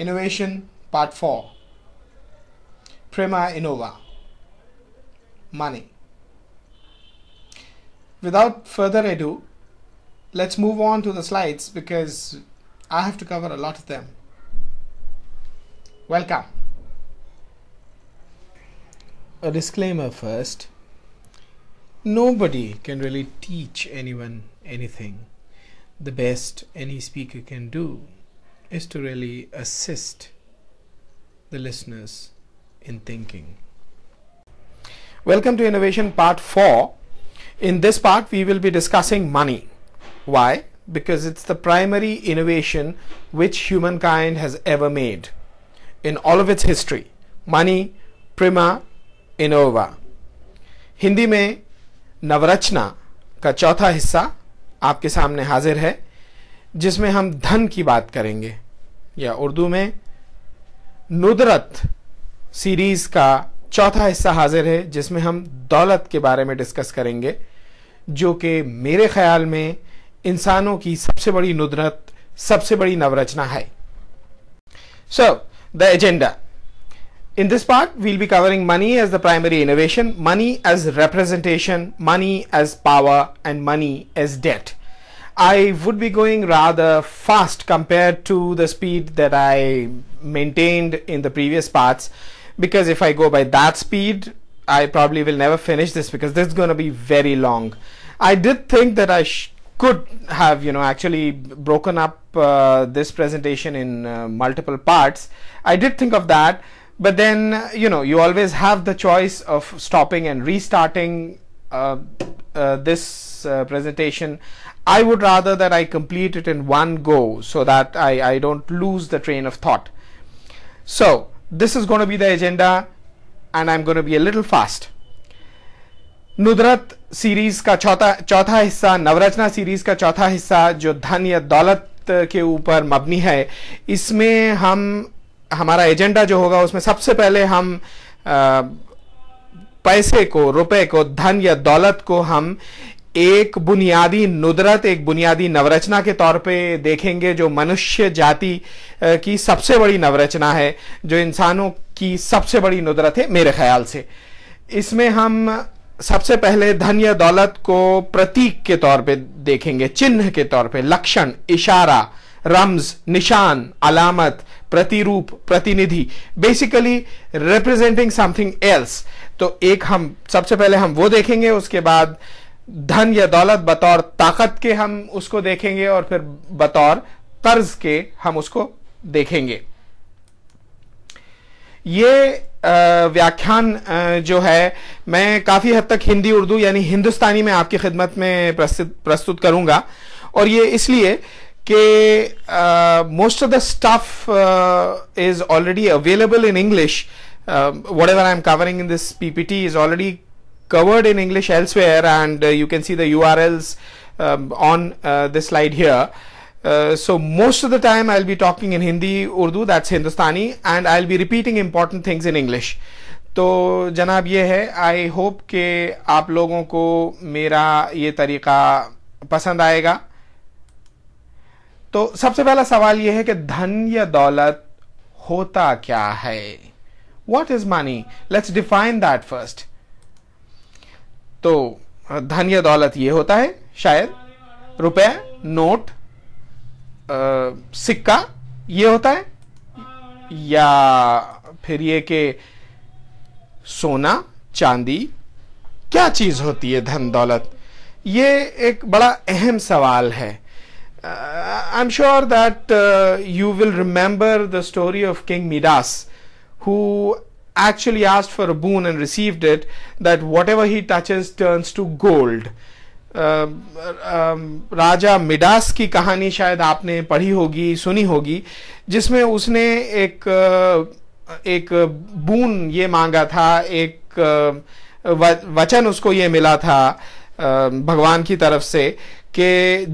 Innovation Part 4 Prima Innova Money. Without further ado, let's move on to the slides because I have to cover a lot of them. Welcome. A disclaimer first. Nobody can really teach anyone anything. The best any speaker can do is to really assist the listeners in thinking. Welcome to Innovation Part 4. In this part, we will be discussing money. Why? Because it's the primary innovation which humankind has ever made in all of its history. Money, prima, innova. Hindi में Navrachna ka चौथा hissa aapke samne hazir hai. जिसमें हम धन की बात करेंगे या उर्दू में नुदरत सीरीज का चौथा हिस्सा हाजिर है जिसमें हम दौलत के बारे में डिस्कस करेंगे जो कि मेरे ख्याल में इंसानों की सबसे बड़ी नुदरत सबसे बड़ी नवरचना है so the agenda in this part will be covering money as the primary innovation money as representation money as power and money as death I would be going rather fast compared to the speed that I maintained in the previous parts because if I go by that speed I probably will never finish this because this is going to be very long. I did think that I could have you know actually broken up uh, this presentation in uh, multiple parts. I did think of that but then you know you always have the choice of stopping and restarting uh, uh, this uh, presentation I would rather that I complete it in one go so that I, I don't lose the train of thought. So this is going to be the agenda and I'm going to be a little fast. नुदरत series का चौथा चौथा हिस्सा नवरचना series का चौथा हिस्सा जो धन या दौलत के ऊपर मबनी है इसमें हम हमारा एजेंडा जो होगा उसमें सबसे पहले हम आ, पैसे को रुपए को धन या दौलत को हम एक बुनियादी नुदरत एक बुनियादी नवरचना के तौर पे देखेंगे जो मनुष्य जाति की सबसे बड़ी नवरचना है जो इंसानों की सबसे बड़ी नुदरत है मेरे ख्याल से इसमें हम सबसे पहले धन या दौलत को प्रतीक के तौर पे देखेंगे चिन्ह के तौर पे लक्षण इशारा रम्ज निशान अलामत प्रतिरूप प्रतिनिधि बेसिकली रिप्रेजेंटिंग समथिंग एल्स तो एक हम सबसे पहले हम वो देखेंगे उसके बाद धन या दौलत बतौर ताकत के हम उसको देखेंगे और फिर बतौर कर्ज के हम उसको देखेंगे ये व्याख्यान जो है मैं काफी हद तक हिंदी उर्दू यानी हिंदुस्तानी में आपकी खिदमत में प्रस्तुत करूंगा और ये इसलिए कि most of the stuff is already available in English whatever I am covering in this PPT is already covered in English elsewhere and uh, you can see the URLs um, on uh, this slide here. Uh, so most of the time I'll be talking in Hindi, Urdu, that's Hindustani, and I'll be repeating important things in English. तो जनाब ये है I hope के आप लोगों को मेरा ये तरीका पसंद आएगा तो सबसे पहला सवाल ये है कि धन या दौलत होता क्या है what is money let's define that first तो धन या दौलत ये होता है शायद रुपए नोट आ, सिक्का ये होता है या फिर ये के सोना चांदी क्या चीज होती है धन दौलत ये एक बड़ा अहम सवाल है I am sure that you will remember the story of King Midas who actually asked for a boon and received it that whatever he touches turns to gold. राजा मिडास की कहानी शायद आपने पढ़ी होगी सुनी होगी जिसमें उसने एक एक बून ये मांगा था एक वचन उसको ये मिला था भगवान की तरफ से कि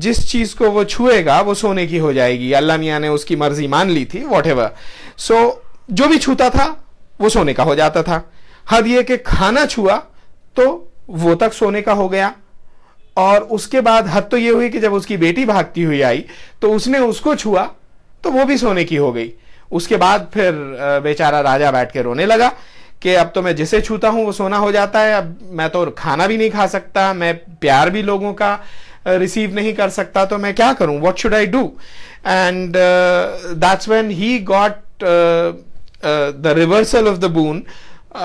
जिस चीज को वो छुएगा वो सोने की हो जाएगी अल्लाह मियाँ ने उसकी मर्जी मान ली थी वॉट एवर सो जो भी छूता था वो सोने का हो जाता था हद यह कि खाना छुआ तो वो तक सोने का हो गया और उसके बाद हद तो ये हुई कि जब उसकी बेटी भागती हुई आई तो उसने उसको छुआ तो वो भी सोने की हो गई उसके बाद फिर बेचारा राजा बैठ के रोने लगा कि अब तो मैं जिसे छूता हूं वो सोना हो जाता है अब मैं तो खाना भी नहीं खा सकता मैं प्यार भी लोगों का रिसीव नहीं कर सकता तो मैं क्या करूं what should I do and that's when he got the reversal of the boon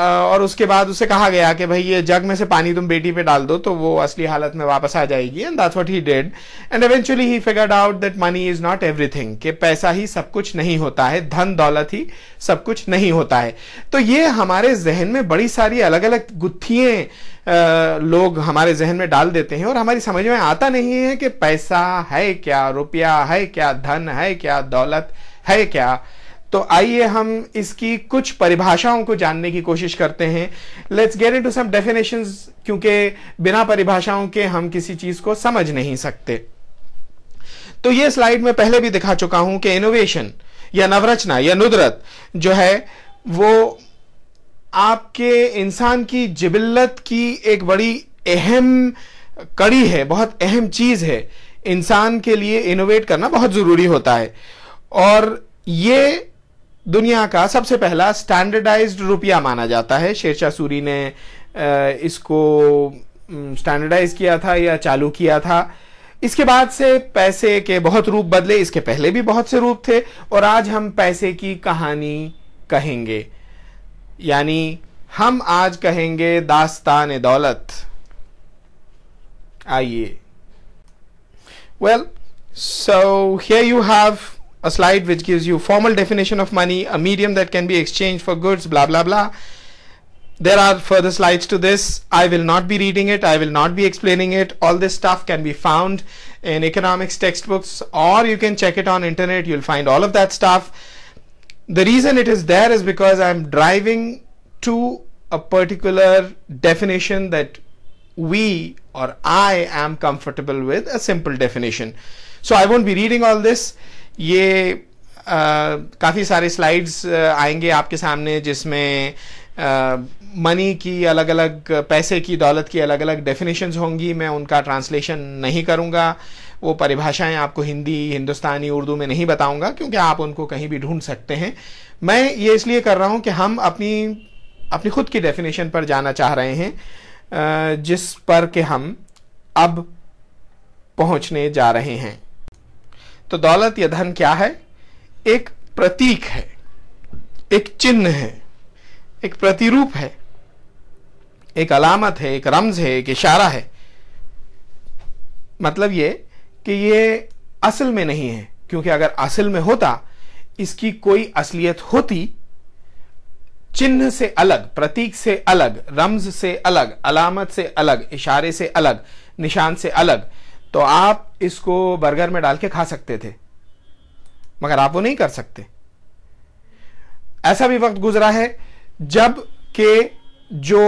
और उसके बाद उसे कहा गया कि भाई ये जग में से पानी तुम बेटी पे डाल दो तो वो असली हालत में वापस आ जाएगी and that's what he did and eventually he figured out that money is not everything कि पैसा ही सब कुछ नहीं होता है धन दौलत ही सब कुछ नहीं होता है तो ये हमारे जहन में बड़ी सारी अलग अलग गुत्थियाँ uh, लोग हमारे जहन में डाल देते हैं और हमारी समझ में आता नहीं है कि पैसा है क्या रुपया है क्या धन है क्या दौलत है क्या तो आइए हम इसकी कुछ परिभाषाओं को जानने की कोशिश करते हैं let's get to some definition क्योंकि बिना परिभाषाओं के हम किसी चीज को समझ नहीं सकते तो ये स्लाइड में पहले भी दिखा चुका हूं कि इनोवेशन या नवरचना या नुदरत जो है वो आपके इंसान की जिबिल्लत की एक बड़ी अहम कड़ी है बहुत अहम चीज है इंसान के लिए इनोवेट करना बहुत जरूरी होता है और ये दुनिया का सबसे पहला स्टैंडर्डाइज्ड रुपया माना जाता है शेरशाह सूरी ने इसको स्टैंडर्डाइज किया था या चालू किया था इसके बाद से पैसे के बहुत रूप बदले इसके पहले भी बहुत से रूप थे और आज हम पैसे की कहानी कहेंगे यानी हम आज कहेंगे दास्तान दौलत आइए well so here you have a slide which gives you formal definition of money, a medium that can be exchanged for goods, blah, blah, blah. There are further slides to this. I will not be reading it. I will not be explaining it. All this stuff can be found in economics textbooks or you can check it on internet. You'll find all of that stuff. The reason it is there is because I'm driving to a particular definition that we or I am comfortable with, a simple definition. So I won't be reading all this. ये काफ़ी सारे slides आएंगे आपके सामने जिसमें money की अलग अलग पैसे की दौलत की अलग अलग डेफिनेशंस होंगी मैं उनका ट्रांसलेशन नहीं करूँगा वो परिभाषाएं आपको हिंदी हिंदुस्तानी उर्दू में नहीं बताऊंगा क्योंकि आप उनको कहीं भी ढूंढ सकते हैं मैं ये इसलिए कर रहा हूँ कि हम अपनी अपनी खुद की डेफिनेशन पर जाना चाह रहे हैं जिस पर के हम अब पहुँचने जा रहे हैं तो दौलत या धन क्या है एक प्रतीक है एक चिन्ह है एक प्रतिरूप है एक अलामत है एक रमज है एक इशारा है मतलब ये कि ये असल में नहीं है क्योंकि अगर असल में होता इसकी कोई असलियत होती चिन्ह से अलग प्रतीक से अलग रमज से अलग अलामत से अलग इशारे से अलग निशान से अलग तो आप इसको बर्गर में डाल के खा सकते थे मगर आप वो नहीं कर सकते ऐसा भी वक्त गुजरा है जब के जो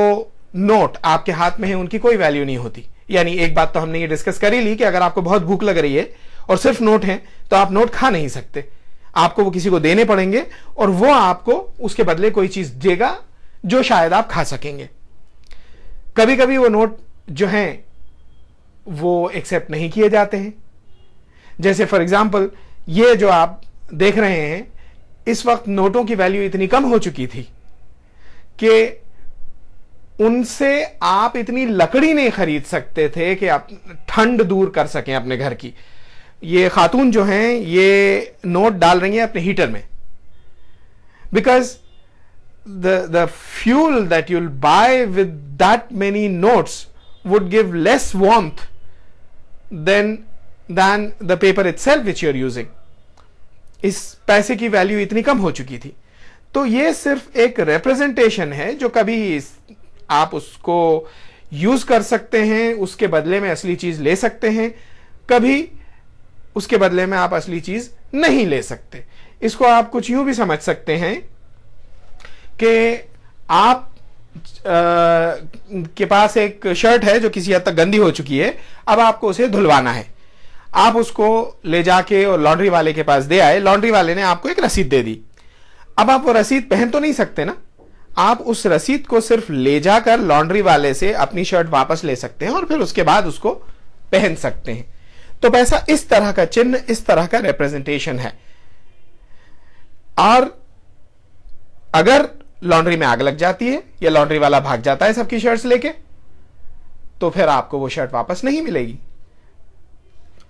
नोट आपके हाथ में है उनकी कोई वैल्यू नहीं होती यानी एक बात तो हमने ये डिस्कस कर ही ली कि अगर आपको बहुत भूख लग रही है और सिर्फ नोट है तो आप नोट खा नहीं सकते आपको वो किसी को देने पड़ेंगे और वो आपको उसके बदले कोई चीज देगा जो शायद आप खा सकेंगे कभी कभी वो नोट जो है वो एक्सेप्ट नहीं किए जाते हैं जैसे फॉर एग्जाम्पल ये जो आप देख रहे हैं इस वक्त नोटों की वैल्यू इतनी कम हो चुकी थी कि उनसे आप इतनी लकड़ी नहीं खरीद सकते थे कि आप ठंड दूर कर सकें अपने घर की ये खातून जो हैं ये नोट डाल रही हैं अपने हीटर में because the the fuel that you'll buy with that many notes would give less warmth then than the paper itself which you're using इस पैसे की वैल्यू इतनी कम हो चुकी थी तो ये सिर्फ एक रिप्रेजेंटेशन है जो कभी आप उसको यूज कर सकते हैं उसके बदले में असली चीज ले सकते हैं कभी उसके बदले में आप असली चीज नहीं ले सकते इसको आप कुछ यूं भी समझ सकते हैं कि आप के पास एक शर्ट है जो किसी हद तक गंदी हो चुकी है अब आपको उसे धुलवाना है आप उसको ले जाके और लॉन्ड्री वाले के पास दे आए लॉन्ड्री वाले ने आपको एक रसीद दे दी अब आप वो रसीद पहन तो नहीं सकते ना आप उस रसीद को सिर्फ ले जाकर लॉन्ड्री वाले से अपनी शर्ट वापस ले सकते हैं और फिर उसके बाद उसको पहन सकते हैं तो पैसा इस तरह का चिन्ह इस तरह का रिप्रेजेंटेशन है और अगर लॉन्ड्री में आग लग जाती है या लॉन्ड्री वाला भाग जाता है सबकी शर्ट्स लेके तो फिर आपको वो शर्ट वापस नहीं मिलेगी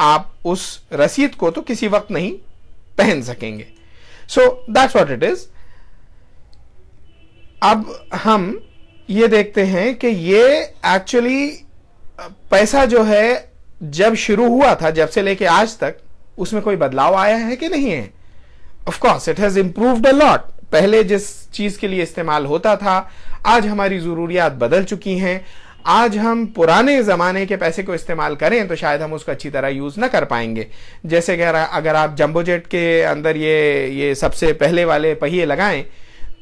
आप उस रसीद को तो किसी वक्त नहीं पहन सकेंगे so that's what it is अब हम ये देखते हैं कि ये एक्चुअली पैसा जो है जब शुरू हुआ था जब से लेके आज तक उसमें कोई बदलाव आया है कि नहीं है of course it has improved a lot पहले जिस चीज़ के लिए इस्तेमाल होता था आज हमारी ज़रूरियात बदल चुकी हैं आज हम पुराने ज़माने के पैसे को इस्तेमाल करें तो शायद हम उसको अच्छी तरह यूज़ ना कर पाएंगे जैसे अगर अगर आप जम्बोजेट के अंदर ये ये सबसे पहले वाले पहिए लगाएं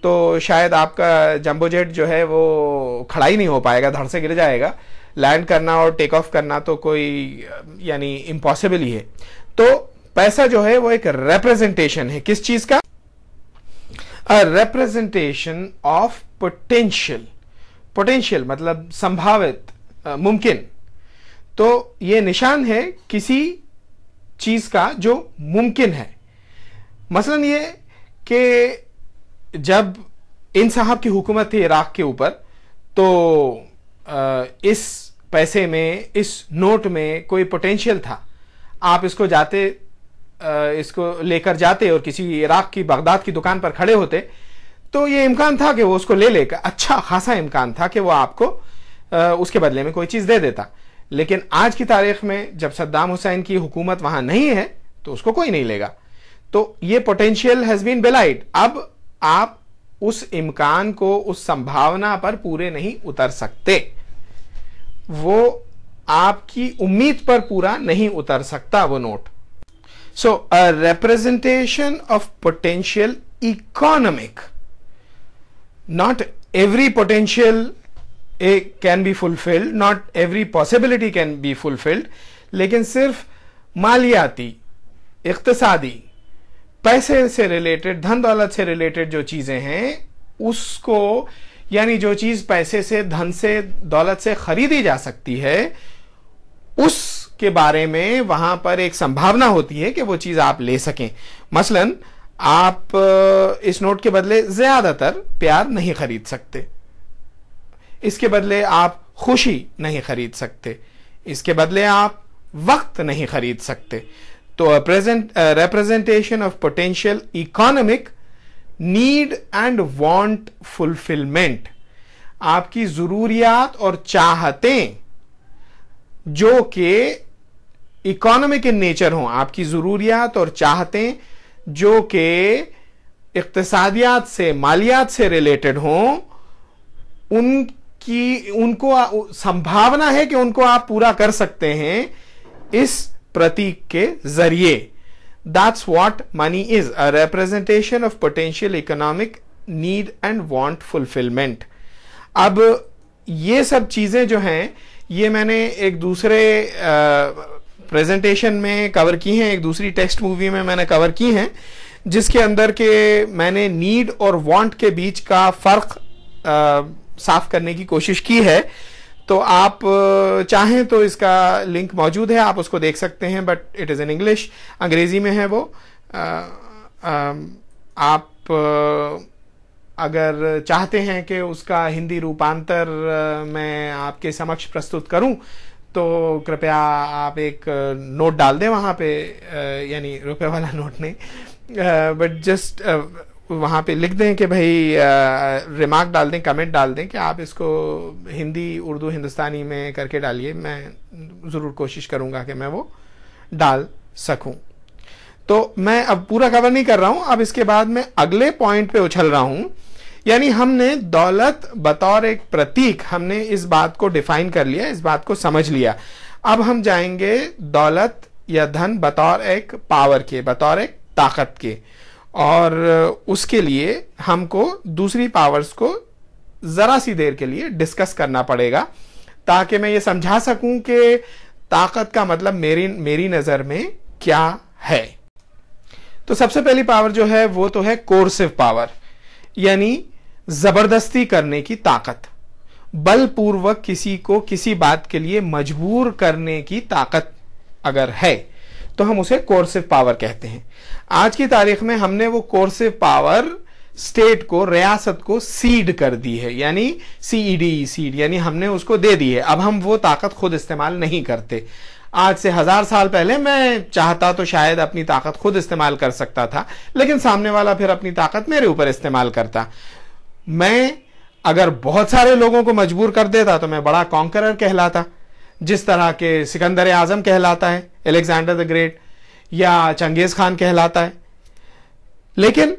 तो शायद आपका जम्बोजेट जो है वो खड़ा ही नहीं हो पाएगा धड़ से गिर जाएगा लैंड करना और टेक ऑफ करना तो कोई यानी इम्पॉसिबल ही है तो पैसा जो है वो एक रिप्रेजेंटेशन है किस चीज़ का a representation of potential potential मतलब संभावित मुमकिन तो ये निशान है किसी चीज का जो मुमकिन है मसलन ये कि जब इन साहब की हुकूमत थी इराक के ऊपर तो इस पैसे में इस नोट में कोई पोटेंशियल था आप इसको जाते इसको लेकर जाते और किसी इराक की बगदाद की दुकान पर खड़े होते तो ये इम्कान था कि वो उसको ले लेकर अच्छा खासा इम्कान था कि वो आपको उसके बदले में कोई चीज़ दे देता लेकिन आज की तारीख में जब सद्दाम हुसैन की हुकूमत वहां नहीं है तो उसको कोई नहीं लेगा तो ये पोटेंशियल हैज़ बीन बेलाइट अब आप उस इम्कान को उस संभावना पर पूरे नहीं उतर सकते वो आपकी उम्मीद पर पूरा नहीं उतर सकता वो note So a representation of potential economic, not every potential a can be fulfilled, not every possibility can be fulfilled, lekin sirf maliyati iqtisadi paise se related dhan daulat se related jo cheeze hain usko yani jo cheez paise se dhan se daulat se khareedi ja sakti hai us के बारे में वहां पर एक संभावना होती है कि वो चीज आप ले सकें मसलन आप इस नोट के बदले ज्यादातर प्यार नहीं खरीद सकते इसके बदले आप खुशी नहीं खरीद सकते इसके बदले आप वक्त नहीं खरीद सकते तो present representation of potential economic need and want fulfilment आपकी जरूरियात और चाहतें जो कि इकोनॉमिक इन नेचर हों आपकी ज़रूरियात और चाहते जो कि इकतसादियात से मालियात से रिलेटेड हों उनकी उनको संभावना है कि उनको आप पूरा कर सकते हैं इस प्रतीक के जरिए that's what money is a representation of potential economic need and want fulfilment अब ये सब चीजें जो हैं ये मैंने एक दूसरे प्रेजेंटेशन में कवर की हैं एक दूसरी टेक्स्ट मूवी में मैंने कवर की हैं जिसके अंदर के मैंने नीड और वांट के बीच का फर्क साफ करने की कोशिश की है तो आप चाहें तो इसका लिंक मौजूद है आप उसको देख सकते हैं but it is in English अंग्रेज़ी में है वो आ, आ, आप अगर चाहते हैं कि उसका हिंदी रूपांतर मैं आपके समक्ष प्रस्तुत करूं तो कृपया आप एक नोट डाल दें वहाँ पे यानी रुपए वाला नोट नहीं बट जस्ट वहाँ पे लिख दें कि भाई रिमार्क डाल दें कमेंट डाल दें कि आप इसको हिंदी उर्दू हिंदुस्तानी में करके डालिए मैं ज़रूर कोशिश करूँगा कि मैं वो डाल सकूँ तो मैं अब पूरा कवर नहीं कर रहा हूँ अब इसके बाद मैं अगले पॉइंट पे उछल रहा हूँ यानी हमने दौलत बतौर एक प्रतीक हमने इस बात को डिफाइन कर लिया इस बात को समझ लिया अब हम जाएंगे दौलत या धन बतौर एक पावर के बतौर एक ताकत के और उसके लिए हमको दूसरी पावर्स को ज़रा सी देर के लिए डिस्कस करना पड़ेगा ताकि मैं ये समझा सकूं कि ताकत का मतलब मेरी मेरी नज़र में क्या है तो सबसे पहली पावर जो है वो तो है कोर्सिव पावर यानी जबरदस्ती करने की ताकत बलपूर्वक किसी को किसी बात के लिए मजबूर करने की ताकत अगर है तो हम उसे कोर्सिव पावर कहते हैं आज की तारीख में हमने वो कोर्सिव पावर स्टेट को रियासत को सीड कर दी है यानी सीईडी सीड e यानी हमने उसको दे दी है अब हम वो ताकत खुद इस्तेमाल नहीं करते आज से हजार साल पहले मैं चाहता तो शायद अपनी ताकत खुद इस्तेमाल कर सकता था लेकिन सामने वाला फिर अपनी ताकत मेरे ऊपर इस्तेमाल करता मैं अगर बहुत सारे लोगों को मजबूर कर देता तो मैं बड़ा कॉन्करर कहलाता जिस तरह के सिकंदर आजम कहलाता है एलेक्जेंडर द ग्रेट या चंगेज़ खान कहलाता है लेकिन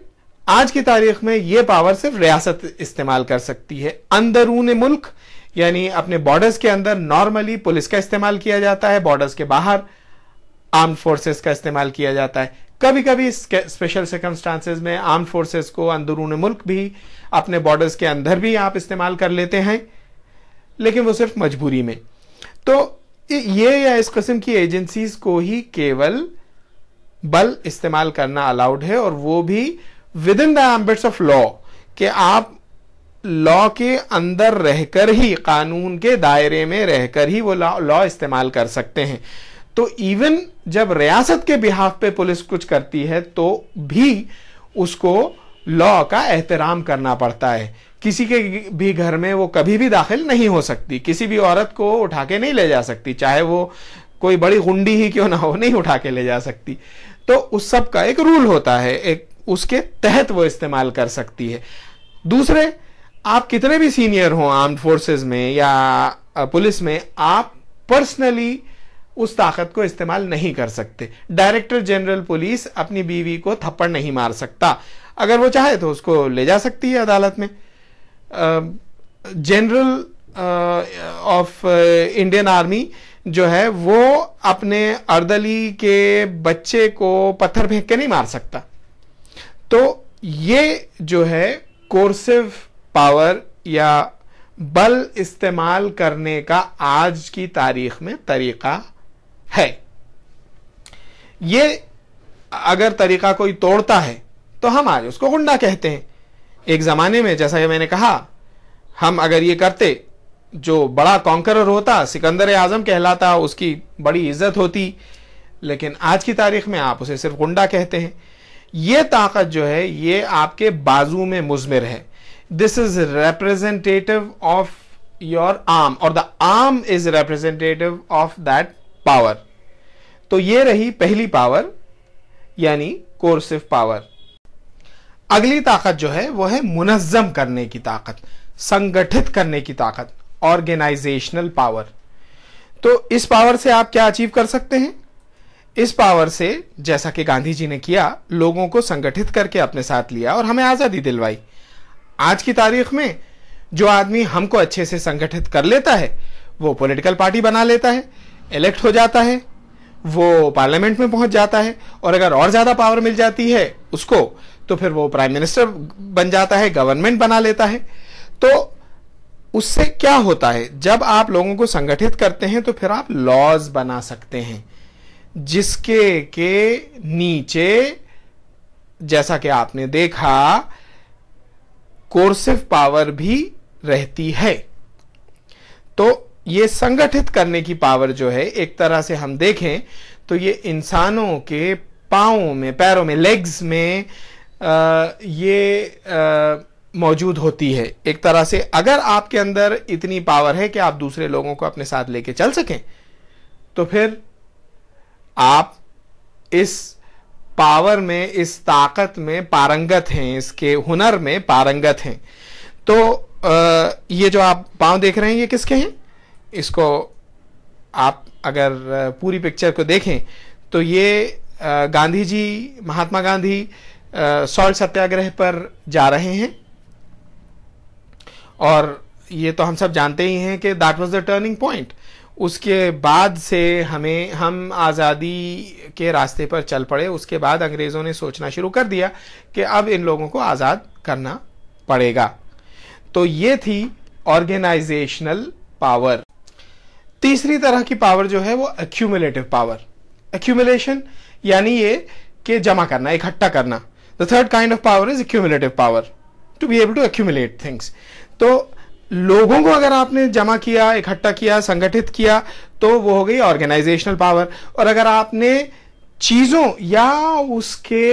आज की तारीख में यह पावर सिर्फ रियासत इस्तेमाल कर सकती है अंदरून मुल्क यानी अपने बॉर्डर्स के अंदर नॉर्मली पुलिस का इस्तेमाल किया जाता है बॉर्डर्स के बाहर आर्म फोर्सेस का इस्तेमाल किया जाता है कभी कभी स्पेशल सर्कमस्टांसेस में आर्म फोर्सेस को अंदरून मुल्क भी अपने बॉर्डर्स के अंदर भी आप इस्तेमाल कर लेते हैं लेकिन वो सिर्फ मजबूरी में तो ये या इस कस्म की एजेंसीज को ही केवल बल इस्तेमाल करना अलाउड है और वो भी within the ambits of law कि आप लॉ के अंदर रहकर ही कानून के दायरे में रहकर ही वो लॉ इस्तेमाल कर सकते हैं तो इवन जब रियासत के बिहाफ पे पुलिस कुछ करती है तो भी उसको लॉ का एहतराम करना पड़ता है किसी के भी घर में वो कभी भी दाखिल नहीं हो सकती किसी भी औरत को उठा के नहीं ले जा सकती चाहे वो कोई बड़ी गुंडी ही क्यों ना हो नहीं उठा के ले जा सकती तो उस सब का एक रूल होता है एक उसके तहत वो इस्तेमाल कर सकती है दूसरे आप कितने भी सीनियर हों आर्म फोर्सेस में या पुलिस में आप पर्सनली उस ताकत को इस्तेमाल नहीं कर सकते डायरेक्टर जनरल पुलिस अपनी बीवी को थप्पड़ नहीं मार सकता अगर वो चाहे तो उसको ले जा सकती है अदालत में जनरल ऑफ इंडियन आर्मी जो है वो अपने अर्दली के बच्चे को पत्थर फेंक के नहीं मार सकता तो ये जो है कोर्सिव पावर या बल इस्तेमाल करने का आज की तारीख में तरीका है ये अगर तरीका कोई तोड़ता है तो हम आज उसको गुंडा कहते हैं एक ज़माने में जैसा कि मैंने कहा हम अगर ये करते जो बड़ा कॉन्करर होता सिकंदर आजम कहलाता उसकी बड़ी इज्जत होती लेकिन आज की तारीख में आप उसे सिर्फ गुंडा कहते हैं ये ताकत जो है ये आपके बाजू में मुजमिर है this is representative of your arm और the arm is representative of that power तो ये रही पहली पावर यानी कोर्सिव पावर अगली ताकत जो है वो है मुनज़म करने की ताकत संगठित करने की ताकत ऑर्गेनाइजेशनल पावर तो इस पावर से आप क्या अचीव कर सकते हैं इस पावर से जैसा कि गांधी जी ने किया लोगों को संगठित करके अपने साथ लिया और हमें आज़ादी दिलवाई आज की तारीख में जो आदमी हमको अच्छे से संगठित कर लेता है वो पॉलिटिकल पार्टी बना लेता है इलेक्ट हो जाता है वो पार्लियामेंट में पहुंच जाता है और अगर और ज्यादा पावर मिल जाती है उसको तो फिर वो प्राइम मिनिस्टर बन जाता है गवर्नमेंट बना लेता है तो उससे क्या होता है जब आप लोगों को संगठित करते हैं तो फिर आप लॉज बना सकते हैं जिसके के नीचे जैसा कि आपने देखा कोर्सिव पावर भी रहती है तो ये संगठित करने की पावर जो है एक तरह से हम देखें तो ये इंसानों के पाओ में पैरों में लेग्स में आ, ये मौजूद होती है एक तरह से अगर आपके अंदर इतनी पावर है कि आप दूसरे लोगों को अपने साथ लेके चल सकें तो फिर आप इस पावर में इस ताकत में पारंगत हैं इसके हुनर में पारंगत हैं तो आ, ये जो आप पांव देख रहे हैं ये किसके हैं इसको आप अगर पूरी पिक्चर को देखें तो ये गांधी जी महात्मा गांधी सॉल्ट सत्याग्रह पर जा रहे हैं और ये तो हम सब जानते ही हैं कि that was the turning point उसके बाद से हमें हम आज़ादी के रास्ते पर चल पड़े उसके बाद अंग्रेज़ों ने सोचना शुरू कर दिया कि अब इन लोगों को आज़ाद करना पड़ेगा तो ये थी ऑर्गेनाइजेशनल पावर तीसरी तरह की पावर जो है वो एक्यूमुलेटिव पावर एक्यूमुलेशन यानी ये कि जमा करना इकट्ठा करना the third kind of power is accumulative power to be able to accumulate things तो लोगों को अगर आपने जमा किया इकट्ठा किया संगठित किया तो वो हो गई ऑर्गेनाइजेशनल पावर और अगर आपने चीजों या उसके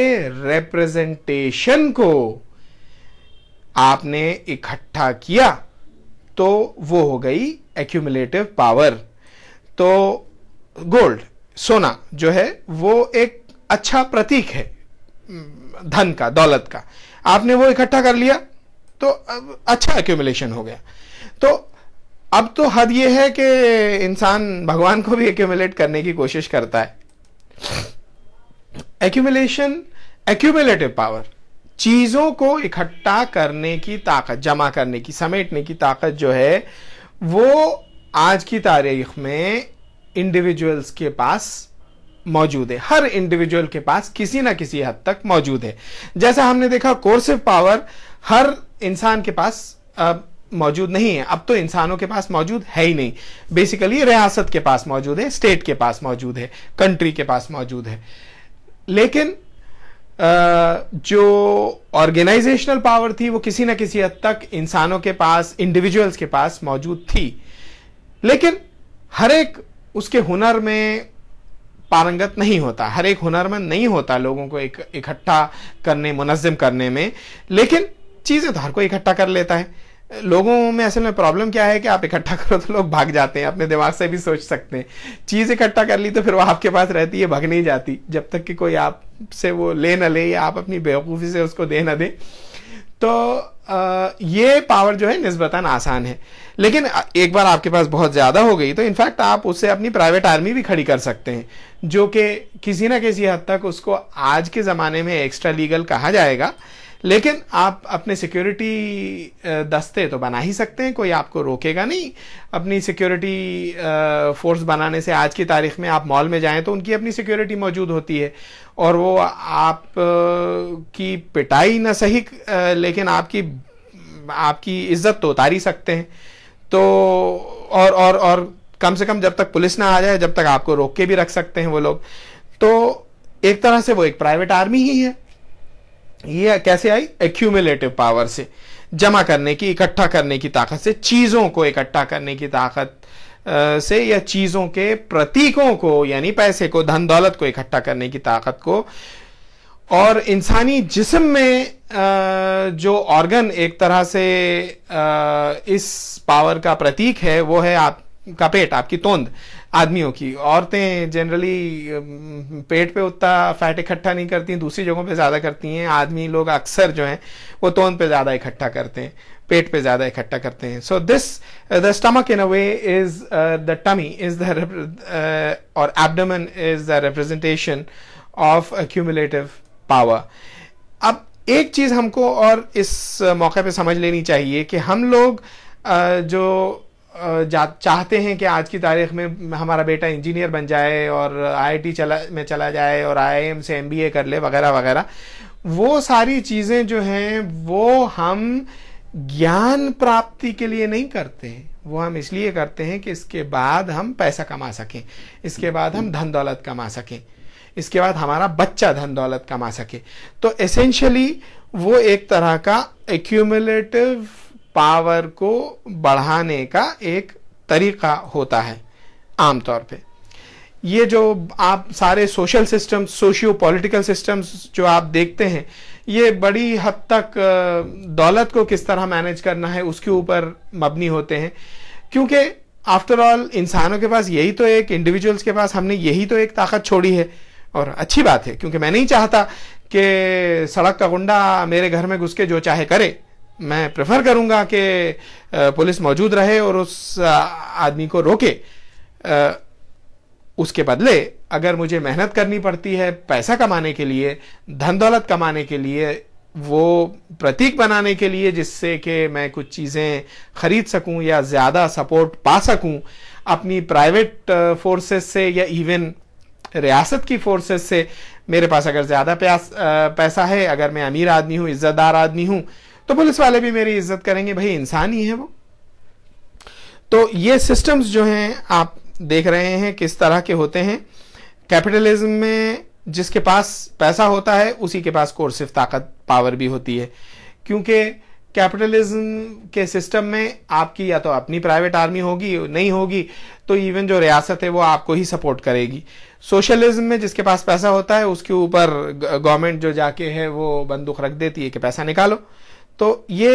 रिप्रेजेंटेशन को आपने इकट्ठा किया तो वो हो गई एक्यूमुलेटिव पावर तो गोल्ड सोना जो है वो एक अच्छा प्रतीक है धन का दौलत का आपने वो इकट्ठा कर लिया तो अच्छा एक्यूमुलेशन हो गया तो अब तो हद ये है कि इंसान भगवान को भी एक्यूमुलेट करने की कोशिश करता है एक्यूमुलेशन एक्यूमुलेटिव पावर चीजों को इकट्ठा करने की ताकत जमा करने की समेटने की ताकत जो है वो आज की तारीख में इंडिविजुअल्स के पास मौजूद है हर इंडिविजुअल के पास किसी ना किसी हद तक मौजूद है जैसा हमने देखा कोर्सिव पावर हर इंसान के पास मौजूद नहीं है अब तो इंसानों के पास मौजूद है ही नहीं बेसिकली रियासत के पास मौजूद है स्टेट के पास मौजूद है कंट्री के पास मौजूद है लेकिन जो ऑर्गेनाइजेशनल पावर थी वो किसी ना किसी हद तक इंसानों के पास इंडिविजुअल्स के पास मौजूद थी लेकिन हर एक उसके हुनर में पारंगत नहीं होता हर एक हुनरमंद नहीं होता लोगों को एक इकट्ठा करने मुनजम करने में लेकिन चीजें तो हर कोई इकट्ठा कर लेता है लोगों में असल में प्रॉब्लम क्या है कि आप इकट्ठा करो तो लोग भाग जाते हैं अपने दिमाग से भी सोच सकते हैं चीज़ इकट्ठा कर ली तो फिर वो आपके पास रहती है भाग नहीं जाती जब तक कि कोई आपसे वो ले ना ले या आप अपनी बेवकूफ़ी से उसको दे ना दे तो आ, ये पावर जो है नस्बता आसान है लेकिन एक बार आपके पास बहुत ज़्यादा हो गई तो इनफैक्ट आप उससे अपनी प्राइवेट आर्मी भी खड़ी कर सकते हैं जो कि किसी ना किसी हद तक उसको आज के ज़माने में एक्स्ट्रा लीगल कहा जाएगा लेकिन आप अपने सिक्योरिटी दस्ते तो बना ही सकते हैं कोई आपको रोकेगा नहीं अपनी सिक्योरिटी फोर्स बनाने से आज की तारीख में आप मॉल में जाएं तो उनकी अपनी सिक्योरिटी मौजूद होती है और वो आप की पिटाई ना सही लेकिन आपकी आपकी इज्जत तो उतार ही सकते हैं तो और और और कम से कम जब तक पुलिस ना आ जाए जब तक आपको रोक के भी रख सकते हैं वो लोग तो एक तरह से वो एक प्राइवेट आर्मी ही है ये कैसे आई एक्यूमुलेटिव पावर से जमा करने की इकट्ठा करने की ताकत से चीजों को इकट्ठा करने की ताकत से या चीजों के प्रतीकों को यानी पैसे को धन दौलत को इकट्ठा करने की ताकत को और इंसानी जिस्म में जो ऑर्गन एक तरह से इस पावर का प्रतीक है वो है आपका पेट आपकी तोंद आदमियों की औरतें जनरली पेट पे उतना फैट इकट्ठा नहीं करती दूसरी जगहों पे ज़्यादा करती हैं आदमी लोग अक्सर जो हैं वो तोन पे ज़्यादा इकट्ठा करते हैं पेट पे ज़्यादा इकट्ठा करते हैं so this the stomach in a way is the tummy is the और abdomen is the representation of accumulative power अब एक चीज़ हमको और इस मौके पे समझ लेनी चाहिए कि हम लोग uh, जो चाहते हैं कि आज की तारीख में हमारा बेटा इंजीनियर बन जाए और आईआईटी चला में चला जाए और आईआईएम से एमबीए कर ले वगैरह वगैरह वो सारी चीज़ें जो हैं वो हम ज्ञान प्राप्ति के लिए नहीं करते हैं वो हम इसलिए करते हैं कि इसके बाद हम पैसा कमा सकें इसके बाद हम धन दौलत कमा सकें इसके बाद हमारा बच्चा धन दौलत कमा सके तो एसेंशियली वो एक तरह का एक्यूमुलेटिव पावर को बढ़ाने का एक तरीका होता है आमतौर पे ये जो आप सारे social systems socio political systems जो आप देखते हैं ये बड़ी हद तक दौलत को किस तरह मैनेज करना है उसके ऊपर मबनी होते हैं क्योंकि आफ्टर ऑल इंसानों के पास यही तो एक इंडिविजुअल्स के पास हमने यही तो एक ताकत छोड़ी है और अच्छी बात है क्योंकि मैं नहीं चाहता कि सड़क का गुंडा मेरे घर में घुस के जो चाहे करे मैं प्रेफर करूंगा कि पुलिस मौजूद रहे और उस आदमी को रोके उसके बदले अगर मुझे मेहनत करनी पड़ती है पैसा कमाने के लिए धन दौलत कमाने के लिए वो प्रतीक बनाने के लिए जिससे कि मैं कुछ चीज़ें खरीद सकूं या ज़्यादा सपोर्ट पा सकूं अपनी प्राइवेट फोर्सेस से या इवन रियासत की फोर्सेस से मेरे पास अगर ज़्यादा पैसा है अगर मैं अमीर आदमी हूँ इज़्ज़तदार आदमी हूँ तो पुलिस वाले भी मेरी इज्जत करेंगे भाई इंसान ही है वो तो ये सिस्टम्स जो हैं आप देख रहे हैं किस तरह के होते हैं कैपिटलिज्म में जिसके पास पैसा होता है उसी के पास कोर्सिव ताकत पावर भी होती है क्योंकि कैपिटलिज्म के सिस्टम में आपकी या तो अपनी प्राइवेट आर्मी होगी नहीं होगी तो इवन जो रियासत है वो आपको ही सपोर्ट करेगी सोशलिज्म में जिसके पास पैसा होता है उसके ऊपर गवर्नमेंट जो जाके है वो बंदूक रख देती है कि पैसा निकालो तो ये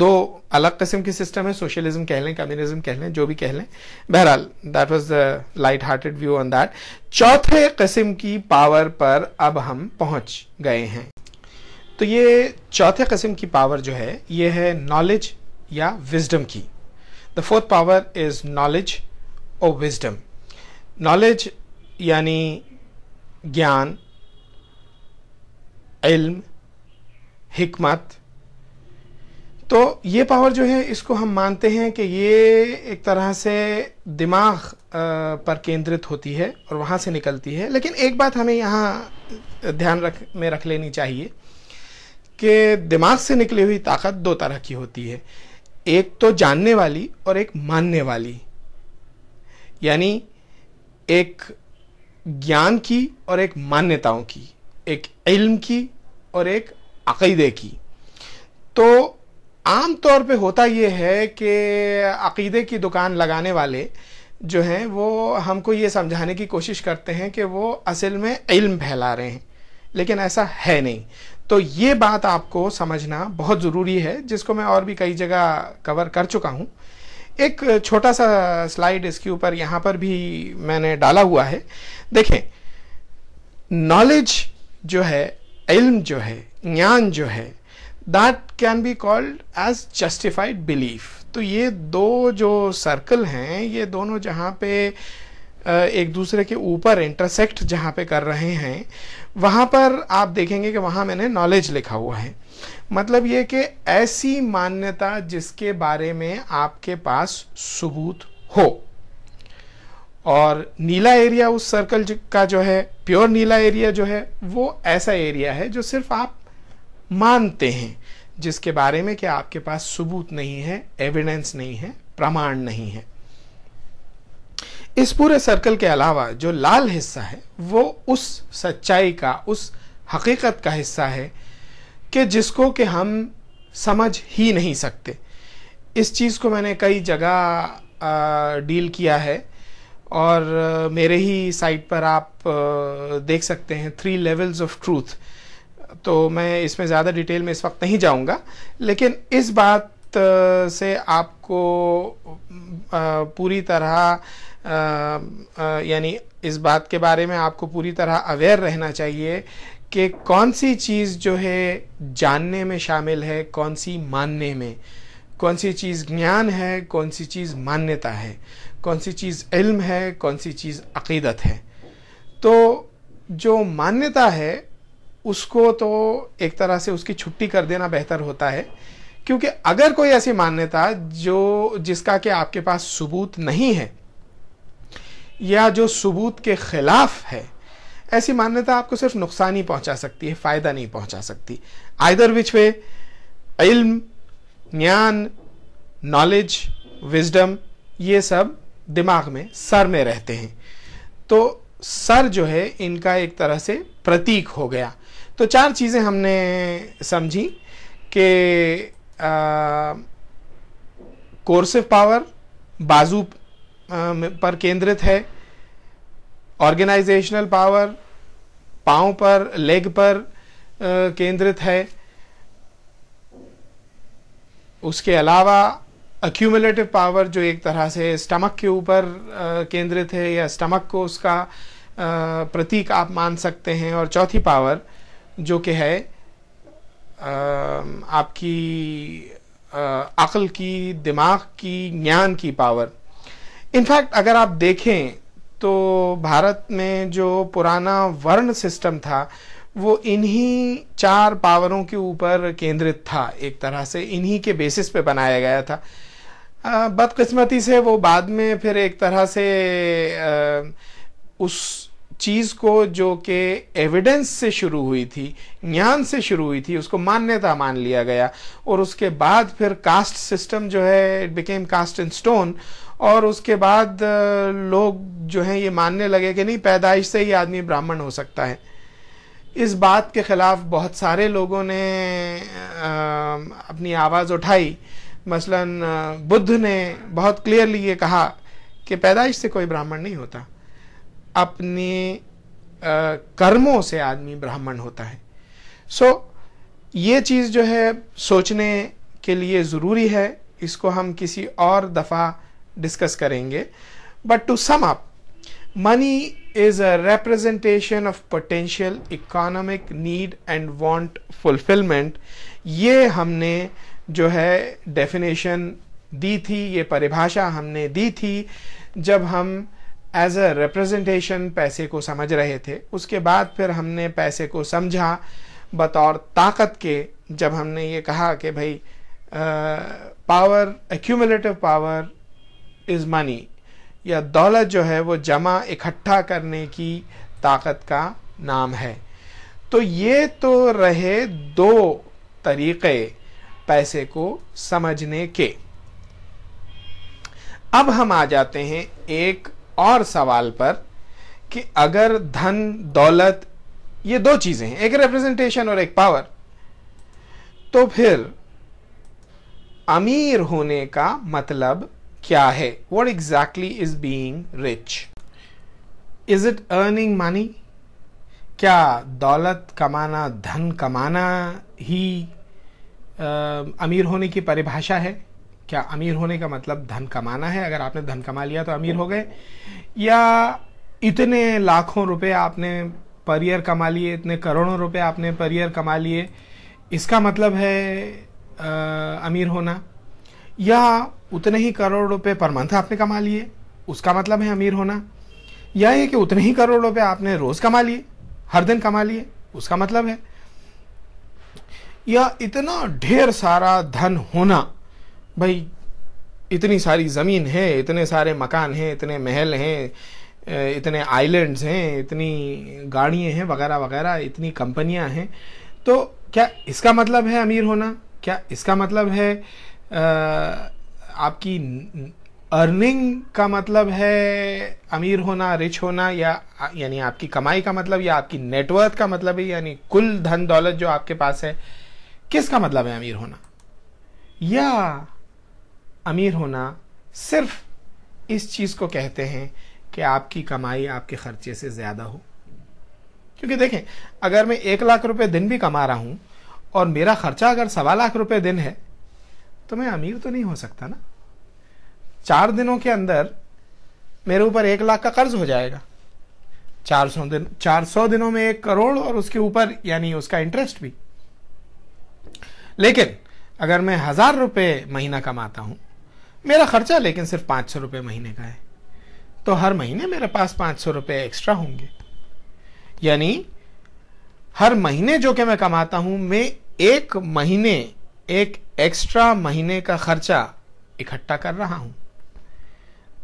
दो अलग किस्म की सिस्टम है सोशलिज्म कह लें कम्युनिज्म कह लें जो भी कह लें बहरहाल that was the light hearted view on that चौथे किस्म की पावर पर अब हम पहुंच गए हैं तो ये चौथे किस्म की पावर जो है ये है नॉलेज या विजडम की the fourth power is knowledge और विजडम नॉलेज यानी ज्ञान इल्म हिकमत तो ये पावर जो है इसको हम मानते हैं कि ये एक तरह से दिमाग पर केंद्रित होती है और वहाँ से निकलती है लेकिन एक बात हमें यहाँ ध्यान रख में रख लेनी चाहिए कि दिमाग से निकली हुई ताकत दो तरह की होती है एक तो जानने वाली और एक मानने वाली यानी एक ज्ञान की और एक मान्यताओं की एक इल्म की और एक अकैदे की तो आम तौर पे होता ये है कि अकीदे की दुकान लगाने वाले जो हैं वो हमको ये समझाने की कोशिश करते हैं कि वो असल में इल्म फैला रहे हैं लेकिन ऐसा है नहीं तो ये बात आपको समझना बहुत ज़रूरी है जिसको मैं और भी कई जगह कवर कर चुका हूँ एक छोटा सा स्लाइड इसके ऊपर यहाँ पर भी मैंने डाला हुआ है देखें नॉलेज जो है इल्म जो है ज्ञान जो है that can be called as justified belief तो ये दो जो सर्कल हैं ये दोनों जहाँ पे एक दूसरे के ऊपर इंटरसेक्ट जहाँ पे कर रहे हैं वहाँ पर आप देखेंगे कि वहाँ मैंने नॉलेज लिखा हुआ है मतलब ये कि ऐसी मान्यता जिसके बारे में आपके पास सबूत हो और नीला एरिया उस सर्कल का जो है प्योर नीला एरिया जो है वो ऐसा एरिया है जो सिर्फ आप मानते हैं जिसके बारे में कि आपके पास सबूत नहीं है एविडेंस नहीं है प्रमाण नहीं है इस पूरे सर्कल के अलावा जो लाल हिस्सा है वो उस सच्चाई का उस हकीकत का हिस्सा है कि जिसको कि हम समझ ही नहीं सकते इस चीज़ को मैंने कई जगह डील किया है और मेरे ही साइट पर आप देख सकते हैं थ्री लेवल्स ऑफ ट्रूथ तो मैं इसमें ज़्यादा डिटेल में इस वक्त नहीं जाऊंगा लेकिन इस बात से आपको पूरी तरह यानी इस बात के बारे में आपको पूरी तरह अवेयर रहना चाहिए कि कौन सी चीज़ जो है जानने में शामिल है कौन सी मानने में कौन सी चीज़ ज्ञान है कौन सी चीज़ मान्यता है कौन सी चीज़ इल्म है कौन सी चीज़ अकीदत है तो जो मान्यता है उसको तो एक तरह से उसकी छुट्टी कर देना बेहतर होता है क्योंकि अगर कोई ऐसी मान्यता जो जिसका कि आपके पास सबूत नहीं है या जो सबूत के खिलाफ है ऐसी मान्यता आपको सिर्फ नुकसान ही पहुंचा सकती है फायदा नहीं पहुंचा सकती आइदर विच वे इल्म ज्ञान नॉलेज विजडम ये सब दिमाग में सर में रहते हैं तो सर जो है इनका एक तरह से प्रतीक हो गया तो चार चीज़ें हमने समझी कि कोर्सिव पावर बाजू आ, पर केंद्रित है ऑर्गेनाइजेशनल पावर पाँव पर लेग पर आ, केंद्रित है उसके अलावा अक्यूमुलेटिव पावर जो एक तरह से स्टमक के ऊपर केंद्रित है या स्टमक को उसका प्रतीक आप मान सकते हैं और चौथी पावर जो कि है आपकी अक़ल की दिमाग की ज्ञान की पावर इनफैक्ट अगर आप देखें तो भारत में जो पुराना वर्ण सिस्टम था वो इन्हीं चार पावरों के ऊपर केंद्रित था एक तरह से इन्हीं के बेसिस पे बनाया गया था बदकिस्मती से वो बाद में फिर एक तरह से आ, उस चीज को जो कि एविडेंस से शुरू हुई थी ज्ञान से शुरू हुई थी उसको मान्यता मान लिया गया और उसके बाद फिर कास्ट सिस्टम जो है it became cast in stone और उसके बाद लोग जो हैं ये मानने लगे कि नहीं पैदाइश से ही आदमी ब्राह्मण हो सकता है इस बात के ख़िलाफ़ बहुत सारे लोगों ने अपनी आवाज़ उठाई मसलन बुद्ध ने बहुत क्लियरली ये कहा कि पैदाइश से कोई ब्राह्मण नहीं होता अपने कर्मों से आदमी ब्राह्मण होता है सो so, ये चीज़ जो है सोचने के लिए ज़रूरी है इसको हम किसी और दफ़ा डिस्कस करेंगे but to sum up money is a representation of potential economic need and want fulfilment ये हमने जो है डेफिनेशन दी थी ये परिभाषा हमने दी थी जब हम एज अ रिप्रेजेंटेशन पैसे को समझ रहे थे उसके बाद फिर हमने पैसे को समझा बतौर ताकत के जब हमने ये कहा कि भाई power accumulative power is money या दौलत जो है वो जमा इकट्ठा करने की ताकत का नाम है तो ये तो रहे दो तरीक़े पैसे को समझने के अब हम आ जाते हैं एक और सवाल पर कि अगर धन दौलत ये दो चीजें हैं एक रिप्रेजेंटेशन और एक पावर तो फिर अमीर होने का मतलब क्या है what exactly is being rich is it earning money क्या दौलत कमाना धन कमाना ही आ, अमीर होने की परिभाषा है क्या अमीर होने का मतलब धन कमाना है अगर आपने धन कमा लिया तो अमीर हो गए या इतने लाखों रुपए आपने पर ईयर कमा लिए इतने करोड़ों रुपए आपने पर ईयर कमा लिए इसका मतलब है आ, अमीर होना या उतने ही करोड़ रुपए पर मंथ आपने कमा लिए उसका मतलब है अमीर होना या ये कि उतने ही करोड़ रुपए आपने रोज कमा लिए हर दिन कमा लिए उसका मतलब है या इतना ढेर सारा धन होना भाई इतनी सारी ज़मीन है इतने सारे मकान हैं इतने महल हैं इतने आइलैंड्स हैं इतनी गाड़ियाँ हैं वगैरह वगैरह इतनी कंपनियां हैं तो क्या इसका मतलब है अमीर होना क्या इसका मतलब है आ, आपकी अर्निंग का मतलब है अमीर होना रिच होना या यानी आपकी कमाई का मतलब या आपकी नेटवर्थ का मतलब है यानी कुल धन दौलत जो आपके पास है किसका मतलब है अमीर होना या अमीर होना सिर्फ इस चीज़ को कहते हैं कि आपकी कमाई आपके खर्चे से ज़्यादा हो क्योंकि देखें अगर मैं एक लाख रुपए दिन भी कमा रहा हूं और मेरा खर्चा अगर सवा लाख रुपए दिन है तो मैं अमीर तो नहीं हो सकता ना चार दिनों के अंदर मेरे ऊपर एक लाख का कर्ज हो जाएगा चार सौ दिन चार सौ दिनों में एक करोड़ और उसके ऊपर यानी उसका इंटरेस्ट भी लेकिन अगर मैं हजार रुपये महीना कमाता हूं मेरा खर्चा लेकिन सिर्फ पाँच सौ रुपये महीने का है तो हर महीने मेरे पास पाँच सौ रुपये एक्स्ट्रा होंगे यानी हर महीने जो कि मैं कमाता हूँ मैं एक महीने एक एक्स्ट्रा महीने का खर्चा इकट्ठा कर रहा हूँ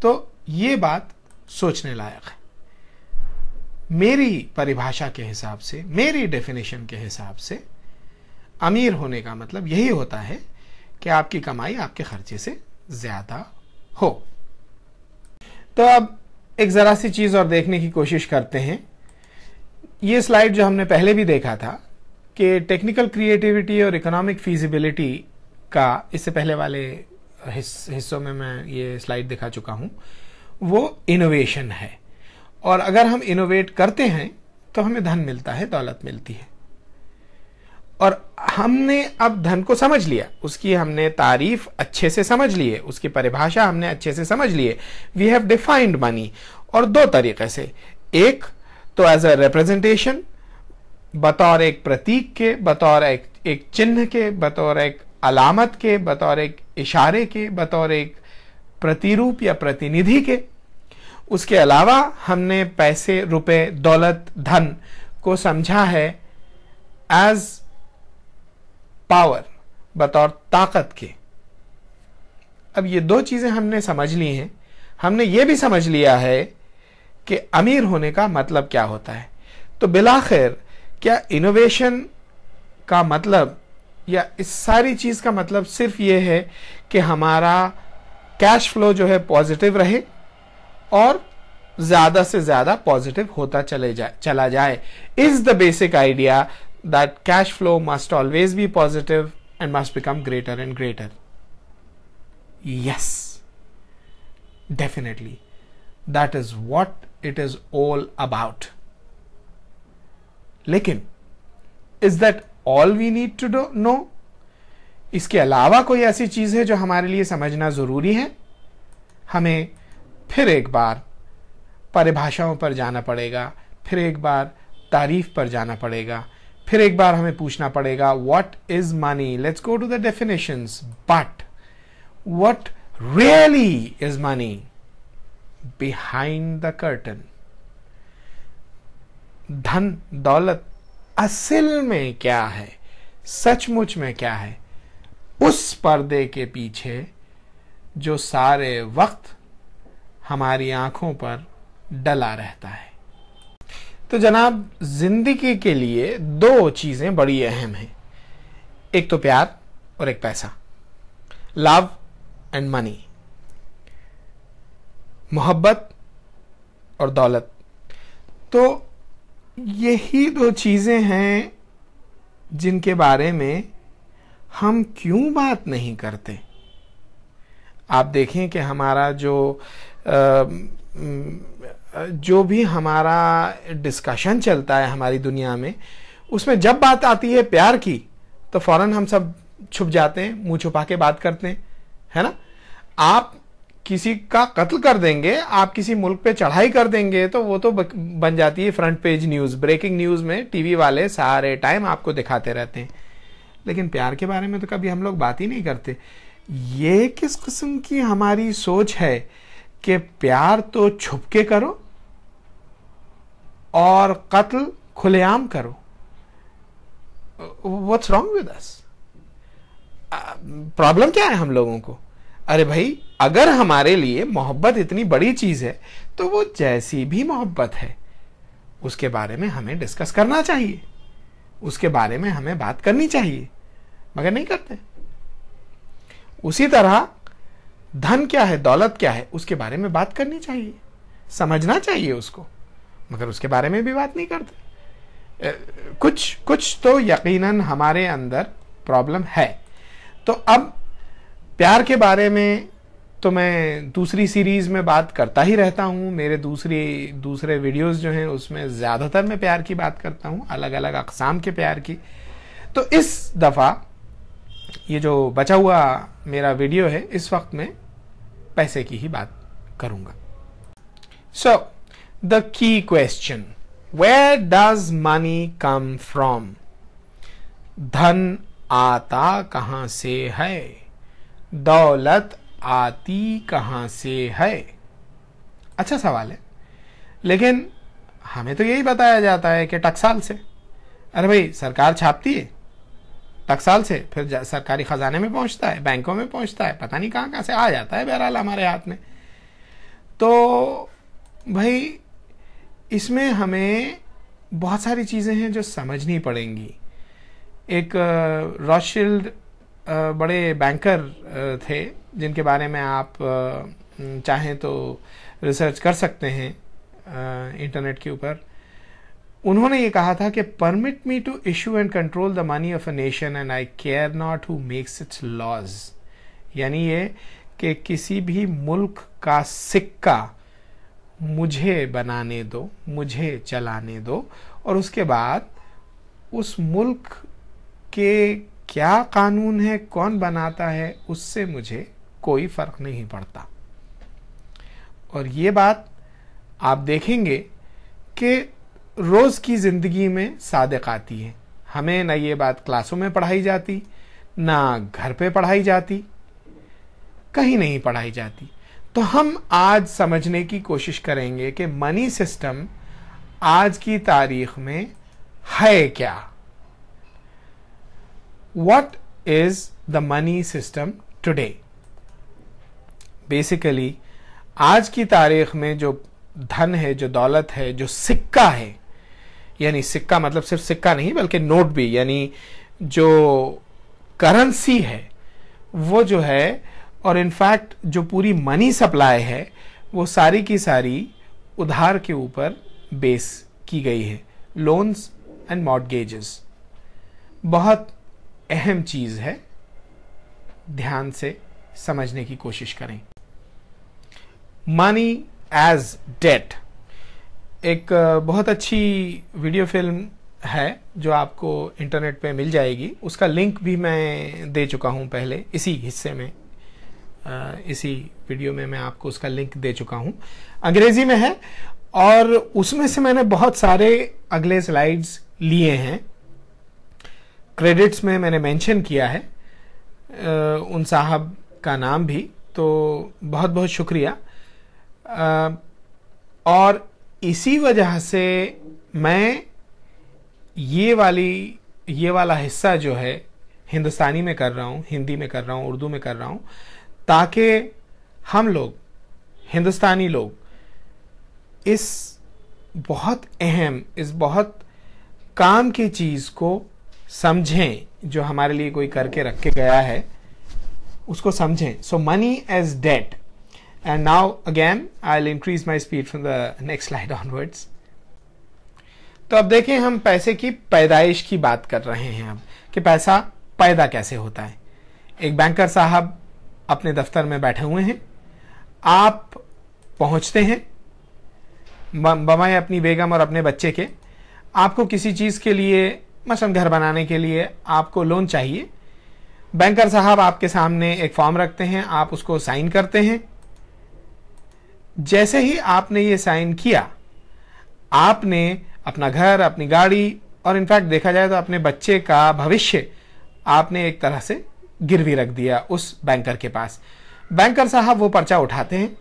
तो ये बात सोचने लायक है मेरी परिभाषा के हिसाब से मेरी डेफिनेशन के हिसाब से अमीर होने का मतलब यही होता है कि आपकी कमाई आपके खर्चे से ज्यादा हो तो अब एक जरा सी चीज और देखने की कोशिश करते हैं ये स्लाइड जो हमने पहले भी देखा था कि टेक्निकल क्रिएटिविटी और इकोनॉमिक फीजिबिलिटी का इससे पहले वाले हिस्सों में मैं ये स्लाइड दिखा चुका हूं वो इनोवेशन है और अगर हम इनोवेट करते हैं तो हमें धन मिलता है दौलत मिलती है और हमने अब धन को समझ लिया उसकी हमने तारीफ अच्छे से समझ लिए उसकी परिभाषा हमने अच्छे से समझ लिए वी हैव डिफाइंड मनी और दो तरीके से एक तो एज अ रिप्रेजेंटेशन बतौर एक प्रतीक के बतौर एक, एक चिन्ह के बतौर एक अलामत के बतौर एक इशारे के बतौर एक प्रतिरूप या प्रतिनिधि के उसके अलावा हमने पैसे रुपए दौलत धन को समझा है एज पावर बतौर ताकत के अब ये दो चीज़ें हमने समझ ली हैं हमने ये भी समझ लिया है कि अमीर होने का मतलब क्या होता है तो बिलाखिर क्या इनोवेशन का मतलब या इस सारी चीज़ का मतलब सिर्फ ये है कि हमारा कैश फ्लो जो है पॉजिटिव रहे और ज़्यादा से ज़्यादा पॉजिटिव होता चले जाए चला जाए is the basic idea that cash flow must always be positive and must become greater and greater. Yes, definitely. That is what it is all about. लेकिन is that all we need to do no इसके अलावा कोई ऐसी चीज है जो हमारे लिए समझना जरूरी है हमें फिर एक बार परिभाषाओं पर जाना पड़ेगा फिर एक बार तारीफ पर जाना पड़ेगा फिर एक बार हमें पूछना पड़ेगा what is money let's go to the definition but what really is money behind the curtain धन दौलत असल में क्या है सचमुच में क्या है उस पर्दे के पीछे जो सारे वक्त हमारी आंखों पर डला रहता है तो जनाब जिंदगी के लिए दो चीज़ें बड़ी अहम हैं एक तो प्यार और एक पैसा लव एंड मनी मोहब्बत और दौलत तो यही दो चीज़ें हैं जिनके बारे में हम क्यों बात नहीं करते आप देखें कि हमारा जो आ, जो भी हमारा डिस्कशन चलता है हमारी दुनिया में उसमें जब बात आती है प्यार की तो फौरन हम सब छुप जाते हैं मुंह छुपा के बात करते हैं है ना आप किसी का कत्ल कर देंगे आप किसी मुल्क पे चढ़ाई कर देंगे तो वो तो बन जाती है front page news breaking news में टीवी वाले सारे टाइम आपको दिखाते रहते हैं लेकिन प्यार के बारे में तो कभी हम लोग बात ही नहीं करते ये किस किस्म की हमारी सोच है कि प्यार तो छुप के करो और कत्ल खुलेआम करो what's wrong with us problem क्या है हम लोगों को अरे भाई अगर हमारे लिए मोहब्बत इतनी बड़ी चीज है तो वो जैसी भी मोहब्बत है उसके बारे में हमें डिस्कस करना चाहिए उसके बारे में हमें बात करनी चाहिए मगर नहीं करते उसी तरह धन क्या है दौलत क्या है उसके बारे में बात करनी चाहिए समझना चाहिए उसको मगर उसके बारे में भी बात नहीं करते कुछ कुछ तो यकीनन हमारे अंदर प्रॉब्लम है तो अब प्यार के बारे में तो मैं दूसरी सीरीज़ में बात करता ही रहता हूँ मेरे दूसरी दूसरे वीडियोस जो हैं उसमें ज़्यादातर मैं प्यार की बात करता हूँ अलग अलग अकसाम के प्यार की तो इस दफ़ा ये जो बचा हुआ मेरा वीडियो है इस वक्त मैं पैसे की ही बात करूँगा सो so, the key question where does money come from धन आता कहाँ से है दौलत आती कहाँ से है अच्छा सवाल है लेकिन हमें तो यही बताया जाता है कि टकसाल से अरे भाई सरकार छापती है टकसाल से फिर सरकारी खजाने में पहुंचता है बैंकों में पहुंचता है पता नहीं कहाँ कहाँ से आ जाता है बहरहाल हमारे हाथ में तो भाई इसमें हमें बहुत सारी चीज़ें हैं जो समझनी पड़ेंगी एक रॉशिल्ड बड़े बैंकर थे जिनके बारे में आप चाहें तो रिसर्च कर सकते हैं इंटरनेट के ऊपर उन्होंने ये कहा था कि permit me to issue and control the money of a nation and I care not who makes its laws यानी ये कि किसी भी मुल्क का सिक्का मुझे बनाने दो मुझे चलाने दो और उसके बाद उस मुल्क के क्या कानून है कौन बनाता है उससे मुझे कोई फ़र्क नहीं पड़ता और ये बात आप देखेंगे कि रोज़ की ज़िंदगी में सादक आती है हमें ना ये बात क्लासों में पढ़ाई जाती ना घर पे पढ़ाई जाती कहीं नहीं पढ़ाई जाती तो हम आज समझने की कोशिश करेंगे कि मनी सिस्टम आज की तारीख में है क्या what is the money system today basically आज की तारीख में जो धन है जो दौलत है जो सिक्का है यानी सिक्का मतलब सिर्फ सिक्का नहीं बल्कि नोट भी यानी जो करेंसी है वो जो है और इनफैक्ट जो पूरी मनी सप्लाई है वो सारी की सारी उधार के ऊपर बेस की गई है लोन्स एंड मॉडगेजेस बहुत अहम चीज़ है ध्यान से समझने की कोशिश करें मनी एज डेट एक बहुत अच्छी वीडियो फिल्म है जो आपको इंटरनेट पे मिल जाएगी उसका लिंक भी मैं दे चुका हूं पहले इसी हिस्से में इसी वीडियो में मैं आपको उसका लिंक दे चुका हूं अंग्रेजी में है और उसमें से मैंने बहुत सारे अगले स्लाइड्स लिए हैं क्रेडिट्स में मैंने मेंशन किया है उन साहब का नाम भी तो बहुत बहुत शुक्रिया और इसी वजह से मैं ये वाली ये वाला हिस्सा जो है हिंदुस्तानी में कर रहा हूँ हिंदी में कर रहा हूँ उर्दू में कर रहा हूँ ताकि हम लोग हिंदुस्तानी लोग इस बहुत अहम इस बहुत काम की चीज़ को समझें जो हमारे लिए कोई करके रख के गया है उसको समझें so money as debt and now again I will increase my speed from the next slide onwards तो अब देखें हम पैसे की पैदाइश की बात कर रहे हैं अब कि पैसा पैदा कैसे होता है एक बैंकर साहब अपने दफ्तर में बैठे हुए हैं आप पहुंचते हैं बमाए अपनी बेगम और अपने बच्चे के आपको किसी चीज़ के लिए मसलन घर बनाने के लिए आपको लोन चाहिए बैंकर साहब आपके सामने एक फॉर्म रखते हैं आप उसको साइन करते हैं जैसे ही आपने ये साइन किया आपने अपना घर अपनी गाड़ी और इनफैक्ट देखा जाए तो अपने बच्चे का भविष्य आपने एक तरह से गिरवी रख दिया उस बैंकर के पास बैंकर साहब वो पर्चा उठाते हैं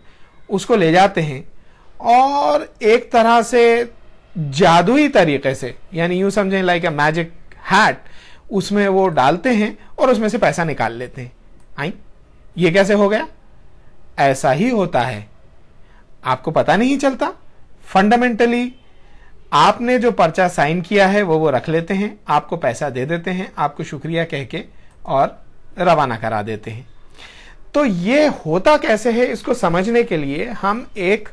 उसको ले जाते हैं और एक तरह से जादुई तरीके से यानी यूं समझें लाइक अ मैजिक हैट उसमें वो डालते हैं और उसमें से पैसा निकाल लेते हैं आई ये कैसे हो गया ऐसा ही होता है आपको पता नहीं चलता फंडामेंटली आपने जो पर्चा साइन किया है वो वो रख लेते हैं आपको पैसा दे देते हैं आपको शुक्रिया कह के और रवाना करा देते हैं तो ये होता कैसे है इसको समझने के लिए हम एक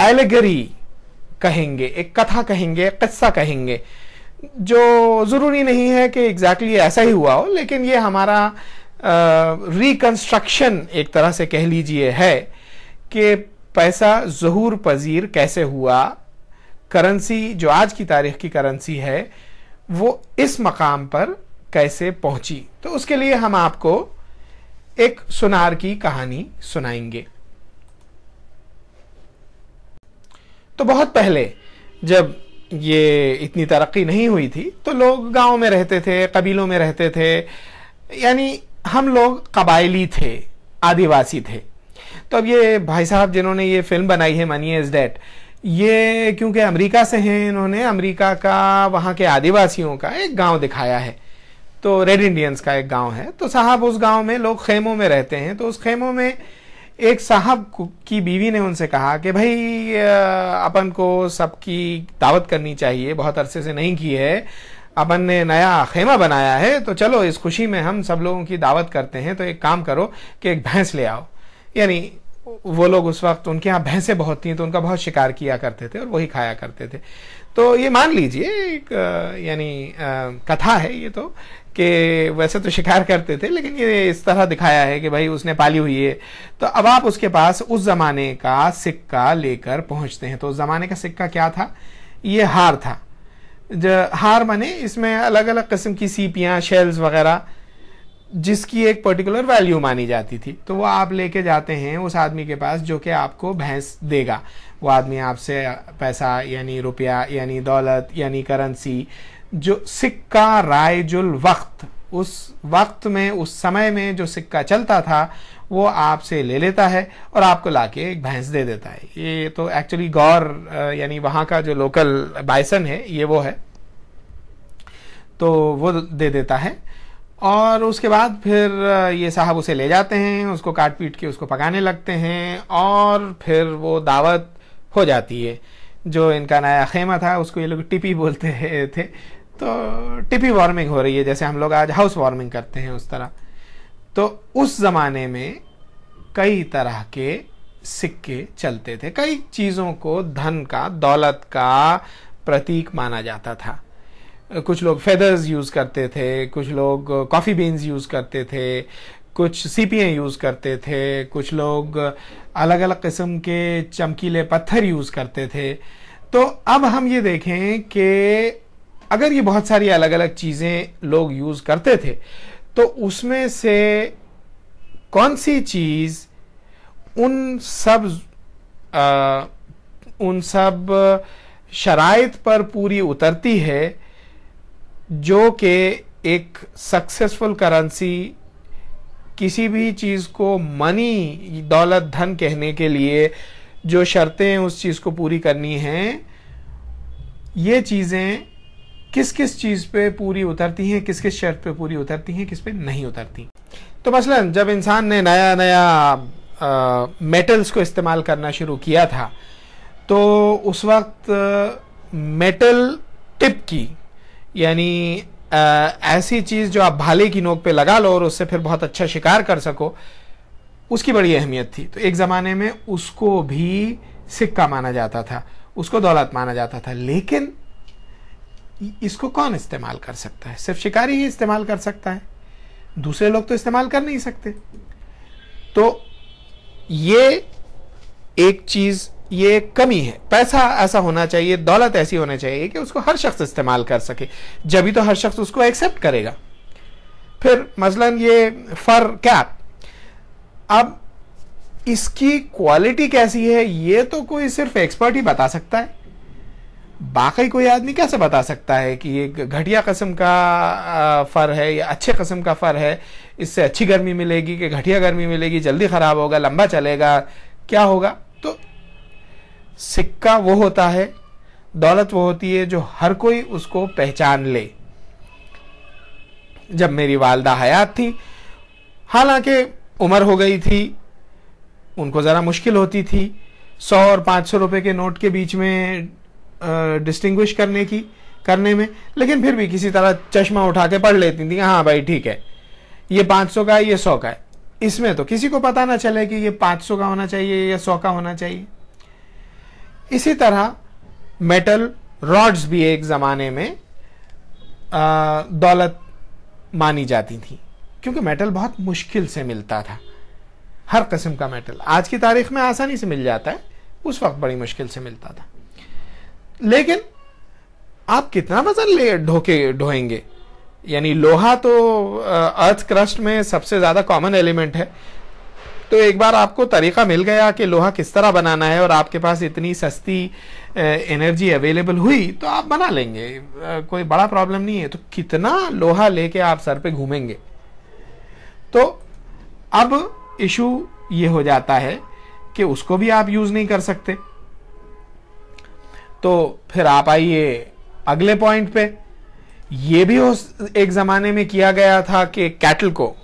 एलेगरी कहेंगे एक कथा कहेंगे किस्सा कहेंगे जो ज़रूरी नहीं है कि एग्जैक्टली exactly ऐसा ही हुआ हो लेकिन ये हमारा रिकन्स्ट्रक्शन एक तरह से कह लीजिए है कि पैसा जहूर पजीर कैसे हुआ करेंसी जो आज की तारीख की करेंसी है वो इस मकाम पर कैसे पहुंची तो उसके लिए हम आपको एक सुनार की कहानी सुनाएंगे तो बहुत पहले जब ये इतनी तरक्की नहीं हुई थी तो लोग गांव में रहते थे कबीलों में रहते थे यानी हम लोग कबायली थे आदिवासी थे तो अब ये भाई साहब जिन्होंने ये फिल्म बनाई है मनी इज डेट ये क्योंकि अमेरिका से हैं इन्होंने अमेरिका का वहाँ के आदिवासियों का एक गांव दिखाया है तो रेड इंडियंस का एक गांव है तो साहब उस गांव में लोग खेमों में रहते हैं तो उस खेमों में एक साहब की बीवी ने उनसे कहा कि भाई अपन को सबकी दावत करनी चाहिए बहुत अरसे से नहीं की है अपन ने नया खेमा बनाया है तो चलो इस खुशी में हम सब लोगों की दावत करते हैं तो एक काम करो कि एक भैंस ले आओ यानी वो लोग उस वक्त उनके यहाँ भैंसें बहुत थी तो उनका बहुत शिकार किया करते थे और वही खाया करते थे तो ये मान लीजिए एक यानी कथा है ये तो कि वैसे तो शिकार करते थे लेकिन ये इस तरह दिखाया है कि भाई उसने पाली हुई है तो अब आप उसके पास उस जमाने का सिक्का लेकर पहुंचते हैं तो उस जमाने का सिक्का क्या था ये हार था जो हार माने इसमें अलग अलग किस्म की सीपियाँ शेल्स वगैरह जिसकी एक पर्टिकुलर वैल्यू मानी जाती थी तो वो आप लेके जाते हैं उस आदमी के पास जो कि आपको भैंस देगा वो आदमी आपसे पैसा यानी रुपया यानी दौलत यानी करेंसी जो सिक्का रायजुल वक्त उस वक्त में उस समय में जो सिक्का चलता था वो आपसे ले लेता है और आपको लाके एक भैंस दे देता है ये तो एक्चुअली गौर यानी वहाँ का जो लोकल बाइसन है ये वो है तो वो दे देता है और उसके बाद फिर ये साहब उसे ले जाते हैं उसको काट पीट के उसको पकाने लगते हैं और फिर वो दावत हो जाती है जो इनका नया खेमा था उसको ये लोग टिपी बोलते थे तो टिपी वार्मिंग हो रही है जैसे हम लोग आज हाउस वार्मिंग करते हैं उस तरह तो उस ज़माने में कई तरह के सिक्के चलते थे कई चीज़ों को धन का दौलत का प्रतीक माना जाता था कुछ लोग फेदर्स यूज़ करते थे कुछ लोग कॉफ़ी बीन्स यूज़ करते थे कुछ सीपियाँ यूज़ करते थे कुछ लोग अलग अलग किस्म के चमकीले पत्थर यूज़ करते थे तो अब हम ये देखें कि अगर ये बहुत सारी अलग अलग चीज़ें लोग यूज़ करते थे तो उसमें से कौन सी चीज़ उन सब आ, उन सब शराइत पर पूरी उतरती है जो कि एक सक्सेसफुल करेंसी किसी भी चीज़ को मनी दौलत धन कहने के लिए जो शर्तें उस चीज़ को पूरी करनी हैं ये चीज़ें किस किस चीज़ पे पूरी उतरती हैं किस किस शर्त पे पूरी उतरती हैं किस पे नहीं उतरती तो मसलन जब इंसान ने नया नया मेटल्स को इस्तेमाल करना शुरू किया था तो उस वक्त मेटल टिप की यानी ऐसी चीज़ जो आप भाले की नोक पे लगा लो और उससे फिर बहुत अच्छा शिकार कर सको उसकी बड़ी अहमियत थी तो एक ज़माने में उसको भी सिक्का माना जाता था उसको दौलत माना जाता था लेकिन इसको कौन इस्तेमाल कर सकता है सिर्फ शिकारी ही इस्तेमाल कर सकता है दूसरे लोग तो इस्तेमाल कर नहीं सकते तो ये एक चीज ये कमी है पैसा ऐसा होना चाहिए दौलत ऐसी होना चाहिए कि उसको हर शख्स इस्तेमाल कर सके जब ही तो हर शख्स उसको एक्सेप्ट करेगा फिर मसलन ये फर कैप अब इसकी क्वालिटी कैसी है ये तो कोई सिर्फ एक्सपर्ट ही बता सकता है बाकी कोई आदमी कैसे बता सकता है कि ये घटिया कस्म का फ़र है या अच्छे कस्म का फ़र है इससे अच्छी गर्मी मिलेगी कि घटिया गर्मी मिलेगी जल्दी ख़राब होगा लंबा चलेगा क्या होगा तो सिक्का वो होता है दौलत वो होती है जो हर कोई उसको पहचान ले जब मेरी वालदा हयात थी हालांकि उम्र हो गई थी उनको ज़रा मुश्किल होती थी सौ और पांच सौ रुपए के नोट के बीच में डिस्टिंग्विश करने की करने में लेकिन फिर भी किसी तरह चश्मा उठा के पढ़ लेती थी हाँ भाई ठीक है ये 500 का है ये 100 का है इसमें तो किसी को पता ना चले कि ये 500 का होना चाहिए या 100 का होना चाहिए इसी तरह मेटल रॉड्स भी एक ज़माने में आ, दौलत मानी जाती थी क्योंकि मेटल बहुत मुश्किल से मिलता था हर किस्म का मेटल आज की तारीख में आसानी से मिल जाता है उस वक्त बड़ी मुश्किल से मिलता था लेकिन आप कितना वजन ढोके ढोएंगे यानी लोहा तो अर्थ क्रस्ट में सबसे ज्यादा कॉमन एलिमेंट है तो एक बार आपको तरीका मिल गया कि लोहा किस तरह बनाना है और आपके पास इतनी सस्ती एनर्जी अवेलेबल हुई तो आप बना लेंगे कोई बड़ा प्रॉब्लम नहीं है तो कितना लोहा लेके आप सर पे घूमेंगे तो अब इशू ये हो जाता है कि उसको भी आप यूज नहीं कर सकते तो फिर आप आइए अगले पॉइंट पे ये भी उस एक ज़माने में किया गया था कि कैटल को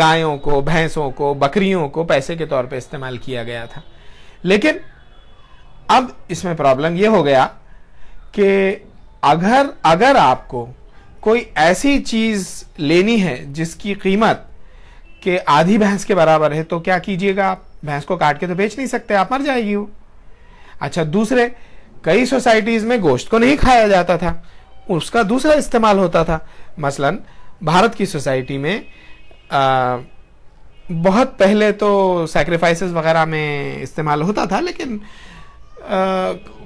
गायों को भैंसों को बकरियों को पैसे के तौर पे इस्तेमाल किया गया था लेकिन अब इसमें प्रॉब्लम यह हो गया कि अगर अगर आपको कोई ऐसी चीज़ लेनी है जिसकी कीमत के आधी भैंस के बराबर है तो क्या कीजिएगा आप भैंस को काट के तो बेच नहीं सकते आप मर जाएगी वो अच्छा दूसरे कई सोसाइटीज में गोश्त को नहीं खाया जाता था उसका दूसरा इस्तेमाल होता था मसलन भारत की सोसाइटी में आ, बहुत पहले तो सेक्रीफाइस वगैरह में इस्तेमाल होता था लेकिन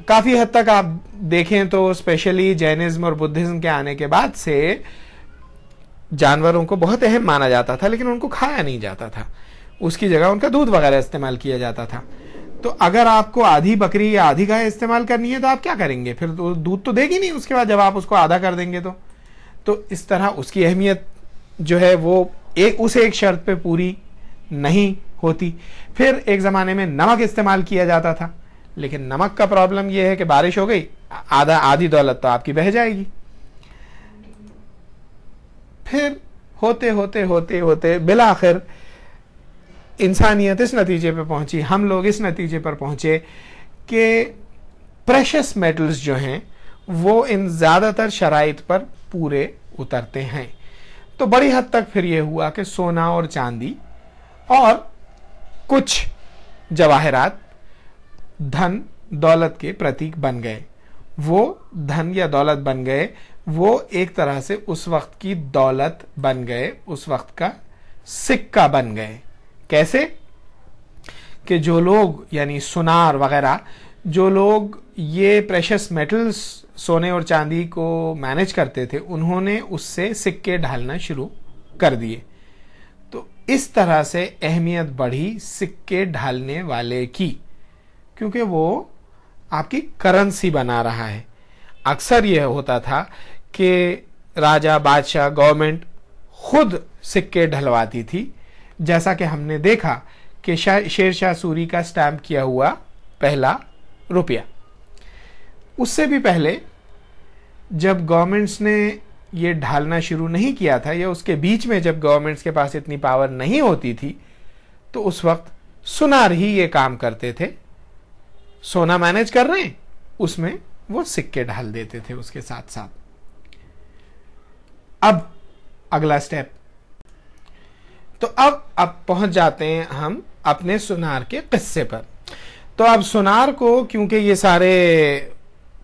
काफ़ी हद तक आप देखें तो स्पेशली जैनिज्म और बुद्धिज्म के आने के बाद से जानवरों को बहुत अहम माना जाता था लेकिन उनको खाया नहीं जाता था उसकी जगह उनका दूध वगैरह इस्तेमाल किया जाता था तो अगर आपको आधी बकरी या आधी गाय इस्तेमाल करनी है तो आप क्या करेंगे फिर तो दूध तो देगी नहीं उसके बाद जब आप उसको आधा कर देंगे तो तो इस तरह उसकी अहमियत जो है वो एक उस एक शर्त पे पूरी नहीं होती फिर एक ज़माने में नमक इस्तेमाल किया जाता था लेकिन नमक का प्रॉब्लम यह है कि बारिश हो गई आधा आधी दौलत तो आपकी बह जाएगी फिर होते होते होते होते बिलाखिर इंसानियत इस नतीजे पर पहुंची हम लोग इस नतीजे पर पहुंचे कि प्रेशस मेटल्स जो हैं वो इन ज़्यादातर शराइ पर पूरे उतरते हैं तो बड़ी हद तक फिर ये हुआ कि सोना और चांदी और कुछ जवाहरात धन दौलत के प्रतीक बन गए वो धन या दौलत बन गए वो एक तरह से उस वक्त की दौलत बन गए उस वक्त का सिक्का बन गए कैसे कि जो लोग यानी सुनार वगैरह जो लोग ये प्रेशस मेटल्स सोने और चांदी को मैनेज करते थे उन्होंने उससे सिक्के ढालना शुरू कर दिए तो इस तरह से अहमियत बढ़ी सिक्के ढालने वाले की क्योंकि वो आपकी करेंसी बना रहा है अक्सर यह होता था कि राजा बादशाह गवर्नमेंट खुद सिक्के ढलवाती थी जैसा कि हमने देखा कि शेर शाह सूरी का स्टैम्प किया हुआ पहला रुपया उससे भी पहले जब गवर्नमेंट्स ने ये ढालना शुरू नहीं किया था या उसके बीच में जब गवर्नमेंट्स के पास इतनी पावर नहीं होती थी तो उस वक्त सुनार ही ये काम करते थे सोना मैनेज कर रहे हैं उसमें वो सिक्के ढाल देते थे उसके साथ साथ अब अगला स्टेप तो अब अब पहुंच जाते हैं हम अपने सुनार के किस्से पर तो अब सुनार को क्योंकि ये सारे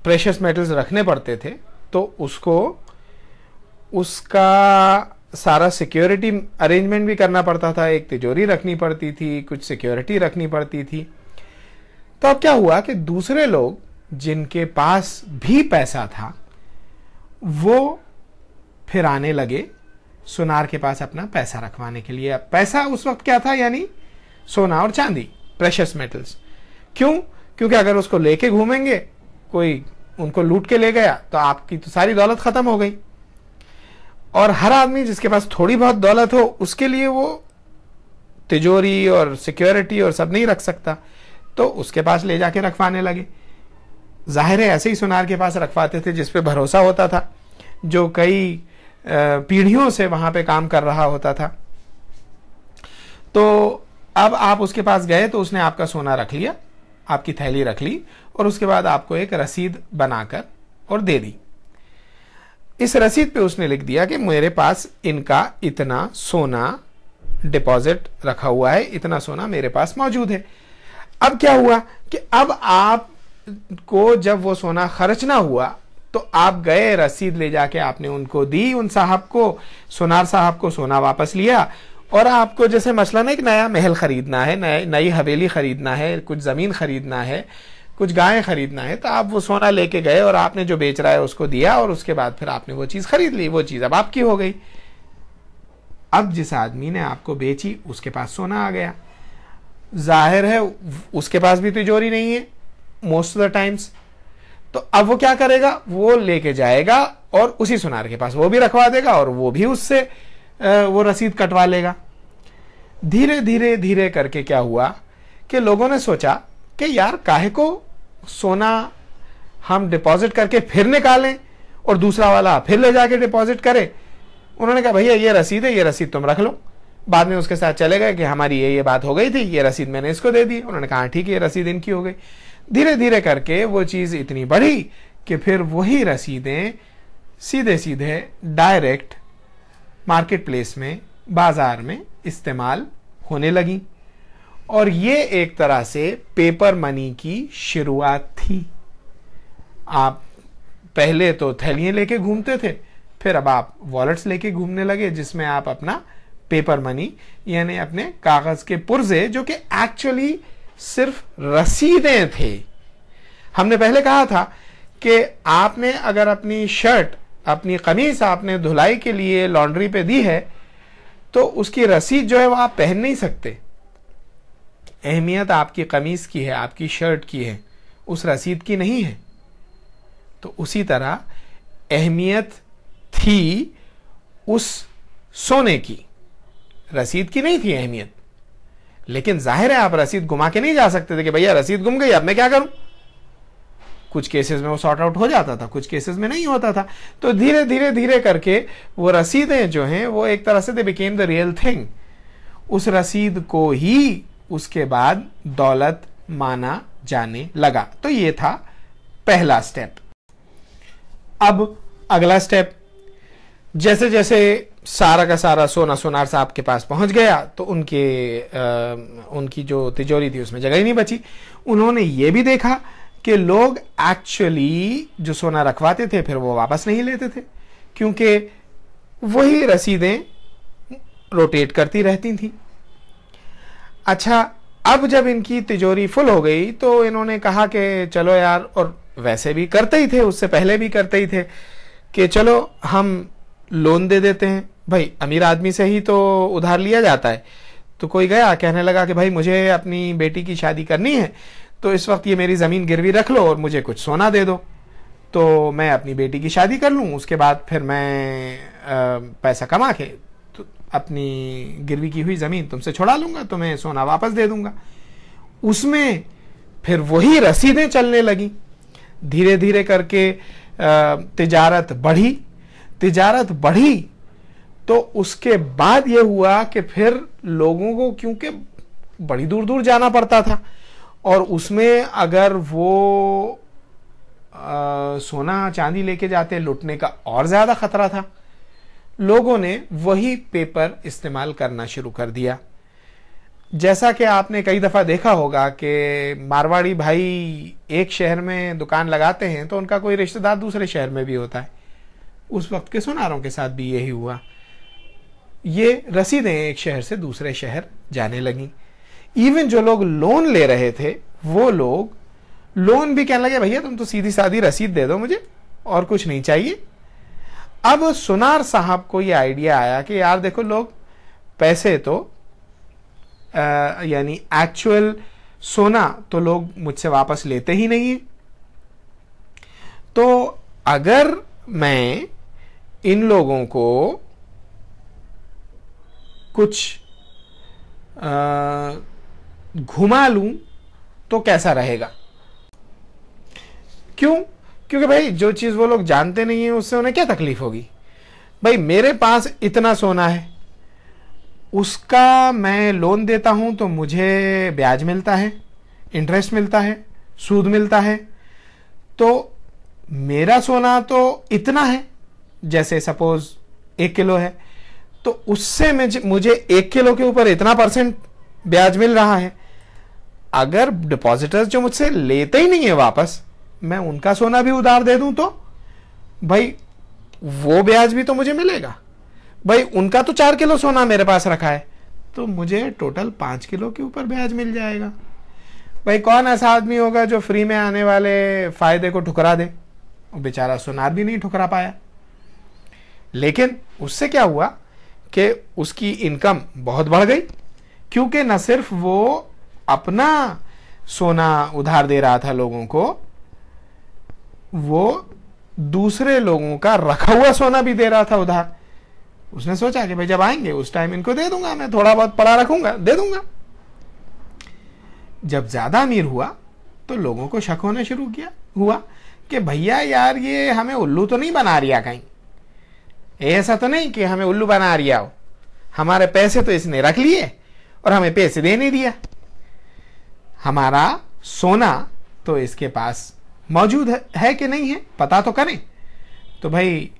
प्रेशस मेटल्स रखने पड़ते थे तो उसको उसका सारा सिक्योरिटी अरेंजमेंट भी करना पड़ता था एक तिजोरी रखनी पड़ती थी कुछ सिक्योरिटी रखनी पड़ती थी तो अब क्या हुआ कि दूसरे लोग जिनके पास भी पैसा था वो फिर आने लगे सुनार के पास अपना पैसा रखवाने के लिए पैसा उस वक्त क्या था यानी सोना और चांदी प्रेशस मेटल्स क्यों क्योंकि अगर उसको लेके घूमेंगे कोई उनको लूट के ले गया तो आपकी तो सारी दौलत खत्म हो गई और हर आदमी जिसके पास थोड़ी बहुत दौलत हो उसके लिए वो तिजोरी और सिक्योरिटी और सब नहीं रख सकता तो उसके पास ले जाके रखवाने लगे जाहिर है ऐसे ही सुनार के पास रखवाते थे जिसपे भरोसा होता था जो कई पीढ़ियों से वहां पे काम कर रहा होता था तो अब आप उसके पास गए तो उसने आपका सोना रख लिया आपकी थैली रख ली और उसके बाद आपको एक रसीद बनाकर और दे दी इस रसीद पे उसने लिख दिया कि मेरे पास इनका इतना सोना डिपॉजिट रखा हुआ है इतना सोना मेरे पास मौजूद है अब क्या हुआ कि अब आप को जब वो सोना खर्चना हुआ तो आप गए रसीद ले जाके आपने उनको दी उन साहब को सोनार साहब को सोना वापस लिया और आपको जैसे मसला ना एक नया महल खरीदना है नई नई हवेली खरीदना है कुछ ज़मीन खरीदना है कुछ गायें खरीदना है तो आप वो सोना लेके गए और आपने जो बेच रहा है उसको दिया और उसके बाद फिर आपने वो चीज़ खरीद ली वो चीज़ अब आपकी हो गई अब जिस आदमी ने आपको बेची उसके पास सोना आ गया जाहिर है उसके पास भी तिजोरी तो नहीं है मोस्ट ऑफ द टाइम्स तो अब वो क्या करेगा वो लेके जाएगा और उसी सुनार के पास वो भी रखवा देगा और वो भी उससे वो रसीद कटवा लेगा धीरे धीरे धीरे करके क्या हुआ कि लोगों ने सोचा कि यार काहे को सोना हम डिपॉजिट करके फिर निकालें और दूसरा वाला फिर ले जाके डिपॉजिट करें उन्होंने कहा भैया ये रसीद है ये रसीद तुम रख लो बाद में उसके साथ चले गए कि हमारी ये ये बात हो गई थी ये रसीद मैंने इसको दे दी उन्होंने कहा हाँ, ठीक है ये रसीद इनकी हो गई धीरे धीरे करके वो चीज़ इतनी बढ़ी कि फिर वही रसीदें सीधे सीधे डायरेक्ट मार्केट प्लेस में बाजार में इस्तेमाल होने लगी और ये एक तरह से पेपर मनी की शुरुआत थी आप पहले तो थैलियाँ लेके घूमते थे फिर अब आप वॉलेट्स लेके घूमने लगे जिसमें आप अपना पेपर मनी यानी अपने कागज के पुर्जे जो कि एक्चुअली सिर्फ रसीदें थे हमने पहले कहा था कि आपने अगर अपनी शर्ट अपनी कमीज आपने धुलाई के लिए लॉन्ड्री पे दी है तो उसकी रसीद जो है वो आप पहन नहीं सकते अहमियत आपकी कमीज की है आपकी शर्ट की है उस रसीद की नहीं है तो उसी तरह अहमियत थी उस सोने की रसीद की नहीं थी अहमियत लेकिन जाहिर है आप रसीद घुमा के नहीं जा सकते थे कि भैया रसीद गुम गई अब मैं क्या करूं कुछ केसेस में वो सॉर्ट आउट हो जाता था कुछ केसेस में नहीं होता था तो धीरे धीरे धीरे करके वो रसीदें जो हैं वो एक तरह से they became the real thing उस रसीद को ही उसके बाद दौलत माना जाने लगा तो ये था पहला स्टेप अब अगला स्टेप जैसे जैसे सारा का सारा सोना सोनार साहब के पास पहुंच गया तो उनके आ, उनकी जो तिजोरी थी उसमें जगह ही नहीं बची उन्होंने ये भी देखा कि लोग एक्चुअली जो सोना रखवाते थे फिर वो वापस नहीं लेते थे क्योंकि वही रसीदें रोटेट करती रहती थी अच्छा अब जब इनकी तिजोरी फुल हो गई तो इन्होंने कहा कि चलो यार और वैसे भी करते ही थे उससे पहले भी करते ही थे कि चलो हम लोन दे देते हैं भाई अमीर आदमी से ही तो उधार लिया जाता है तो कोई गया कहने लगा कि भाई मुझे अपनी बेटी की शादी करनी है तो इस वक्त ये मेरी ज़मीन गिरवी रख लो और मुझे कुछ सोना दे दो तो मैं अपनी बेटी की शादी कर लूँ उसके बाद फिर मैं आ, पैसा कमा के तो अपनी गिरवी की हुई ज़मीन तुमसे छोड़ा लूँगा तो मैं सोना वापस दे दूँगा उसमें फिर वही रसीदें चलने लगी धीरे धीरे करके तिजारत बढ़ी तिजारत बढ़ी तो उसके बाद यह हुआ कि फिर लोगों को क्योंकि बड़ी दूर दूर जाना पड़ता था और उसमें अगर वो आ, सोना चांदी लेके जाते लुटने का और ज़्यादा खतरा था लोगों ने वही पेपर इस्तेमाल करना शुरू कर दिया जैसा कि आपने कई दफ़ा देखा होगा कि मारवाड़ी भाई एक शहर में दुकान लगाते हैं तो उनका कोई रिश्तेदार दूसरे शहर में भी होता है उस वक्त के सुनारों के साथ भी यही हुआ ये रसीदें एक शहर से दूसरे शहर जाने लगी इवन जो लोग लोन ले रहे थे वो लोग लोन भी कहने लगे भैया तुम तो सीधी साधी रसीद दे दो मुझे और कुछ नहीं चाहिए अब सुनार साहब को ये आइडिया आया कि यार देखो लोग पैसे तो यानी एक्चुअल सोना तो लोग मुझसे वापस लेते ही नहीं है तो अगर मैं इन लोगों को कुछ घुमा लूं तो कैसा रहेगा क्यों क्योंकि भाई जो चीज़ वो लोग जानते नहीं है उससे उन्हें क्या तकलीफ होगी भाई मेरे पास इतना सोना है उसका मैं लोन देता हूं तो मुझे ब्याज मिलता है इंटरेस्ट मिलता है सूद मिलता है तो मेरा सोना तो इतना है जैसे सपोज एक किलो है तो उससे मुझे एक किलो के ऊपर इतना परसेंट ब्याज मिल रहा है अगर डिपॉजिटर्स जो मुझसे लेते ही नहीं है वापस मैं उनका सोना भी उधार दे दूं तो भाई वो ब्याज भी तो मुझे मिलेगा भाई उनका तो चार किलो सोना मेरे पास रखा है तो मुझे टोटल पांच किलो के ऊपर ब्याज मिल जाएगा भाई कौन ऐसा आदमी होगा जो फ्री में आने वाले फायदे को ठुकरा दे बेचारा सुनार भी नहीं ठुकरा पाया लेकिन उससे क्या हुआ कि उसकी इनकम बहुत बढ़ गई क्योंकि न सिर्फ वो अपना सोना उधार दे रहा था लोगों को वो दूसरे लोगों का रखा हुआ सोना भी दे रहा था उधार उसने सोचा कि भाई जब आएंगे उस टाइम इनको दे दूंगा मैं थोड़ा बहुत पड़ा रखूंगा दे दूंगा जब ज्यादा अमीर हुआ तो लोगों को शक होना शुरू किया हुआ कि भैया यार ये हमें उल्लू तो नहीं बना रिया कहीं ऐसा तो नहीं कि हमें उल्लू बना रिया हो हमारे पैसे तो इसने रख लिए और हमें पैसे दे नहीं दिया हमारा सोना तो इसके पास मौजूद है, है कि नहीं है पता तो करें तो भाई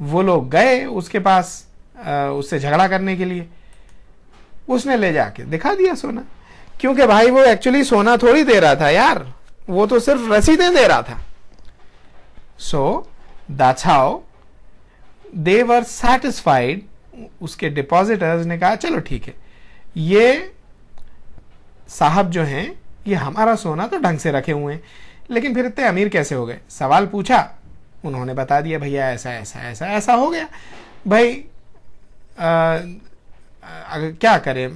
वो लोग गए उसके पास उससे झगड़ा करने के लिए उसने ले जाके दिखा दिया सोना क्योंकि भाई वो एक्चुअली सोना थोड़ी दे रहा था यार वो तो सिर्फ रसीदें दे रहा था सो दाछाओ देवर सेटिस्फाइड उसके डिपॉजिटर्स ने कहा चलो ठीक है ये साहब जो हैं ये हमारा सोना तो ढंग से रखे हुए हैं लेकिन फिर इतने अमीर कैसे हो गए सवाल पूछा उन्होंने बता दिया भैया ऐसा ऐसा ऐसा ऐसा हो गया भाई आ, अगर क्या करें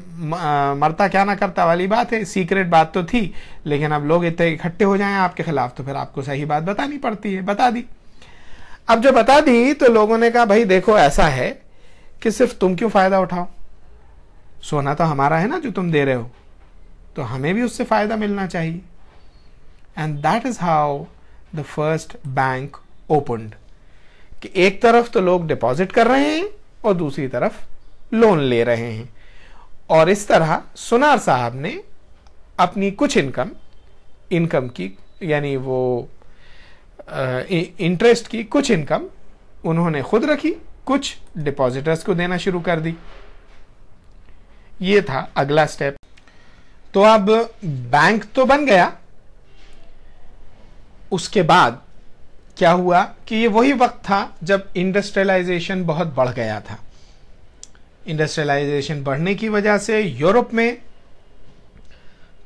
मरता क्या ना करता वाली बात है सीक्रेट बात तो थी लेकिन अब लोग इतने इकट्ठे हो जाएं आपके खिलाफ तो फिर आपको सही बात बतानी पड़ती है बता दी अब जो बता दी तो लोगों ने कहा भाई देखो ऐसा है कि सिर्फ तुम क्यों फायदा उठाओ सोना तो हमारा है ना जो तुम दे रहे हो तो हमें भी उससे फायदा मिलना चाहिए and that is how the first bank opened कि एक तरफ तो लोग डिपॉजिट कर रहे हैं और दूसरी तरफ लोन ले रहे हैं और इस तरह सुनार साहब ने अपनी कुछ इनकम इनकम की यानी वो इंटरेस्ट की कुछ इनकम उन्होंने खुद रखी कुछ डिपॉजिटर्स को देना शुरू कर दी ये था अगला स्टेप तो अब बैंक तो बन गया उसके बाद क्या हुआ कि ये वही वक्त था जब इंडस्ट्रियलाइजेशन बहुत बढ़ गया था इंडस्ट्रियलाइजेशन बढ़ने की वजह से यूरोप में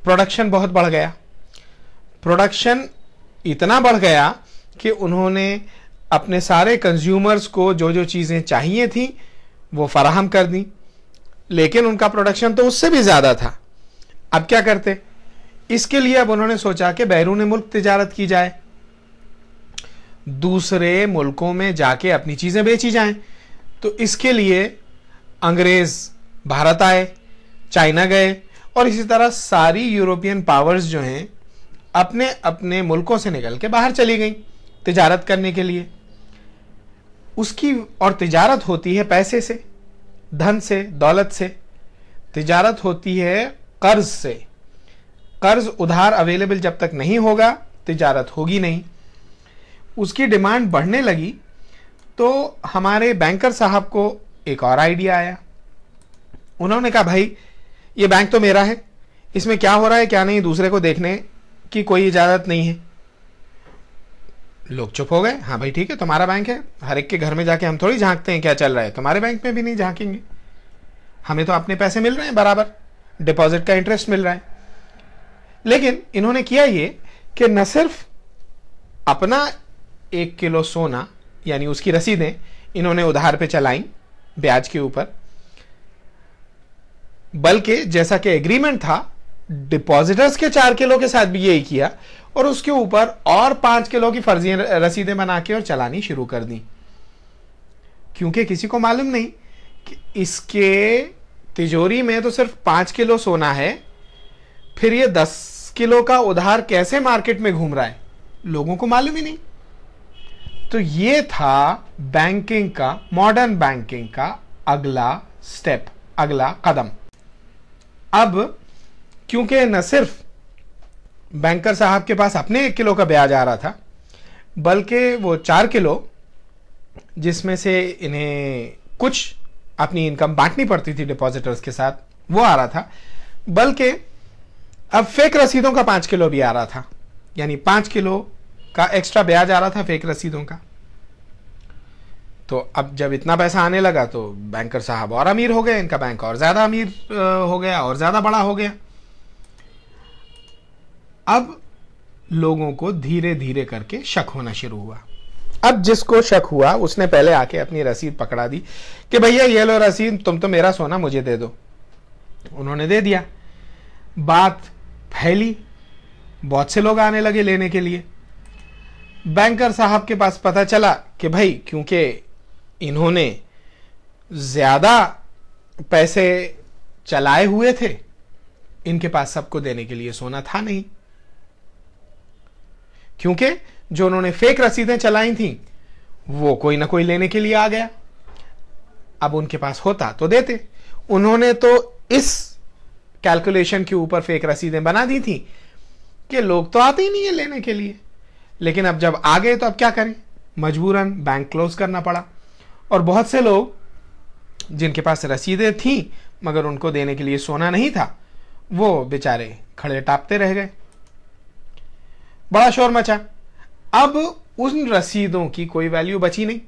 प्रोडक्शन बहुत बढ़ गया प्रोडक्शन इतना बढ़ गया कि उन्होंने अपने सारे कंज्यूमर्स को जो जो चीज़ें चाहिए थी वो फराहम कर दी लेकिन उनका प्रोडक्शन तो उससे भी ज़्यादा था अब क्या करते इसके लिए अब उन्होंने सोचा कि बैरून मुल्क तजारत की जाए दूसरे मुल्कों में जाके अपनी चीज़ें बेची जाएं तो इसके लिए अंग्रेज़ भारत आए चाइना गए और इसी तरह सारी यूरोपियन पावर्स जो हैं अपने अपने मुल्कों से निकल के बाहर चली गई तिजारत करने के लिए उसकी और तिजारत होती है पैसे से धन से दौलत से तिजारत होती है कर्ज से कर्ज उधार अवेलेबल जब तक नहीं होगा तिजारत होगी नहीं उसकी डिमांड बढ़ने लगी तो हमारे बैंकर साहब को एक और आइडिया आया उन्होंने कहा भाई ये बैंक तो मेरा है इसमें क्या हो रहा है क्या नहीं दूसरे को देखने की कोई इजाज़त नहीं है लोग चुप हो गए हाँ भाई ठीक है तुम्हारा बैंक है हर एक के घर में जाके हम थोड़ी झांकते हैं क्या चल रहा है तुम्हारे बैंक में भी नहीं झांकेंगे हमें तो अपने पैसे मिल रहे हैं बराबर डिपॉजिट का इंटरेस्ट मिल रहा है लेकिन इन्होंने किया ये कि न सिर्फ अपना एक किलो सोना यानी उसकी रसीदें इन्होंने उधार पे चलाई ब्याज के ऊपर बल्कि जैसा कि एग्रीमेंट था डिपॉजिटर्स के चार किलो के साथ भी यही किया और उसके ऊपर और पांच किलो की फर्जी रसीदें बना के और चलानी शुरू कर दी क्योंकि किसी को मालूम नहीं कि इसके तिजोरी में तो सिर्फ पांच किलो सोना है फिर ये दस किलो का उधार कैसे मार्केट में घूम रहा है लोगों को मालूम ही नहीं तो ये था बैंकिंग का मॉडर्न बैंकिंग का अगला स्टेप अगला कदम अब क्योंकि न सिर्फ बैंकर साहब के पास अपने एक किलो का ब्याज आ रहा था बल्कि वो चार किलो जिसमें से इन्हें कुछ अपनी इनकम बांटनी पड़ती थी डिपॉजिटर्स के साथ वो आ रहा था बल्कि अब फेक रसीदों का पांच किलो भी आ रहा था यानी पांच किलो का एक्स्ट्रा ब्याज आ रहा था फेक रसीदों का तो अब जब इतना पैसा आने लगा तो बैंकर साहब और अमीर हो गए इनका बैंक और ज़्यादा अमीर हो गया और ज़्यादा बड़ा हो गया अब लोगों को धीरे धीरे करके शक होना शुरू हुआ अब जिसको शक हुआ उसने पहले आके अपनी रसीद पकड़ा दी कि भैया ये लो रसीद तुम तो मेरा सोना मुझे दे दो उन्होंने दे दिया बात फैली बहुत से लोग आने लगे लेने के लिए बैंकर साहब के पास पता चला कि भाई क्योंकि इन्होंने ज़्यादा पैसे चलाए हुए थे इनके पास सबको देने के लिए सोना था नहीं क्योंकि जो उन्होंने फेक रसीदें चलाई थी वो कोई ना कोई लेने के लिए आ गया अब उनके पास होता तो देते उन्होंने तो इस कैलकुलेशन के ऊपर फेक रसीदें बना दी थी कि लोग तो आते ही नहीं है लेने के लिए लेकिन अब जब आ गए तो अब क्या करें मजबूरन बैंक क्लोज करना पड़ा और बहुत से लोग जिनके पास रसीदें थीं मगर उनको देने के लिए सोना नहीं था वो बेचारे खड़े टापते रह गए बड़ा शोर मचा अब उन रसीदों की कोई वैल्यू बची नहीं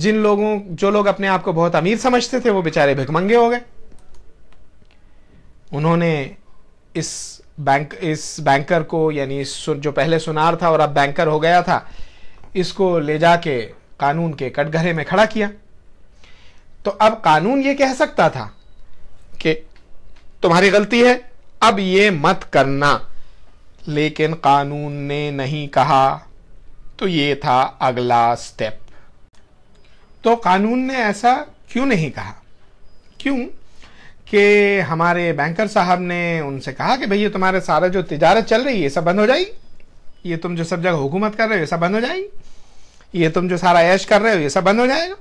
जिन लोगों जो लोग अपने आप को बहुत अमीर समझते थे वो बेचारे भिकमंगे हो गए उन्होंने इस बैंक इस बैंकर को यानी जो पहले सुनार था और अब बैंकर हो गया था इसको ले जाके कानून के कटघरे में खड़ा किया तो अब कानून ये कह सकता था कि तुम्हारी गलती है अब ये मत करना लेकिन कानून ने नहीं कहा तो ये था अगला स्टेप तो कानून ने ऐसा क्यों नहीं कहा क्यों कि हमारे बैंकर साहब ने उनसे कहा कि भैया तुम्हारे सारा जो तिजारत चल रही है सब बंद हो जाएगी ये तुम जो सब जगह हुकूमत कर रहे हो ये सब बंद हो जाएगी ये तुम जो सारा ऐश कर रहे हो ये सब बंद हो जाएगा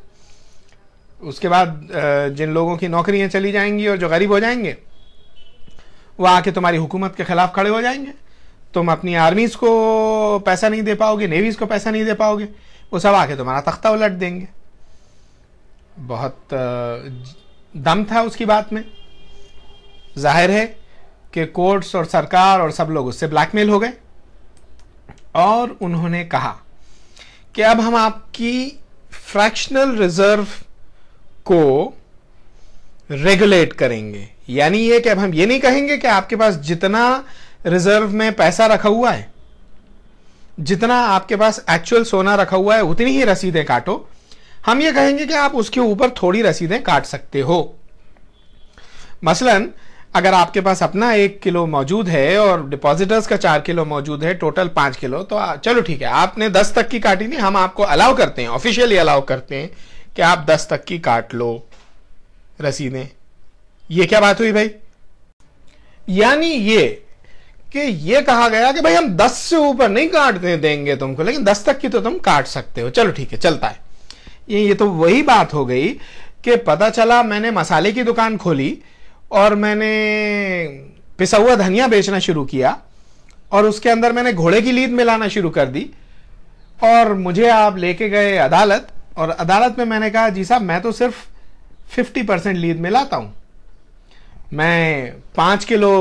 उसके बाद जिन लोगों की नौकरियां चली जाएंगी और जो गरीब हो जाएंगे वो आके तुम्हारी हुकूमत के खिलाफ खड़े हो जाएंगे तुम अपनी आर्मीज को पैसा नहीं दे पाओगे नेवीज को पैसा नहीं दे पाओगे वो सब आके तुम्हारा तख्ता उलट देंगे बहुत दम था उसकी बात में जाहिर है कि कोर्ट्स और सरकार और सब लोग उससे ब्लैकमेल हो गए और उन्होंने कहा कि अब हम आपकी फ्रैक्शनल रिजर्व को रेगुलेट करेंगे यानी ये कि अब हम ये नहीं कहेंगे कि आपके पास जितना रिजर्व में पैसा रखा हुआ है जितना आपके पास एक्चुअल सोना रखा हुआ है उतनी ही रसीदें काटो हम ये कहेंगे कि आप उसके ऊपर थोड़ी रसीदें काट सकते हो मसलन अगर आपके पास अपना एक किलो मौजूद है और डिपॉजिटर्स का चार किलो मौजूद है टोटल पांच किलो तो चलो ठीक है आपने दस तक की काटी नहीं हम आपको अलाउ करते हैं ऑफिशियली अलाउ करते हैं कि आप दस तक की काट लो रसीदें ये क्या बात हुई भाई यानी ये कि ये कहा गया कि भाई हम दस से ऊपर नहीं काटने देंगे तुमको लेकिन दस तक की तो तुम काट सकते हो चलो ठीक है चलता है ये ये तो वही बात हो गई कि पता चला मैंने मसाले की दुकान खोली और मैंने पिसा हुआ धनिया बेचना शुरू किया और उसके अंदर मैंने घोड़े की लीद मिलाना शुरू कर दी और मुझे आप लेके गए अदालत और अदालत में मैंने कहा जी साहब मैं तो सिर्फ फिफ्टी परसेंट लीद मिलाता हूं मैं पांच किलो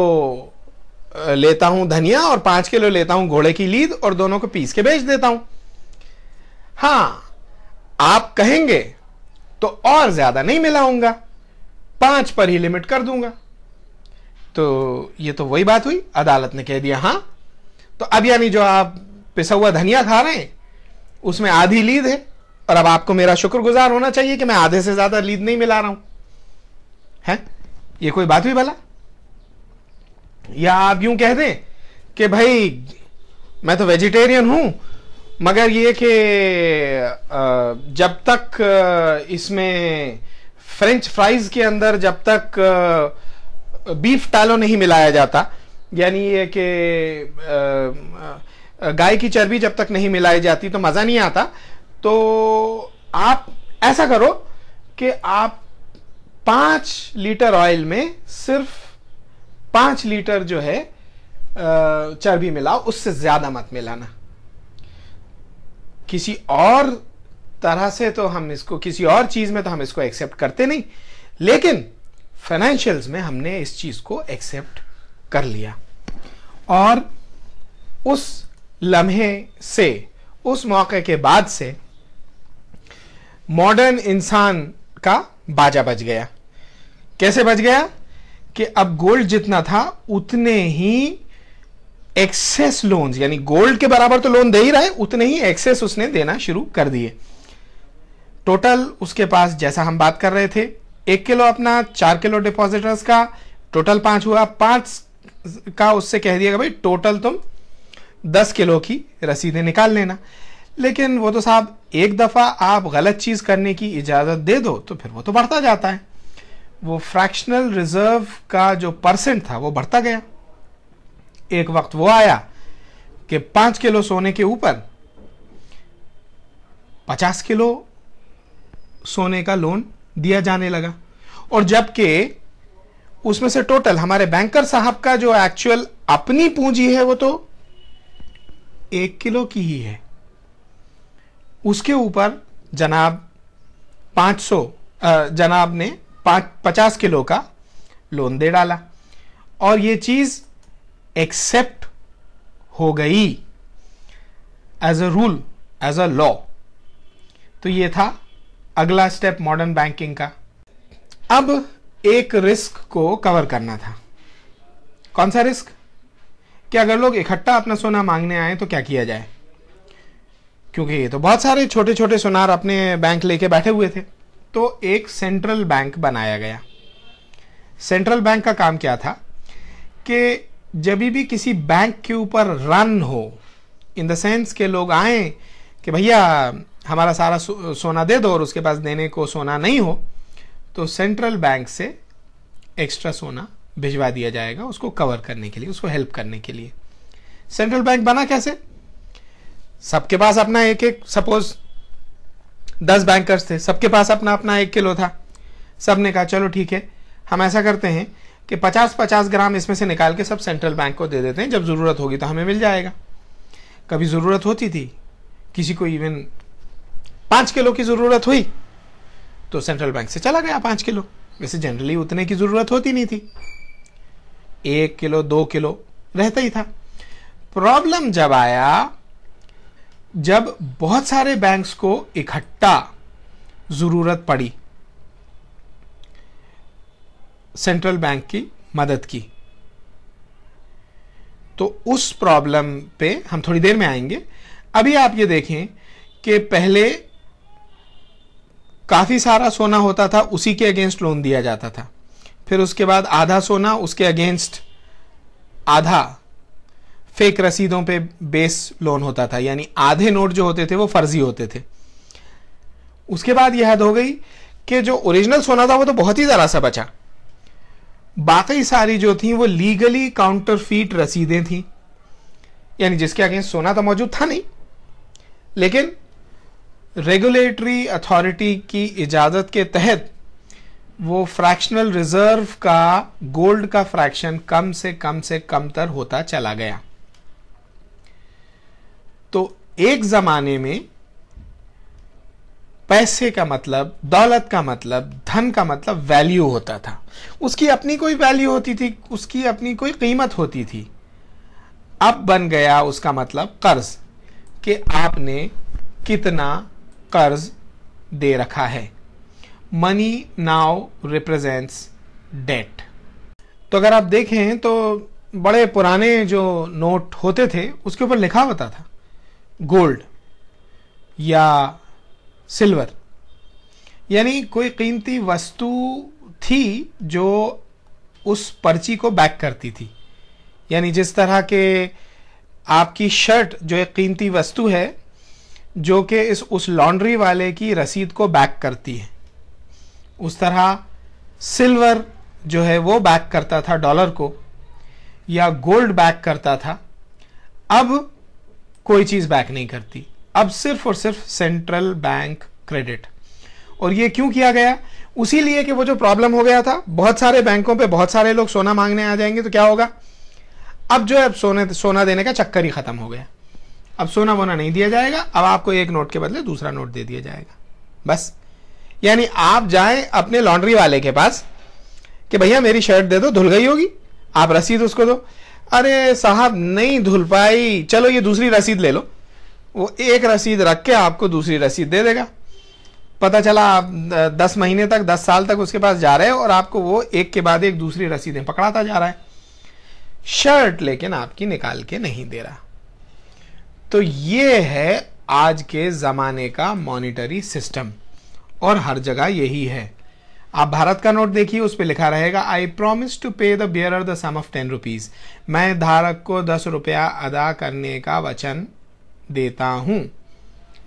लेता हूं धनिया और पांच किलो लेता हूं घोड़े की लीद और दोनों को पीस के बेच देता हूं हां आप कहेंगे तो और ज्यादा नहीं मिलाऊंगा पांच पर ही लिमिट कर दूंगा तो ये तो वही बात हुई अदालत ने कह दिया हां तो अब यानी जो आप पिसा हुआ धनिया खा रहे हैं उसमें आधी लीद है और अब आपको मेरा शुक्रगुजार होना चाहिए कि मैं आधे से ज्यादा लीद नहीं मिला रहा हूं है ये कोई बात हुई भला या आप यूं कह दें कि भाई मैं तो वेजिटेरियन हूं मगर ये कि जब तक इसमें फ्रेंच फ्राइज के अंदर जब तक बीफ टालो नहीं मिलाया जाता यानी ये कि गाय की चर्बी जब तक नहीं मिलाई जाती तो मज़ा नहीं आता तो आप ऐसा करो कि आप पाँच लीटर ऑयल में सिर्फ पांच लीटर जो है चर्बी मिलाओ उससे ज्यादा मत मिलाना किसी और तरह से तो हम इसको किसी और चीज में तो हम इसको एक्सेप्ट करते नहीं लेकिन फाइनेंशियल्स में हमने इस चीज को एक्सेप्ट कर लिया और उस लम्हे से उस मौके के बाद से मॉडर्न इंसान का बाजा बज गया कैसे बज गया कि अब गोल्ड जितना था उतने ही एक्सेस लोन्स यानी गोल्ड के बराबर तो लोन दे ही रहा है उतने ही एक्सेस उसने देना शुरू कर दिए टोटल उसके पास जैसा हम बात कर रहे थे एक किलो अपना चार किलो डिपॉजिटर्स का टोटल पांच हुआ पांच का उससे कह दिया भाई टोटल तुम दस किलो की रसीदें निकाल लेना लेकिन वो तो साहब एक दफ़ा आप गलत चीज़ करने की इजाज़त दे दो तो फिर वो तो बढ़ता जाता है वो फ्रैक्शनल रिजर्व का जो परसेंट था वो बढ़ता गया एक वक्त वो आया कि पांच किलो सोने के ऊपर पचास किलो सोने का लोन दिया जाने लगा और जबकि उसमें से टोटल हमारे बैंकर साहब का जो एक्चुअल अपनी पूंजी है वो तो एक किलो की ही है उसके ऊपर जनाब 500 जनाब ने पचास किलो का लोन दे डाला और ये चीज एक्सेप्ट हो गई as a rule as a law तो ये था अगला स्टेप मॉडर्न बैंकिंग का अब एक रिस्क को कवर करना था कौन सा रिस्क कि अगर लोग इकट्ठा अपना सोना मांगने आए तो क्या किया जाए क्योंकि तो बहुत सारे छोटे छोटे सोनार अपने बैंक लेके बैठे हुए थे तो एक सेंट्रल बैंक बनाया गया सेंट्रल बैंक का काम क्या था कि जब भी किसी बैंक के ऊपर रन हो इन द सेंस के लोग आए कि भैया हमारा सारा सो, सोना दे दो और उसके पास देने को सोना नहीं हो तो सेंट्रल बैंक से एक्स्ट्रा सोना भिजवा दिया जाएगा उसको कवर करने के लिए उसको हेल्प करने के लिए सेंट्रल बैंक बना कैसे सबके पास अपना एक एक सपोज दस बैंकर्स थे सबके पास अपना अपना एक किलो था सब ने कहा चलो ठीक है हम ऐसा करते हैं कि पचास पचास ग्राम इसमें से निकाल के सब सेंट्रल बैंक को दे देते हैं जब ज़रूरत होगी तो हमें मिल जाएगा कभी ज़रूरत होती थी किसी को इवन पांच किलो की ज़रूरत हुई तो सेंट्रल बैंक से चला गया पांच किलो वैसे जनरली उतने की ज़रूरत होती नहीं थी एक किलो दो किलो रहता ही था प्रॉब्लम जब आया जब बहुत सारे बैंक्स को इकट्ठा जरूरत पड़ी सेंट्रल बैंक की मदद की तो उस प्रॉब्लम पे हम थोड़ी देर में आएंगे अभी आप ये देखें कि पहले काफ़ी सारा सोना होता था उसी के अगेंस्ट लोन दिया जाता था फिर उसके बाद आधा सोना उसके अगेंस्ट आधा फेक रसीदों पे बेस लोन होता था यानी आधे नोट जो होते थे वो फर्जी होते थे उसके बाद यह हद हो गई कि जो ओरिजिनल सोना था वो तो बहुत ही ज़रा सा बचा बाकी सारी जो थी वो लीगली काउंटरफीट रसीदें थी यानी जिसके आगे सोना तो मौजूद था नहीं लेकिन रेगुलेटरी अथॉरिटी की इजाज़त के तहत वो फ्रैक्शनल रिजर्व का गोल्ड का फ्रैक्शन कम से कम से कमतर होता चला गया एक जमाने में पैसे का मतलब दौलत का मतलब धन का मतलब वैल्यू होता था उसकी अपनी कोई वैल्यू होती थी उसकी अपनी कोई कीमत होती थी अब बन गया उसका मतलब कर्ज कि आपने कितना कर्ज दे रखा है मनी नाउ रिप्रेजेंट्स डेट तो अगर आप देखें तो बड़े पुराने जो नोट होते थे उसके ऊपर लिखा होता था गोल्ड या सिल्वर यानी कोई कीमती वस्तु थी जो उस पर्ची को बैक करती थी यानी जिस तरह के आपकी शर्ट जो एक कीमती वस्तु है जो कि इस उस लॉन्ड्री वाले की रसीद को बैक करती है उस तरह सिल्वर जो है वो बैक करता था डॉलर को या गोल्ड बैक करता था अब कोई चीज बैक नहीं करती अब सिर्फ और सिर्फ सेंट्रल बैंक क्रेडिट और ये क्यों किया गया उसी लिए कि वो जो प्रॉब्लम हो गया था बहुत सारे बैंकों पे बहुत सारे लोग सोना मांगने आ जाएंगे तो क्या होगा अब जो है अब सोने सोना देने का चक्कर ही खत्म हो गया अब सोना वोना नहीं दिया जाएगा अब आपको एक नोट के बदले दूसरा नोट दे दिया जाएगा बस यानी आप जाए अपने लॉन्ड्री वाले के पास कि भैया मेरी शर्ट दे दो धुल गई होगी आप रसीद उसको दो अरे साहब नहीं धुल पाई चलो ये दूसरी रसीद ले लो वो एक रसीद रख के आपको दूसरी रसीद दे देगा पता चला आप दस महीने तक दस साल तक उसके पास जा रहे हो और आपको वो एक के बाद एक दूसरी रसीदें पकड़ाता जा रहा है शर्ट लेकिन आपकी निकाल के नहीं दे रहा तो ये है आज के ज़माने का मॉनिटरी सिस्टम और हर जगह यही है आप भारत का नोट देखिए उस पर लिखा रहेगा I promise to pay the bearer the sum of ten rupees मैं धारक को दस रुपया अदा करने का वचन देता हूं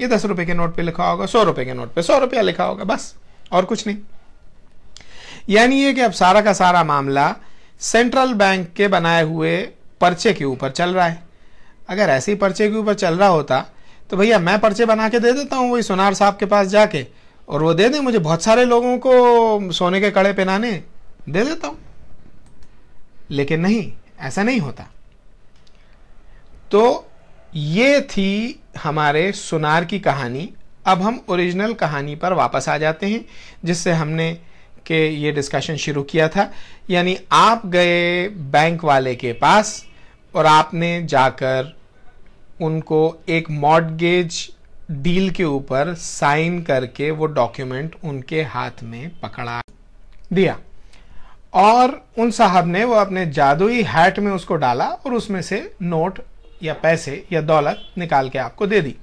ये दस रुपए के नोट पे लिखा होगा सौ रुपए के नोट पे सौ रुपया लिखा होगा बस और कुछ नहीं यानी ये कि अब सारा का सारा मामला सेंट्रल बैंक के बनाए हुए पर्चे के ऊपर चल रहा है अगर ऐसे ही पर्चे के ऊपर चल रहा होता तो भैया मैं पर्चे बना के दे देता हूँ वही सोनार साहब के पास जाके और वो दे दें मुझे बहुत सारे लोगों को सोने के कड़े पहनाने दे देता हूं लेकिन नहीं ऐसा नहीं होता तो ये थी हमारे सुनार की कहानी अब हम ओरिजिनल कहानी पर वापस आ जाते हैं जिससे हमने के ये डिस्कशन शुरू किया था यानी आप गए बैंक वाले के पास और आपने जाकर उनको एक मॉडगेज डील के ऊपर साइन करके वो डॉक्यूमेंट उनके हाथ में पकड़ा दिया और उन साहब ने वो अपने जादुई हैट में उसको डाला और उसमें से नोट या पैसे या दौलत निकाल के आपको दे दी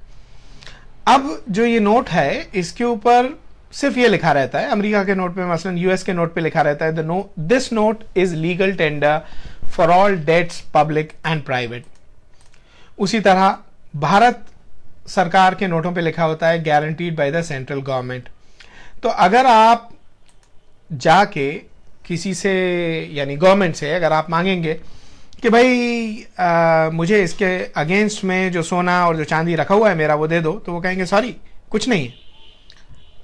अब जो ये नोट है इसके ऊपर सिर्फ ये लिखा रहता है अमेरिका के नोट पे मसलन यूएस के नोट पे लिखा रहता है no, this note is legal tender for all debts public and private उसी तरह भारत सरकार के नोटों पे लिखा होता है guaranteed by the central government तो अगर आप जाके किसी से यानी गवर्नमेंट से अगर आप मांगेंगे कि भाई आ, मुझे इसके अगेंस्ट में जो सोना और जो चांदी रखा हुआ है मेरा वो दे दो तो वो कहेंगे सॉरी कुछ नहीं है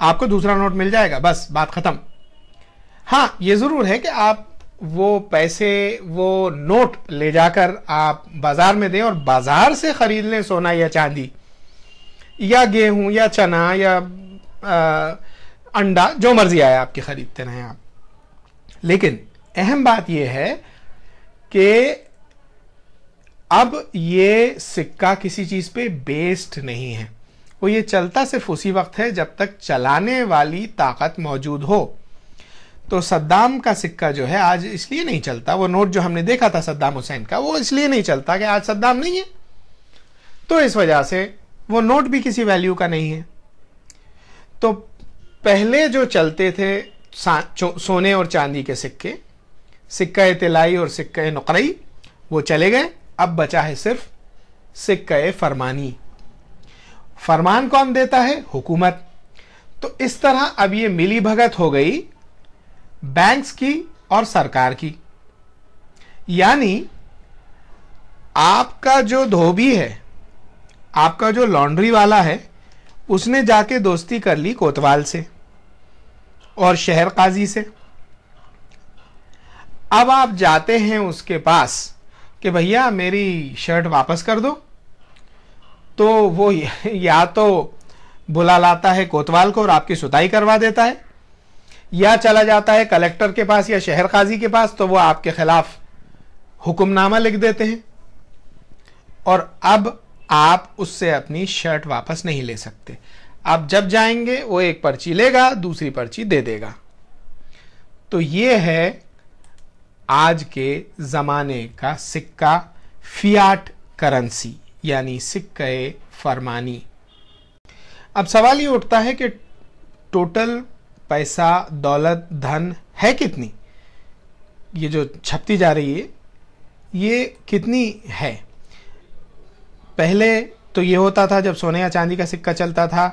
आपको दूसरा नोट मिल जाएगा बस बात ख़त्म हाँ ये ज़रूर है कि आप वो पैसे वो नोट ले जाकर आप बाज़ार में दें और बाज़ार से ख़रीद लें सोना या चांदी या गेहूं या चना या आ, अंडा जो मर्जी आया आपके खरीदते रहे आप लेकिन अहम बात यह है कि अब ये सिक्का किसी चीज़ पे बेस्ड नहीं है वो ये चलता सिर्फ उसी वक्त है जब तक चलाने वाली ताकत मौजूद हो तो सद्दाम का सिक्का जो है आज इसलिए नहीं चलता वो नोट जो हमने देखा था सद्दाम हुसैन का वो इसलिए नहीं चलता कि आज सद्दाम नहीं है तो इस वजह से वो नोट भी किसी वैल्यू का नहीं है तो पहले जो चलते थे सोने और चांदी के सिक्के सिक्का तिलाई और सिक्का नकरई वो चले गए अब बचा है सिर्फ सिक्का फरमानी फरमान कौन देता है हुकूमत तो इस तरह अब ये मिली भगत हो गई बैंक्स की और सरकार की यानी आपका जो धोबी है आपका जो लॉन्ड्री वाला है उसने जाके दोस्ती कर ली कोतवाल से और शहर काजी से अब आप जाते हैं उसके पास कि भैया मेरी शर्ट वापस कर दो तो वो या तो बुला लाता है कोतवाल को और आपकी सुताई करवा देता है या चला जाता है कलेक्टर के पास या शहर काजी के पास तो वो आपके खिलाफ हुक्मनामा लिख देते हैं और अब आप उससे अपनी शर्ट वापस नहीं ले सकते आप जब जाएंगे वो एक पर्ची लेगा दूसरी पर्ची दे देगा तो ये है आज के ज़माने का सिक्का फियाट करेंसी यानी सिक्के फरमानी अब सवाल ये उठता है कि टोटल पैसा दौलत धन है कितनी ये जो छपती जा रही है ये कितनी है पहले तो ये होता था जब सोने या चांदी का सिक्का चलता था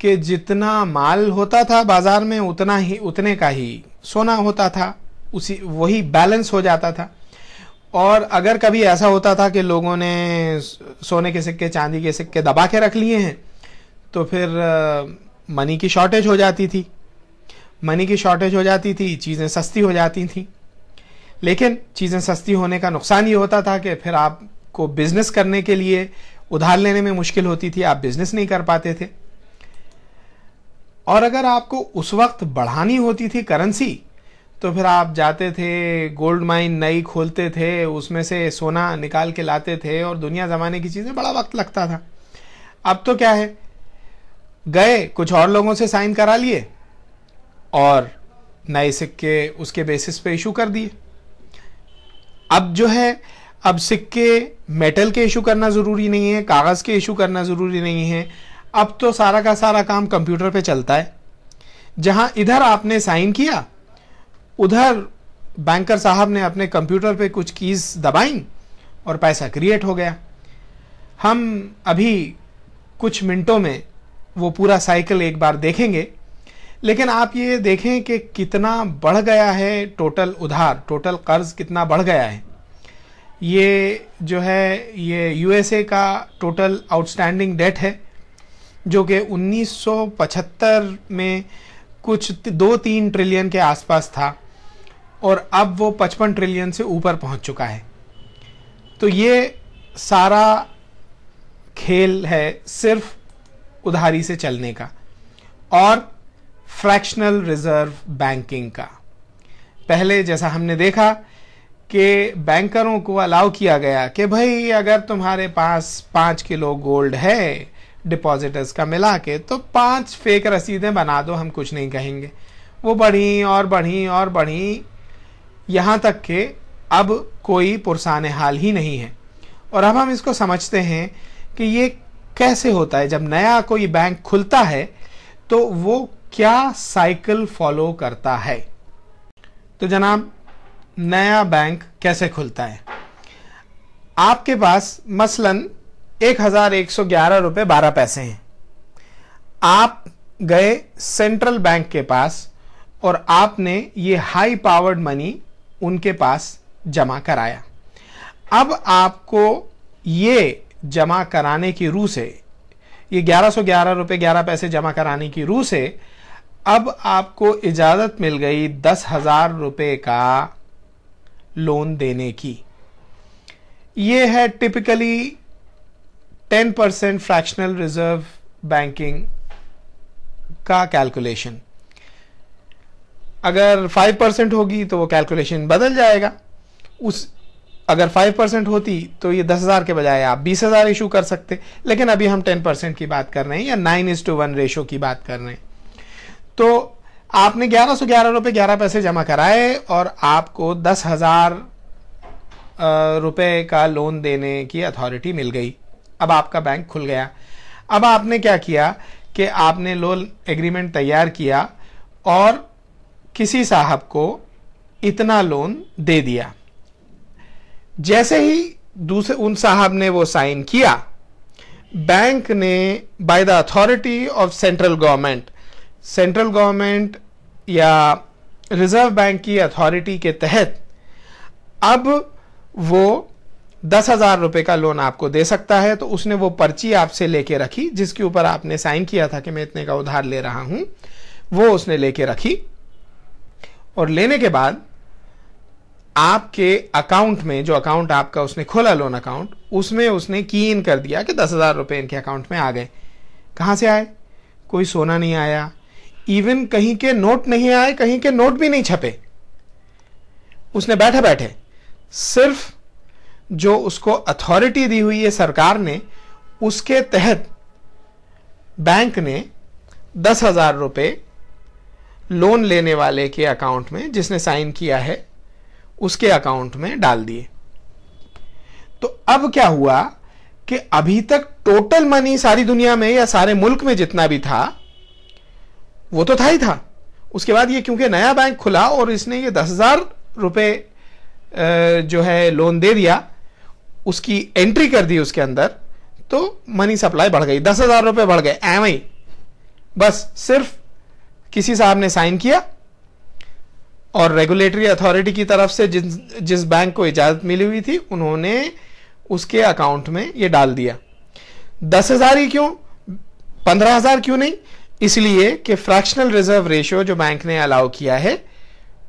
कि जितना माल होता था बाजार में उतना ही उतने का ही सोना होता था उसी वही बैलेंस हो जाता था और अगर कभी ऐसा होता था कि लोगों ने सोने के सिक्के चांदी के सिक्के दबा के रख लिए हैं तो फिर मनी की शॉर्टेज हो जाती थी मनी की शॉर्टेज हो जाती थी चीज़ें सस्ती हो जाती थी लेकिन चीज़ें सस्ती होने का नुकसान ये होता था कि फिर आप को बिजनेस करने के लिए उधार लेने में मुश्किल होती थी आप बिजनेस नहीं कर पाते थे और अगर आपको उस वक्त बढ़ानी होती थी करेंसी तो फिर आप जाते थे गोल्ड माइन नई खोलते थे उसमें से सोना निकाल के लाते थे और दुनिया जमाने की चीज़ें बड़ा वक्त लगता था अब तो क्या है गए कुछ और लोगों से साइन करा लिए और नए सिक्के उसके बेसिस पे इशू कर दिए अब जो है अब सिक्के मेटल के इशू करना ज़रूरी नहीं है कागज़ के इशू करना ज़रूरी नहीं है अब तो सारा का सारा काम कंप्यूटर पे चलता है जहां इधर आपने साइन किया उधर बैंकर साहब ने अपने कंप्यूटर पे कुछ कीज़ दबाई और पैसा क्रिएट हो गया हम अभी कुछ मिनटों में वो पूरा साइकिल एक बार देखेंगे लेकिन आप ये देखें कि कितना बढ़ गया है टोटल उधार टोटल कर्ज कितना बढ़ गया है ये जो है ये यूएसए का टोटल आउटस्टैंडिंग डेट है जो कि 1975 में कुछ दो तीन ट्रिलियन के आसपास था और अब वो पचपन ट्रिलियन से ऊपर पहुंच चुका है तो ये सारा खेल है सिर्फ उधारी से चलने का और फ्रैक्शनल रिजर्व बैंकिंग का पहले जैसा हमने देखा के बैंकरों को अलाउ किया गया कि भाई अगर तुम्हारे पास पाँच किलो गोल्ड है डिपॉजिटर्स का मिला के तो पाँच फेक रसीदें बना दो हम कुछ नहीं कहेंगे वो बढ़ी और बढ़ी और बढ़ी यहाँ तक के अब कोई पुरसान हाल ही नहीं है और अब हम इसको समझते हैं कि ये कैसे होता है जब नया कोई बैंक खुलता है तो वो क्या साइकिल फॉलो करता है तो जनाब नया बैंक कैसे खुलता है आपके पास मसलन एक हजार एक सौ ग्यारह रुपये बारह पैसे हैं आप गए सेंट्रल बैंक के पास और आपने ये हाई पावर्ड मनी उनके पास जमा कराया अब आपको ये जमा कराने की रू से ये ग्यारह सौ ग्यारह रुपये ग्यारह पैसे जमा कराने की रू से अब आपको इजाज़त मिल गई दस हज़ार रुपये का लोन देने की ये है typically 10 percent fractional reserve banking का कैलकुलेशन अगर 5 परसेंट होगी तो वो कैलकुलेशन बदल जाएगा उस अगर 5 परसेंट होती तो ये दस हज़ार के बजाय आप बीस हज़ार इशू कर सकते लेकिन अभी हम 10 परसेंट की बात कर रहे हैं या nine is to one ratio की बात कर रहे हैं तो आपने ग्यारह सौ ग्यारह रुपये ग्यारह पैसे जमा कराए और आपको दस हजार रुपये का लोन देने की अथॉरिटी मिल गई अब आपका बैंक खुल गया अब आपने क्या किया कि आपने लोन एग्रीमेंट तैयार किया और किसी साहब को इतना लोन दे दिया जैसे ही दूसरे उन साहब ने वो साइन किया बैंक ने by the authority of central government central government या रिजर्व बैंक की अथॉरिटी के तहत अब वो दस हजार रुपये का लोन आपको दे सकता है तो उसने वो पर्ची आपसे लेके रखी जिसके ऊपर आपने साइन किया था कि मैं इतने का उधार ले रहा हूं वो उसने लेके रखी और लेने के बाद आपके अकाउंट में जो अकाउंट आपका उसने खोला लोन अकाउंट उसमें उसने की इन कर दिया कि दस हजार रुपये इनके अकाउंट में आ गए कहां से आए कोई सोना नहीं आया इवन कहीं के नोट नहीं आए कहीं के नोट भी नहीं छपे उसने बैठे बैठे सिर्फ जो उसको अथॉरिटी दी हुई है सरकार ने उसके तहत बैंक ने दस हजार रुपये लोन लेने वाले के अकाउंट में जिसने साइन किया है उसके अकाउंट में डाल दिए तो अब क्या हुआ कि अभी तक टोटल मनी सारी दुनिया में या सारे मुल्क में जितना भी था वो तो था ही था उसके बाद ये क्योंकि नया बैंक खुला और इसने ये दस हजार रुपये जो है लोन दे दिया उसकी एंट्री कर दी उसके अंदर तो मनी सप्लाई बढ़ गई दस हजार रुपये बढ़ गए एम आई बस सिर्फ किसी साहब ने साइन किया और रेगुलेटरी अथॉरिटी की तरफ से जिस जिस बैंक को इजाजत मिली हुई थी उन्होंने उसके अकाउंट में ये डाल दिया दस हजार ही क्यों पंद्रह हजार क्यों नहीं इसलिए कि फ्रैक्शनल रिजर्व रेशियो जो बैंक ने अलाउ किया है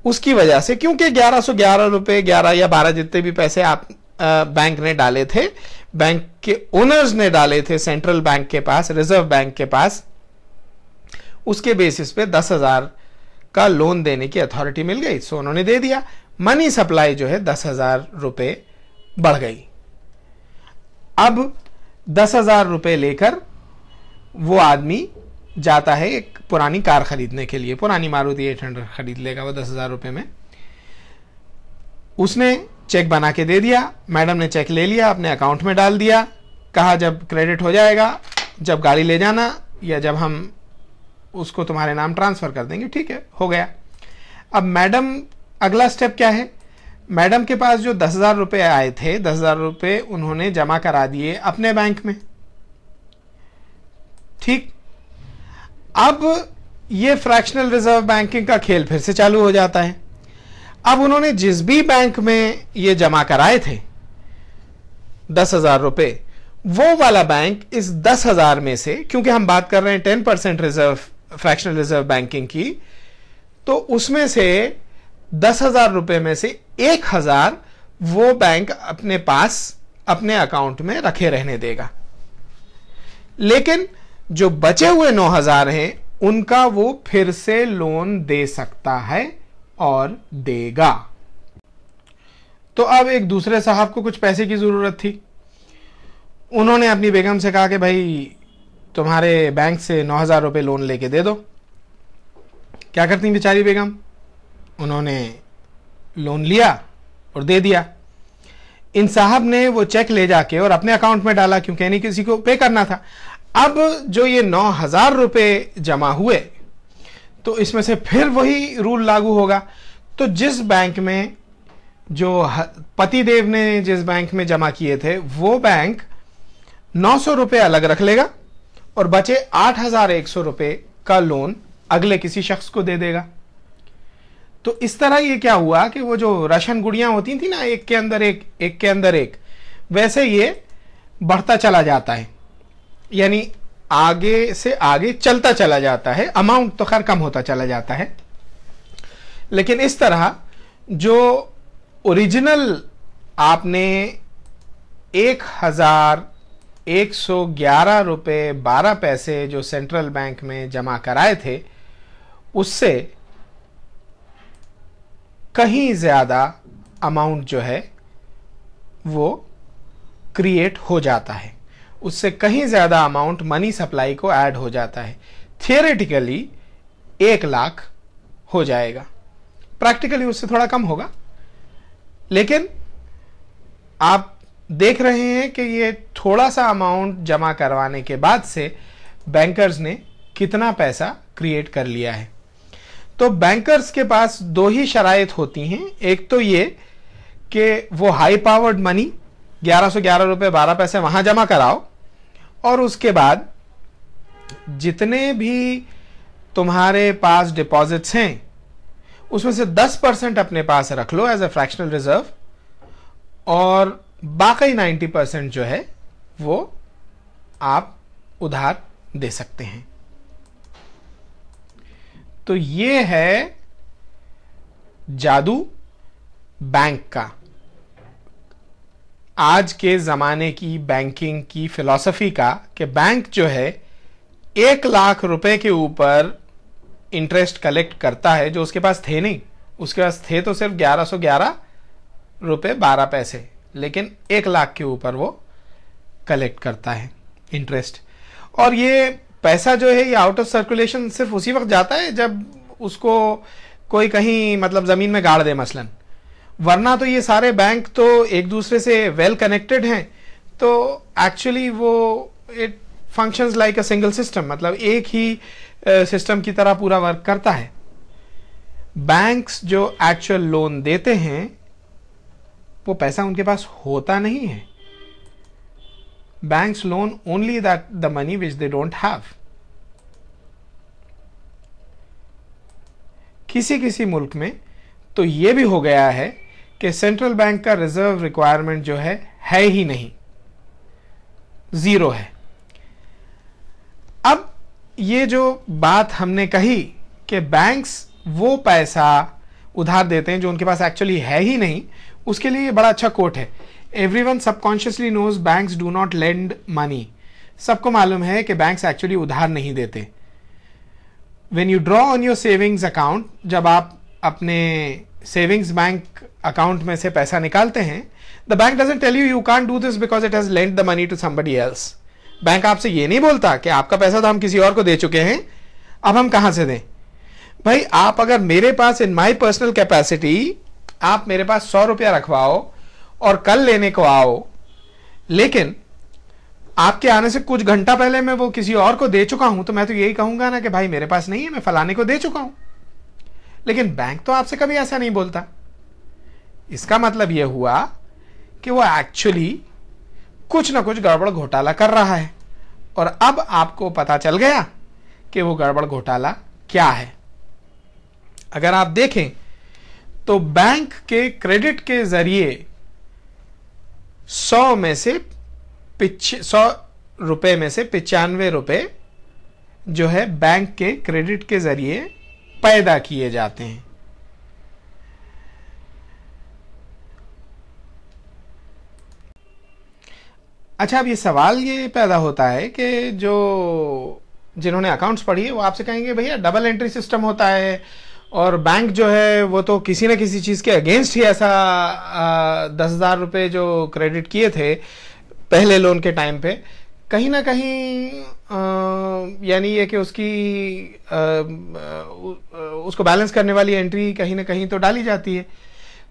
उसकी वजह से क्योंकि ग्यारह सौ ग्यारह रुपए ग्यारह या बारह जितने भी पैसे आप आ, बैंक ने डाले थे बैंक के ओनर्स ने डाले थे सेंट्रल बैंक के पास रिजर्व बैंक के पास उसके बेसिस पे दस हजार का लोन देने की अथॉरिटी मिल गई सो उन्होंने दे दिया मनी सप्लाई जो है दस हजार रुपये बढ़ गई अब दस हजार रुपये लेकर वो आदमी जाता है एक पुरानी कार खरीदने के लिए पुरानी मारुति एट हंड्रेड खरीद लेगा वो दस हज़ार रुपये में उसने चेक बना के दे दिया मैडम ने चेक ले लिया अपने अकाउंट में डाल दिया कहा जब क्रेडिट हो जाएगा जब गाड़ी ले जाना या जब हम उसको तुम्हारे नाम ट्रांसफ़र कर देंगे ठीक है हो गया अब मैडम अगला स्टेप क्या है मैडम के पास जो दस हज़ार रुपये आए थे दस हज़ार रुपये उन्होंने जमा करा दिए अपने बैंक में ठीक अब ये फ्रैक्शनल रिजर्व बैंकिंग का खेल फिर से चालू हो जाता है अब उन्होंने जिस भी बैंक में ये जमा कराए थे दस हजार रुपए वो वाला बैंक इस दस हजार में से क्योंकि हम बात कर रहे हैं ten percent reserve fractional reserve banking की तो उसमें से दस हजार रुपए में से एक हजार वो बैंक अपने पास अपने अकाउंट में रखे रहने देगा लेकिन जो बचे हुए 9000 हैं उनका वो फिर से लोन दे सकता है और देगा तो अब एक दूसरे साहब को कुछ पैसे की ज़रूरत थी उन्होंने अपनी बेगम से कहा कि भाई तुम्हारे बैंक से नौ हज़ार रुपये लोन लेके दे दो क्या करती बेचारी बेगम उन्होंने लोन लिया और दे दिया इन साहब ने वो चेक ले जाके और अपने अकाउंट में डाला क्योंकि नहीं किसी को पे करना था अब जो ये नौ हजार रुपये जमा हुए तो इसमें से फिर वही रूल लागू होगा तो जिस बैंक में जो पति देव ने जिस बैंक में जमा किए थे वो बैंक नौ सौ रुपये अलग रख लेगा और बचे आठ हजार एक सौ रुपये का लोन अगले किसी शख्स को दे देगा तो इस तरह ये क्या हुआ कि वो जो राशन गुड़ियां होती थी ना एक के अंदर एक एक के अंदर एक वैसे ये बढ़ता चला जाता है यानी आगे से आगे चलता चला जाता है अमाउंट तो खैर कम होता चला जाता है लेकिन इस तरह जो ओरिजिनल आपने एक हज़ार एक सौ ग्यारह रुपये बारह पैसे जो सेंट्रल बैंक में जमा कराए थे उससे कहीं ज़्यादा अमाउंट जो है वो क्रिएट हो जाता है उससे कहीं ज़्यादा अमाउंट मनी सप्लाई को ऐड हो जाता है थियोरेटिकली एक लाख हो जाएगा प्रैक्टिकली उससे थोड़ा कम होगा लेकिन आप देख रहे हैं कि ये थोड़ा सा अमाउंट जमा करवाने के बाद से बैंकर्स ने कितना पैसा क्रिएट कर लिया है तो बैंकर्स के पास दो ही शराइत होती हैं एक तो ये कि वो हाई पावर्ड मनी ग्यारह सौ ग्यारह रुपये बारह पैसे वहां जमा कराओ और उसके बाद जितने भी तुम्हारे पास डिपॉजिट्स हैं उसमें से 10 परसेंट अपने पास रख लो एज ए फ्रैक्शनल रिजर्व और बाकी 90 परसेंट जो है वो आप उधार दे सकते हैं तो ये है जादू बैंक का आज के ज़माने की बैंकिंग की फिलॉसफी का कि बैंक जो है एक लाख रुपए के ऊपर इंटरेस्ट कलेक्ट करता है जो उसके पास थे नहीं उसके पास थे तो सिर्फ ग्यारह सौ ग्यारह रुपये बारह पैसे लेकिन एक लाख के ऊपर वो कलेक्ट करता है इंटरेस्ट और ये पैसा जो है ये आउट ऑफ सर्कुलेशन सिर्फ उसी वक्त जाता है जब उसको कोई कहीं मतलब ज़मीन में गाड़ दे मसलन वरना तो ये सारे बैंक तो एक दूसरे से वेल well कनेक्टेड हैं तो एक्चुअली वो it functions like a single system मतलब एक ही सिस्टम की तरह पूरा वर्क करता है बैंक्स जो एक्चुअल लोन देते हैं वो पैसा उनके पास होता नहीं है banks loan only that the money which they don't have किसी किसी मुल्क में तो ये भी हो गया है कि सेंट्रल बैंक का रिजर्व रिक्वायरमेंट जो है है ही नहीं ज़ीरो है अब ये जो बात हमने कही कि बैंक्स वो पैसा उधार देते हैं जो उनके पास एक्चुअली है ही नहीं उसके लिए बड़ा अच्छा कोट है everyone subconsciously knows bank do not lend money सबको मालूम है कि बैंक्स एक्चुअली उधार नहीं देते when you draw on your savings account जब आप अपने सेविंग्स बैंक अकाउंट में से पैसा निकालते हैं the bank doesn't tell you you can do this because it has lent the money to somebody else bank आपसे ये नहीं बोलता कि आपका पैसा तो हम किसी और को दे चुके हैं अब हम कहां से दें भाई आप अगर मेरे पास इन माई पर्सनल कैपेसिटी आप मेरे पास सौ रुपया रखवाओ और कल लेने को आओ लेकिन आपके आने से कुछ घंटा पहले मैं वो किसी और को दे चुका हूं तो मैं तो यही कहूंगा ना कि भाई मेरे पास नहीं है मैं फलाने को दे चुका हूं लेकिन बैंक तो आपसे कभी ऐसा नहीं बोलता इसका मतलब यह हुआ कि वो एक्चुअली कुछ ना कुछ गड़बड़ घोटाला कर रहा है और अब आपको पता चल गया कि वो गड़बड़ घोटाला क्या है अगर आप देखें तो बैंक के क्रेडिट के जरिए सौ में से सौ रुपए में से पिचानवे रुपए जो है बैंक के क्रेडिट के जरिए पैदा किए जाते हैं अच्छा अब ये सवाल ये पैदा होता है कि जो जिन्होंने अकाउंट्स पढ़ी है वो आपसे कहेंगे भैया डबल एंट्री सिस्टम होता है और बैंक जो है वो तो किसी ना किसी चीज़ के अगेंस्ट ही ऐसा आ, दस हज़ार रुपये जो क्रेडिट किए थे पहले लोन के टाइम पे कहीं ना कहीं यानी ये कि उसकी आ, उसको बैलेंस करने वाली एंट्री कहीं ना कहीं तो डाली जाती है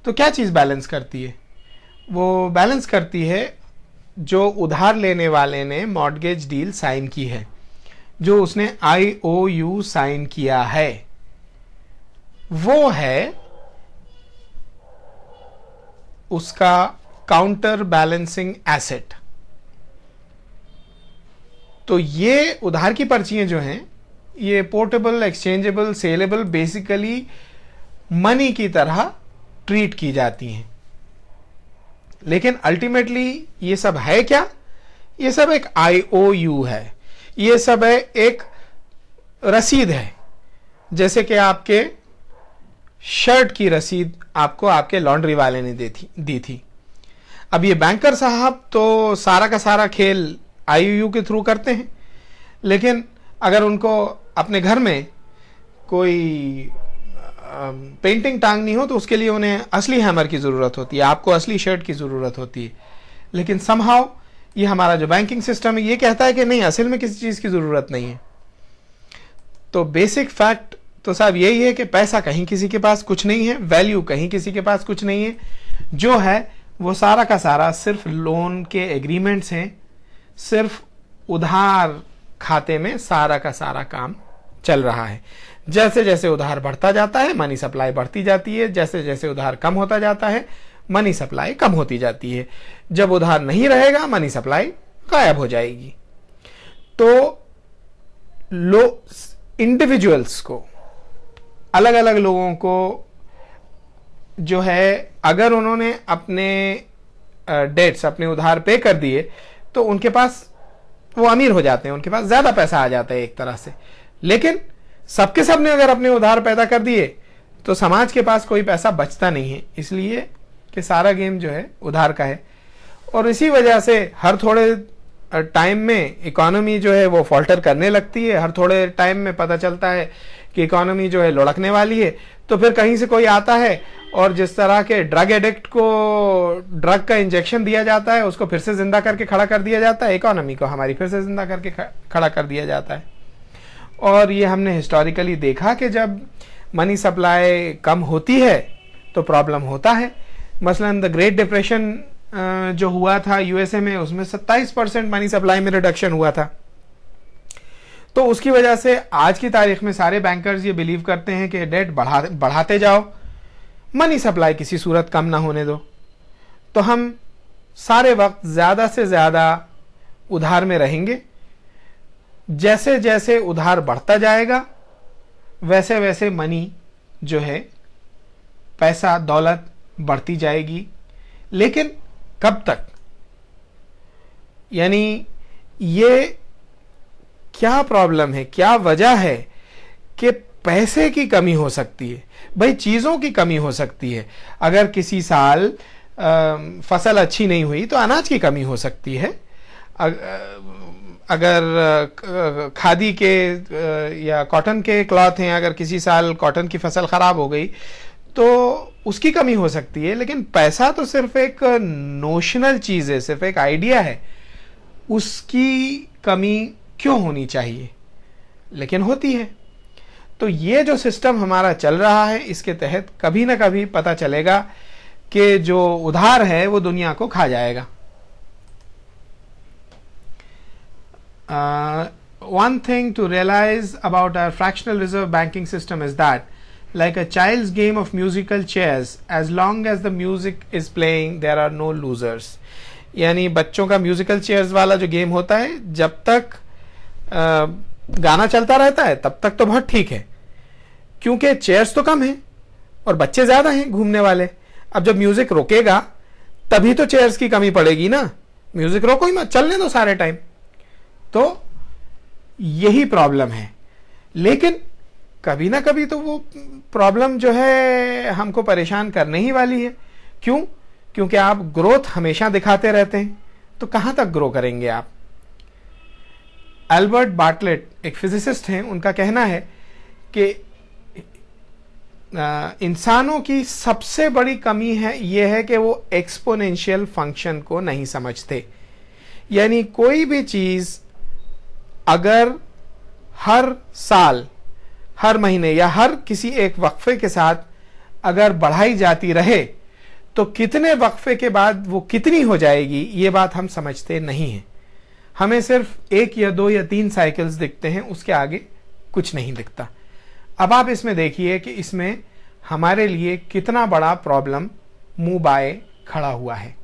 तो क्या चीज़ बैलेंस करती है वो बैलेंस करती है जो उधार लेने वाले ने मॉडगेज डील साइन की है जो उसने आई ओ यू साइन किया है वो है उसका काउंटर बैलेंसिंग एसेट तो ये उधार की पर्चियां जो हैं ये portable exchangeable saleable basically money की तरह ट्रीट की जाती हैं लेकिन अल्टीमेटली ये सब है क्या ये सब एक आई ओ यू है ये सब है एक रसीद है जैसे कि आपके शर्ट की रसीद आपको आपके लॉन्ड्री वाले ने दे थी दी थी अब ये बैंकर साहब तो सारा का सारा खेल आईयू के थ्रू करते हैं लेकिन अगर उनको अपने घर में कोई पेंटिंग टांगनी हो तो उसके लिए उन्हें असली हैमर की ज़रूरत होती है आपको असली शर्ट की ज़रूरत होती है लेकिन समहाव ये हमारा जो बैंकिंग सिस्टम है ये कहता है कि नहीं असल में किसी चीज़ की ज़रूरत नहीं है तो बेसिक फैक्ट तो साहब यही है कि पैसा कहीं किसी के पास कुछ नहीं है वैल्यू कहीं किसी के पास कुछ नहीं है जो है वो सारा का सारा सिर्फ लोन के एग्रीमेंट्स हैं सिर्फ उधार खाते में सारा का सारा काम चल रहा है जैसे जैसे उधार बढ़ता जाता है मनी सप्लाई बढ़ती जाती है जैसे जैसे उधार कम होता जाता है मनी सप्लाई कम होती जाती है जब उधार नहीं रहेगा मनी सप्लाई गायब हो जाएगी तो लो इंडिविजुअल्स को अलग अलग लोगों को जो है अगर उन्होंने अपने डेट्स अपने उधार पे कर दिए तो उनके पास वो अमीर हो जाते हैं उनके पास ज़्यादा पैसा आ जाता है एक तरह से लेकिन सबके सब ने अगर अपने उधार पैदा कर दिए तो समाज के पास कोई पैसा बचता नहीं है इसलिए कि सारा गेम जो है उधार का है और इसी वजह से हर थोड़े टाइम में इकोनॉमी जो है वो फॉल्टर करने लगती है हर थोड़े टाइम में पता चलता है कि इकोनॉमी जो है लुढ़कने वाली है तो फिर कहीं से कोई आता है और जिस तरह के ड्रग एडिक्ट को ड्रग का इंजेक्शन दिया जाता है उसको फिर से जिंदा करके खड़ा कर दिया जाता है इकोनॉमी को हमारी फिर से जिंदा करके खड़ा कर दिया जाता है और ये हमने हिस्टोरिकली देखा कि जब मनी सप्लाई कम होती है तो प्रॉब्लम होता है मसलन द ग्रेट डिप्रेशन जो हुआ था यूएसए में उसमें 27 परसेंट मनी सप्लाई में रिडक्शन हुआ था तो उसकी वजह से आज की तारीख में सारे बैंकर्स ये बिलीव करते हैं कि डेट बढ़ा बढ़ाते जाओ मनी सप्लाई किसी सूरत कम ना होने दो तो हम सारे वक्त ज़्यादा से ज़्यादा उधार में रहेंगे जैसे जैसे उधार बढ़ता जाएगा वैसे वैसे मनी जो है पैसा दौलत बढ़ती जाएगी लेकिन कब तक यानी ये क्या प्रॉब्लम है क्या वजह है कि पैसे की कमी हो सकती है भाई चीज़ों की कमी हो सकती है अगर किसी साल आ, फसल अच्छी नहीं हुई तो अनाज की कमी हो सकती है अग, अगर खादी के या कॉटन के क्लॉथ हैं अगर किसी साल कॉटन की फसल ख़राब हो गई तो उसकी कमी हो सकती है लेकिन पैसा तो सिर्फ एक नोशनल चीज़ है सिर्फ एक आइडिया है उसकी कमी क्यों होनी चाहिए लेकिन होती है तो ये जो सिस्टम हमारा चल रहा है इसके तहत कभी ना कभी पता चलेगा कि जो उधार है वो दुनिया को खा जाएगा one thing to realise about our fractional reserve banking system is that like a child game of musical chairs as long as the music is playing there are no losers यानी बच्चों का म्यूजिकल चेयर्स वाला जो game होता है जब तक आ, गाना चलता रहता है तब तक तो बहुत ठीक है क्योंकि चेयर्स तो कम हैं और बच्चे ज़्यादा हैं घूमने वाले अब जब म्यूज़िक रोकेगा तभी तो चेयर्स की कमी पड़ेगी ना म्यूज़िक रोको ही मत चलने दो सारे टाइम तो यही प्रॉब्लम है लेकिन कभी ना कभी तो वो प्रॉब्लम जो है हमको परेशान करने ही वाली है क्यों क्योंकि आप ग्रोथ हमेशा दिखाते रहते हैं तो कहां तक ग्रो करेंगे आप एल्बर्ट बार्टलेट एक फिजिसिस्ट हैं उनका कहना है कि इंसानों की सबसे बड़ी कमी है यह है कि वो एक्सपोनेंशियल फंक्शन को नहीं समझते यानी कोई भी चीज़ अगर हर साल हर महीने या हर किसी एक वक्फे के साथ अगर बढ़ाई जाती रहे तो कितने वक्फे के बाद वो कितनी हो जाएगी ये बात हम समझते नहीं हैं हमें सिर्फ एक या दो या तीन साइकिल्स दिखते हैं उसके आगे कुछ नहीं दिखता अब आप इसमें देखिए कि इसमें हमारे लिए कितना बड़ा प्रॉब्लम मुंह बाय खड़ा हुआ है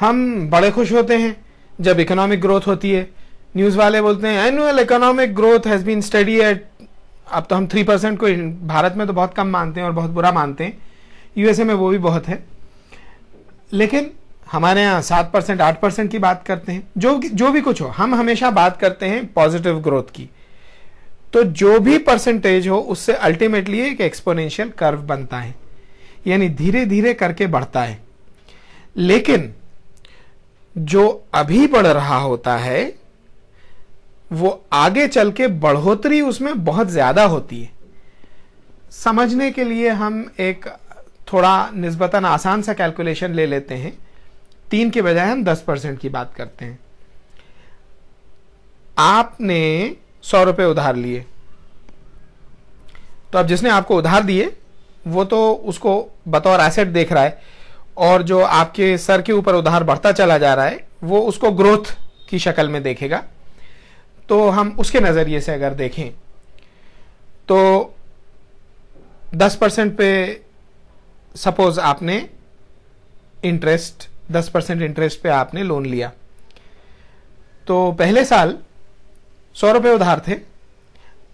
हम बड़े खुश होते हैं जब इकोनॉमिक ग्रोथ होती है न्यूज वाले बोलते हैं annual economic growth has been steady at अब तो हम थ्री परसेंट को भारत में तो बहुत कम मानते हैं और बहुत बुरा मानते हैं यूएसए में वो भी बहुत है लेकिन हमारे यहाँ सात परसेंट आठ परसेंट की बात करते हैं जो जो भी कुछ हो हम हमेशा बात करते हैं पॉजिटिव ग्रोथ की तो जो भी परसेंटेज हो उससे अल्टीमेटली एक एक्सपोनेंशियल कर्व बनता है यानी धीरे धीरे करके बढ़ता है लेकिन जो अभी बढ़ रहा होता है वो आगे चल के बढ़ोतरी उसमें बहुत ज्यादा होती है समझने के लिए हम एक थोड़ा निस्बतन आसान सा कैलकुलेशन ले लेते हैं तीन के बजाय हम दस परसेंट की बात करते हैं आपने सौ रुपये उधार लिए तो अब जिसने आपको उधार दिए वो तो उसको बतौर एसेट देख रहा है और जो आपके सर के ऊपर उधार बढ़ता चला जा रहा है वो उसको ग्रोथ की शक्ल में देखेगा तो हम उसके नज़रिए से अगर देखें तो 10 परसेंट पे सपोज आपने इंटरेस्ट दस परसेंट इंटरेस्ट पे आपने लोन लिया तो पहले साल सौ रुपये उधार थे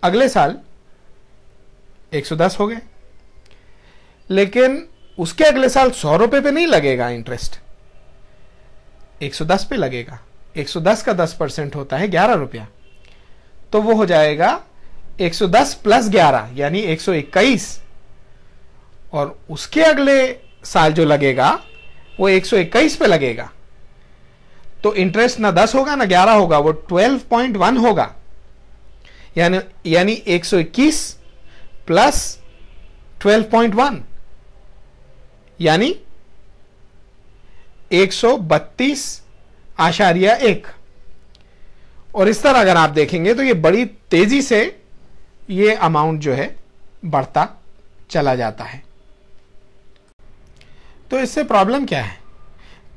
अगले साल एक सौ दस हो गए लेकिन उसके अगले साल सौ रुपये पे नहीं लगेगा इंटरेस्ट एक सौ दस पे लगेगा एक सौ दस का दस परसेंट होता है ग्यारह रुपया तो वो हो जाएगा एक सौ दस प्लस ग्यारह यानी एक सौ इक्कीस और उसके अगले साल जो लगेगा वो 121 पे लगेगा तो इंटरेस्ट ना 10 होगा ना 11 होगा वो 12.1 होगा यानी यानी 121 प्लस 12.1 यानी 132 आशारिया एक और इस तरह अगर आप देखेंगे तो ये बड़ी तेजी से ये अमाउंट जो है बढ़ता चला जाता है तो इससे प्रॉब्लम क्या है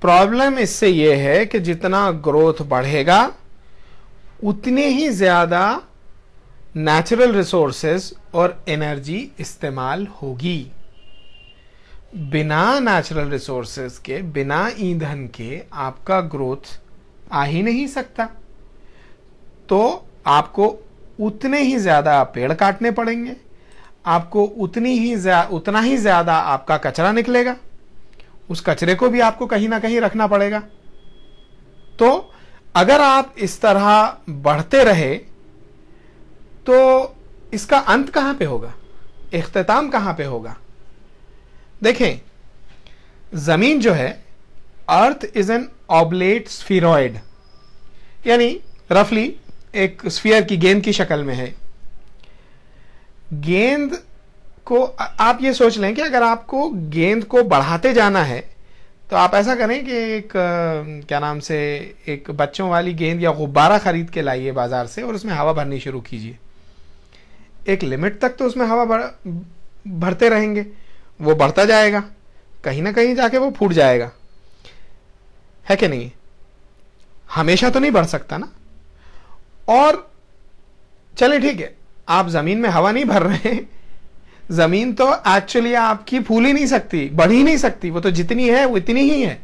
प्रॉब्लम इससे यह है कि जितना ग्रोथ बढ़ेगा उतने ही ज़्यादा नेचुरल रिसोर्सेज और एनर्जी इस्तेमाल होगी बिना नेचुरल रिसोर्सेज के बिना ईंधन के आपका ग्रोथ आ ही नहीं सकता तो आपको उतने ही ज़्यादा पेड़ काटने पड़ेंगे आपको उतनी ही उतना ही ज़्यादा आपका कचरा निकलेगा उस कचरे को भी आपको कहीं ना कहीं रखना पड़ेगा तो अगर आप इस तरह बढ़ते रहे तो इसका अंत कहां पे होगा इख्ताम कहां पे होगा देखें ज़मीन जो है earth is an oblate spheroid यानी रफली एक स्फीयर की गेंद की शक्ल में है गेंद को आप ये सोच लें कि अगर आपको गेंद को बढ़ाते जाना है तो आप ऐसा करें कि एक क्या नाम से एक बच्चों वाली गेंद या गुब्बारा खरीद के लाइए बाज़ार से और उसमें हवा भरनी शुरू कीजिए एक लिमिट तक तो उसमें हवा भर भरते रहेंगे वो बढ़ता जाएगा कहीं ना कहीं जाके वो फूट जाएगा है कि नहीं हमेशा तो नहीं बढ़ सकता ना और चलिए ठीक है आप ज़मीन में हवा नहीं भर रहे हैं जमीन तो एक्चुअली आपकी फूल ही नहीं सकती बढ़ ही नहीं सकती वो तो जितनी है वो इतनी ही है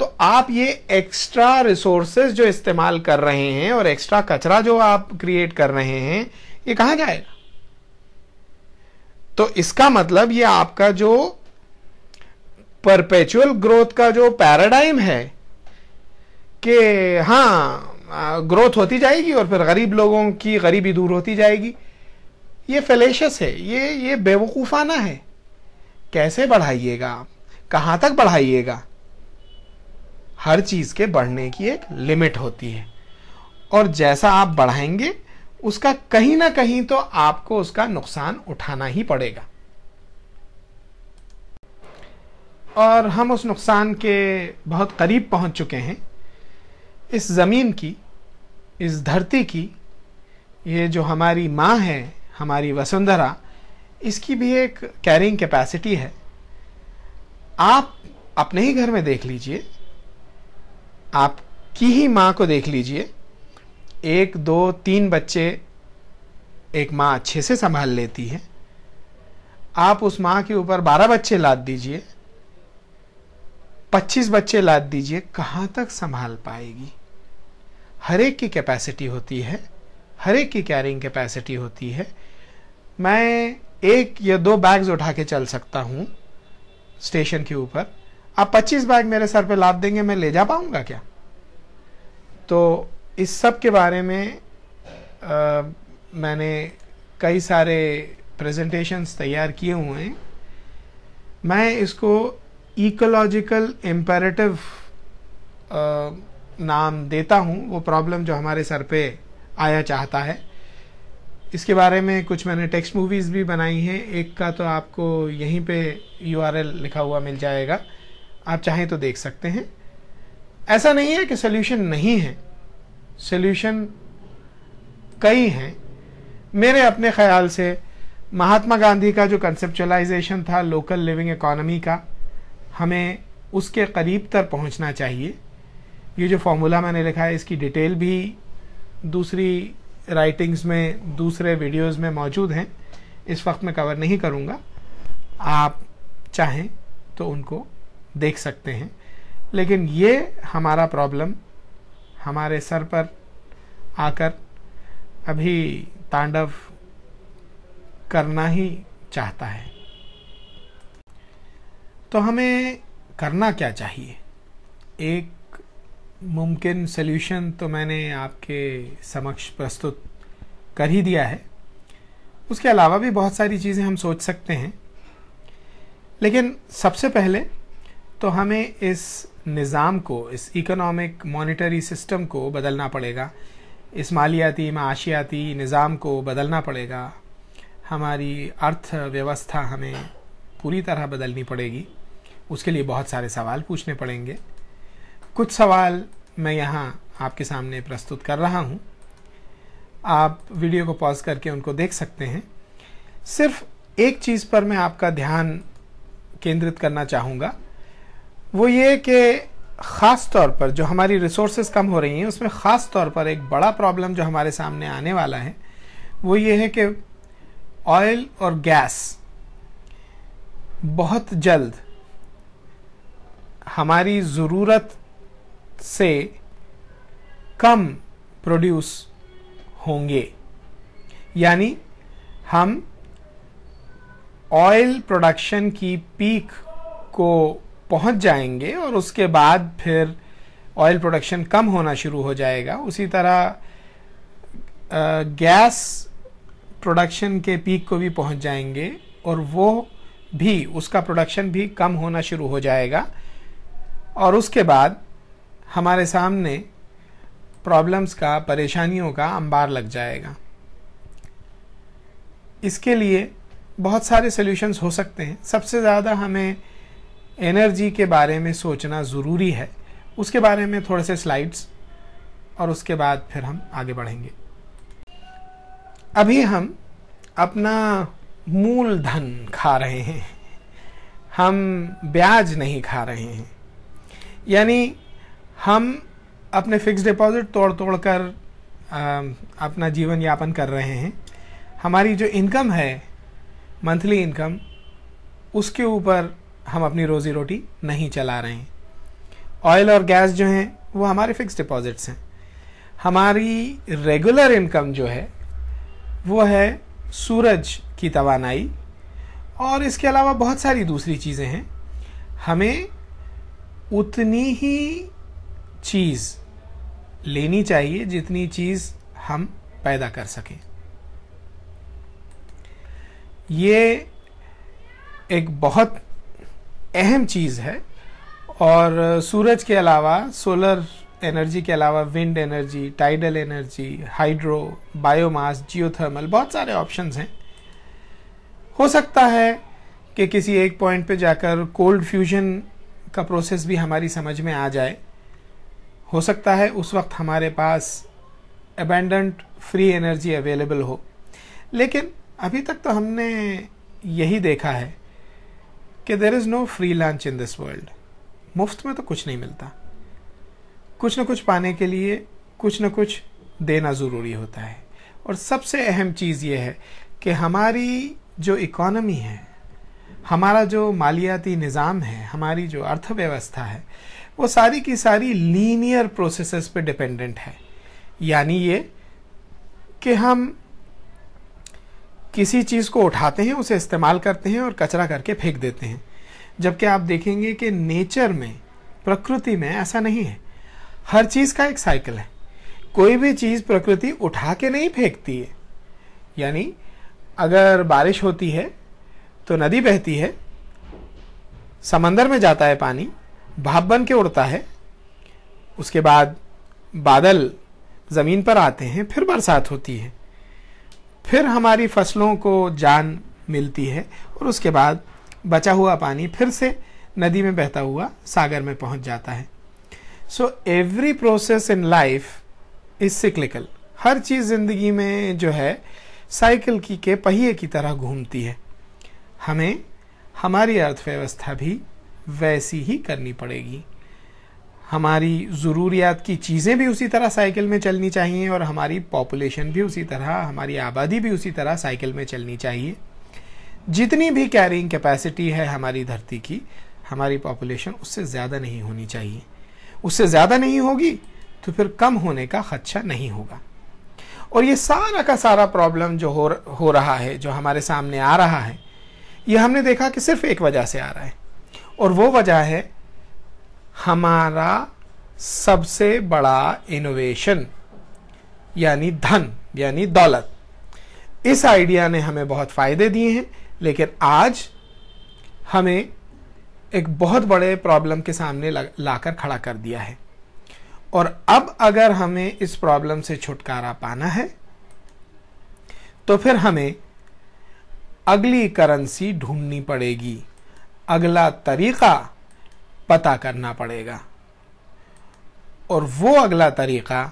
तो आप ये एक्स्ट्रा रिसोर्सेज जो इस्तेमाल कर रहे हैं और एक्स्ट्रा कचरा जो आप क्रिएट कर रहे हैं ये कहां जाएगा तो इसका मतलब ये आपका जो परपेचुअल ग्रोथ का जो पैराडाइम है कि हाँ ग्रोथ होती जाएगी और फिर गरीब लोगों की गरीबी दूर होती जाएगी ये फेलेशस है ये ये बेवकूफ़ाना है कैसे बढ़ाइएगा आप कहाँ तक बढ़ाइएगा हर चीज़ के बढ़ने की एक लिमिट होती है और जैसा आप बढ़ाएंगे उसका कहीं ना कहीं तो आपको उसका नुकसान उठाना ही पड़ेगा और हम उस नुकसान के बहुत करीब पहुंच चुके हैं इस ज़मीन की इस धरती की ये जो हमारी माँ है हमारी वसुंधरा इसकी भी एक कैरिंग कैपेसिटी है आप अपने ही घर में देख लीजिए आपकी ही माँ को देख लीजिए एक दो तीन बच्चे एक माँ अच्छे से संभाल लेती है आप उस माँ के ऊपर बारह बच्चे लाद दीजिए पच्चीस बच्चे लाद दीजिए कहाँ तक संभाल पाएगी हर एक की कैपेसिटी होती है हर एक की कैरिंग कैपेसिटी होती है मैं एक या दो बैग्स उठा के चल सकता हूँ स्टेशन के ऊपर आप पच्चीस बैग मेरे सर पे लाद देंगे मैं ले जा पाऊंगा क्या तो इस सब के बारे में आ, मैंने कई सारे प्रेजेंटेशंस तैयार किए हुए हैं मैं इसको इकोलॉजिकल इम्पेरेटिव नाम देता हूँ वो प्रॉब्लम जो हमारे सर पे आया चाहता है इसके बारे में कुछ मैंने टेक्स्ट मूवीज़ भी बनाई हैं एक का तो आपको यहीं पे यूआरएल लिखा हुआ मिल जाएगा आप चाहें तो देख सकते हैं ऐसा नहीं है कि सोल्यूशन नहीं है सोल्यूशन कई हैं मेरे अपने ख्याल से महात्मा गांधी का जो कंसेप्चुलाइजेशन था लोकल लिविंग इकोनॉमी का हमें उसके करीब तक पहुंचना चाहिए ये जो फॉर्मूला मैंने लिखा है इसकी डिटेल भी दूसरी राइटिंग्स में दूसरे वीडियोस में मौजूद हैं इस वक्त मैं कवर नहीं करूँगा आप चाहें तो उनको देख सकते हैं लेकिन ये हमारा प्रॉब्लम हमारे सर पर आकर अभी तांडव करना ही चाहता है तो हमें करना क्या चाहिए एक मुमकिन सल्यूशन तो मैंने आपके समक्ष प्रस्तुत कर ही दिया है उसके अलावा भी बहुत सारी चीज़ें हम सोच सकते हैं लेकिन सबसे पहले तो हमें इस निज़ाम को इस इकोनॉमिक मॉनिटरी सिस्टम को बदलना पड़ेगा इस मालियाती माशियाती निज़ाम को बदलना पड़ेगा हमारी अर्थव्यवस्था हमें पूरी तरह बदलनी पड़ेगी उसके लिए बहुत सारे सवाल पूछने पड़ेंगे कुछ सवाल मैं यहाँ आपके सामने प्रस्तुत कर रहा हूँ आप वीडियो को पॉज करके उनको देख सकते हैं सिर्फ एक चीज़ पर मैं आपका ध्यान केंद्रित करना चाहूँगा वो ये कि ख़ास तौर पर जो हमारी रिसोर्सेज कम हो रही हैं उसमें ख़ास तौर पर एक बड़ा प्रॉब्लम जो हमारे सामने आने वाला है वो ये है कि ऑयल और गैस बहुत जल्द हमारी ज़रूरत से कम प्रोड्यूस होंगे यानी हम ऑयल प्रोडक्शन की पीक को पहुंच जाएंगे और उसके बाद फिर ऑयल प्रोडक्शन कम होना शुरू हो जाएगा उसी तरह गैस प्रोडक्शन के पीक को भी पहुंच जाएंगे और वो भी उसका प्रोडक्शन भी कम होना शुरू हो जाएगा और उसके बाद हमारे सामने प्रॉब्लम्स का परेशानियों का अंबार लग जाएगा इसके लिए बहुत सारे सॉल्यूशंस हो सकते हैं सबसे ज़्यादा हमें एनर्जी के बारे में सोचना ज़रूरी है उसके बारे में थोड़े से स्लाइड्स और उसके बाद फिर हम आगे बढ़ेंगे अभी हम अपना मूल धन खा रहे हैं हम ब्याज नहीं खा रहे हैं यानी हम अपने फिक्स डिपॉजिट तोड़ तोड़ कर आ, अपना जीवन यापन कर रहे हैं हमारी जो इनकम है मंथली इनकम उसके ऊपर हम अपनी रोज़ी रोटी नहीं चला रहे हैं ऑयल और गैस जो हैं वो हमारे फिक्स डिपॉजिट्स हैं हमारी रेगुलर इनकम जो है वो है सूरज की तवानाई और इसके अलावा बहुत सारी दूसरी चीज़ें हैं हमें उतनी ही चीज़ लेनी चाहिए जितनी चीज़ हम पैदा कर सकें ये एक बहुत अहम चीज़ है और सूरज के अलावा सोलर एनर्जी के अलावा wind energy tidal energy hydro biomass geothermal बहुत सारे ऑप्शंस हैं हो सकता है कि किसी एक पॉइंट पे जाकर कोल्ड फ्यूजन का प्रोसेस भी हमारी समझ में आ जाए हो सकता है उस वक्त हमारे पास अबेंडेंट फ्री एनर्जी अवेलेबल हो लेकिन अभी तक तो हमने यही देखा है कि there is no free lunch in this world मुफ्त में तो कुछ नहीं मिलता कुछ न कुछ पाने के लिए कुछ न कुछ देना ज़रूरी होता है और सबसे अहम चीज़ ये है कि हमारी जो इकोनॉमी है हमारा जो मालियाती निज़ाम है हमारी जो अर्थव्यवस्था है वो सारी की सारी लीनियर प्रोसेसेस पे डिपेंडेंट है यानी ये कि हम किसी चीज़ को उठाते हैं उसे इस्तेमाल करते हैं और कचरा करके फेंक देते हैं जबकि आप देखेंगे कि नेचर में प्रकृति में ऐसा नहीं है हर चीज़ का एक साइकिल है कोई भी चीज़ प्रकृति उठा के नहीं फेंकती है यानी अगर बारिश होती है तो नदी बहती है समंदर में जाता है पानी भाप बन के उड़ता है उसके बाद बादल ज़मीन पर आते हैं फिर बरसात होती है फिर हमारी फसलों को जान मिलती है और उसके बाद बचा हुआ पानी फिर से नदी में बहता हुआ सागर में पहुंच जाता है so every process in life is cyclical हर चीज़ ज़िंदगी में जो है साइकिल की के पहिए की तरह घूमती है हमें हमारी अर्थव्यवस्था भी वैसी ही करनी पड़ेगी हमारी ज़रूरियात की चीज़ें भी उसी तरह साइकिल में चलनी चाहिए और हमारी पॉपुलेशन भी उसी तरह हमारी आबादी भी उसी तरह साइकिल में चलनी चाहिए जितनी भी कैरिंग कैपेसिटी है हमारी धरती की हमारी पॉपुलेशन उससे ज़्यादा नहीं होनी चाहिए उससे ज़्यादा नहीं होगी तो फिर कम होने का खदशा नहीं होगा और ये सारा का सारा प्रॉब्लम जो हो हो रहा है जो हमारे सामने आ रहा है ये हमने देखा कि सिर्फ एक वजह से आ रहा है और वो वजह है हमारा सबसे बड़ा इनोवेशन यानी धन यानी दौलत इस आइडिया ने हमें बहुत फायदे दिए हैं लेकिन आज हमें एक बहुत बड़े प्रॉब्लम के सामने लाकर खड़ा कर दिया है और अब अगर हमें इस प्रॉब्लम से छुटकारा पाना है तो फिर हमें अगली करेंसी ढूंढनी पड़ेगी अगला तरीक़ा पता करना पड़ेगा और वो अगला तरीक़ा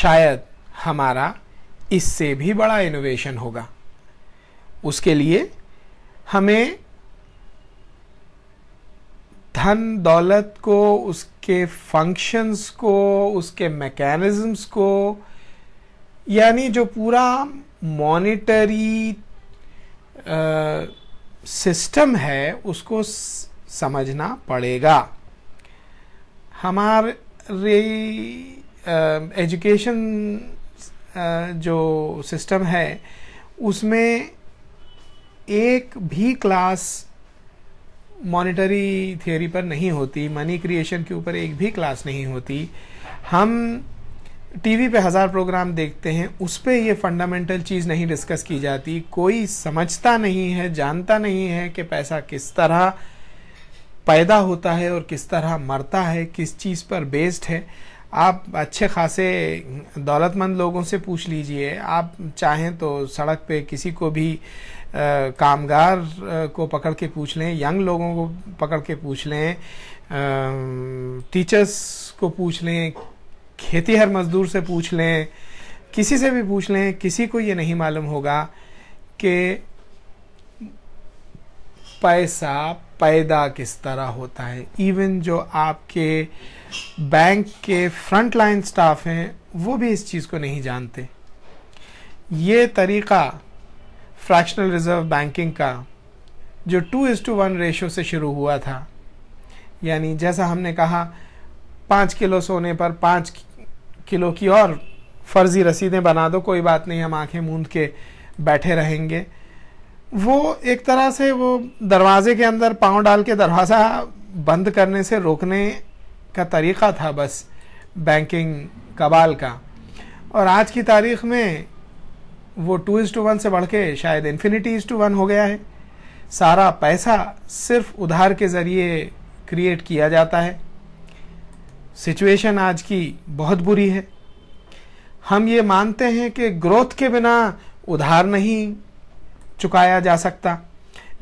शायद हमारा इससे भी बड़ा इनोवेशन होगा उसके लिए हमें धन दौलत को उसके फंक्शंस को उसके मैकेनिज्म्स को यानी जो पूरा मॉनिटरी सिस्टम है उसको समझना पड़ेगा हमारे एजुकेशन जो सिस्टम है उसमें एक भी क्लास मॉनेटरी थ्योरी पर नहीं होती मनी क्रिएशन के ऊपर एक भी क्लास नहीं होती हम टीवी पे हज़ार प्रोग्राम देखते हैं उस पर ये फंडामेंटल चीज़ नहीं डिस्कस की जाती कोई समझता नहीं है जानता नहीं है कि पैसा किस तरह पैदा होता है और किस तरह मरता है किस चीज़ पर बेस्ड है आप अच्छे खासे दौलतमंद लोगों से पूछ लीजिए आप चाहें तो सड़क पे किसी को भी आ, कामगार आ, को पकड़ के पूछ लें यंग लोगों को पकड़ के पूछ लें टीचर्स को पूछ लें खेती हर मजदूर से पूछ लें किसी से भी पूछ लें किसी को ये नहीं मालूम होगा कि पैसा पैदा किस तरह होता है इवन जो आपके बैंक के फ्रंट लाइन स्टाफ हैं वो भी इस चीज़ को नहीं जानते ये तरीका फ्रैक्शनल रिजर्व बैंकिंग का जो two is to one ratio से शुरू हुआ था यानी जैसा हमने कहा पाँच किलो सोने पर पाँच किलो की और फर्जी रसीदें बना दो कोई बात नहीं हम आंखें मूंद के बैठे रहेंगे वो एक तरह से वो दरवाजे के अंदर पाँव डाल के दरवाज़ा बंद करने से रोकने का तरीक़ा था बस बैंकिंग कबाल का और आज की तारीख में वो टू इज़ टू वन से बढ़ के शायद इन्फिनिटी इज़ टू वन हो गया है सारा पैसा सिर्फ उधार के ज़रिए क्रिएट किया जाता है सिचुएशन आज की बहुत बुरी है हम ये मानते हैं कि ग्रोथ के बिना उधार नहीं चुकाया जा सकता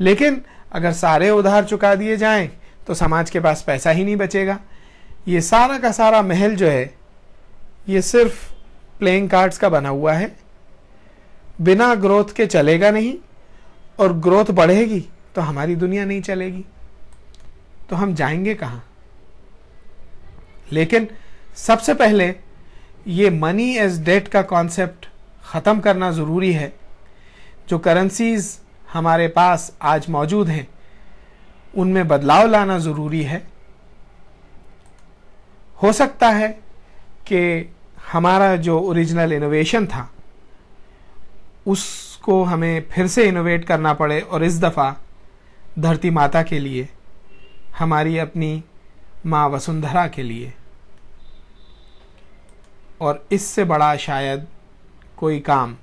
लेकिन अगर सारे उधार चुका दिए जाएं तो समाज के पास पैसा ही नहीं बचेगा ये सारा का सारा महल जो है ये सिर्फ प्लेइंग कार्ड्स का बना हुआ है बिना ग्रोथ के चलेगा नहीं और ग्रोथ बढ़ेगी तो हमारी दुनिया नहीं चलेगी तो हम जाएंगे कहाँ लेकिन सबसे पहले ये मनी एज डेट का कॉन्सेप्ट ख़त्म करना ज़रूरी है जो करेंसीज हमारे पास आज मौजूद हैं उनमें बदलाव लाना ज़रूरी है हो सकता है कि हमारा जो ओरिजिनल इनोवेशन था उसको हमें फिर से इनोवेट करना पड़े और इस दफ़ा धरती माता के लिए हमारी अपनी माँ वसुंधरा के लिए और इससे बड़ा शायद कोई काम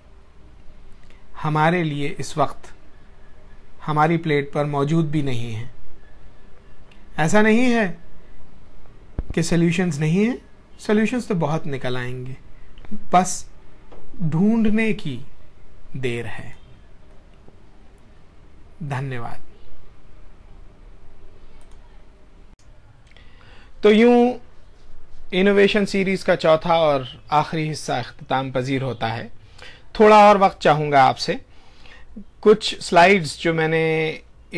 हमारे लिए इस वक्त हमारी प्लेट पर मौजूद भी नहीं है ऐसा नहीं है कि सॉल्यूशंस नहीं हैं सॉल्यूशंस तो बहुत निकल आएंगे बस ढूंढने की देर है धन्यवाद तो यूं इनोवेशन सीरीज़ का चौथा और आखिरी हिस्सा अख्ताम पजीर होता है थोड़ा और वक्त चाहूँगा आपसे कुछ स्लाइड्स जो मैंने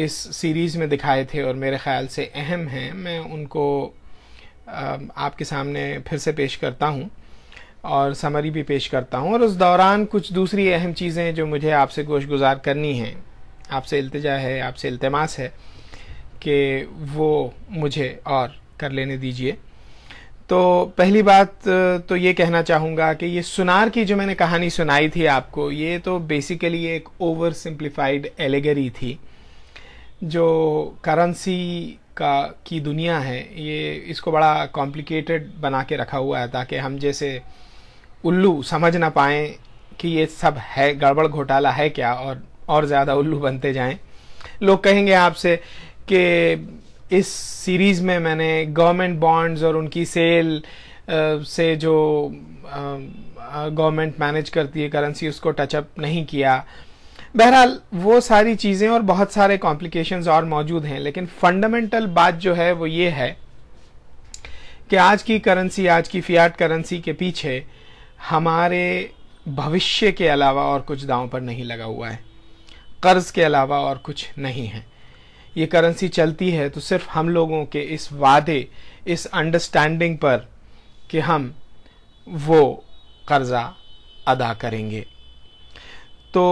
इस सीरीज़ में दिखाए थे और मेरे ख्याल से अहम हैं मैं उनको आपके सामने फिर से पेश करता हूँ और समरी भी पेश करता हूँ और उस दौरान कुछ दूसरी अहम चीज़ें जो मुझे आपसे गोश गुजार करनी हैं आपसे अल्तजा है आपसे अल्तमास है कि वो मुझे और कर लेने दीजिए तो पहली बात तो ये कहना चाहूँगा कि ये सुनार की जो मैंने कहानी सुनाई थी आपको ये तो बेसिकली एक ओवर सिंप्लीफाइड एलेगरी थी जो करेंसी का की दुनिया है ये इसको बड़ा कॉम्प्लिकेटेड बना के रखा हुआ है ताकि हम जैसे उल्लू समझ ना पाए कि ये सब है गड़बड़ घोटाला है क्या और और ज़्यादा उल्लू बनते जाएं लोग कहेंगे आपसे कि इस सीरीज़ में मैंने गवर्नमेंट बॉन्ड्स और उनकी सेल से जो गवर्नमेंट मैनेज करती है करेंसी उसको टचअप नहीं किया बहरहाल वो सारी चीज़ें और बहुत सारे कॉम्प्लिकेशंस और मौजूद हैं लेकिन फंडामेंटल बात जो है वो ये है कि आज की करेंसी आज की फियाट करेंसी के पीछे हमारे भविष्य के अलावा और कुछ दांव पर नहीं लगा हुआ है कर्ज के अलावा और कुछ नहीं है ये करेंसी चलती है तो सिर्फ हम लोगों के इस वादे इस अंडरस्टैंडिंग पर कि हम वो कर्ज़ा अदा करेंगे तो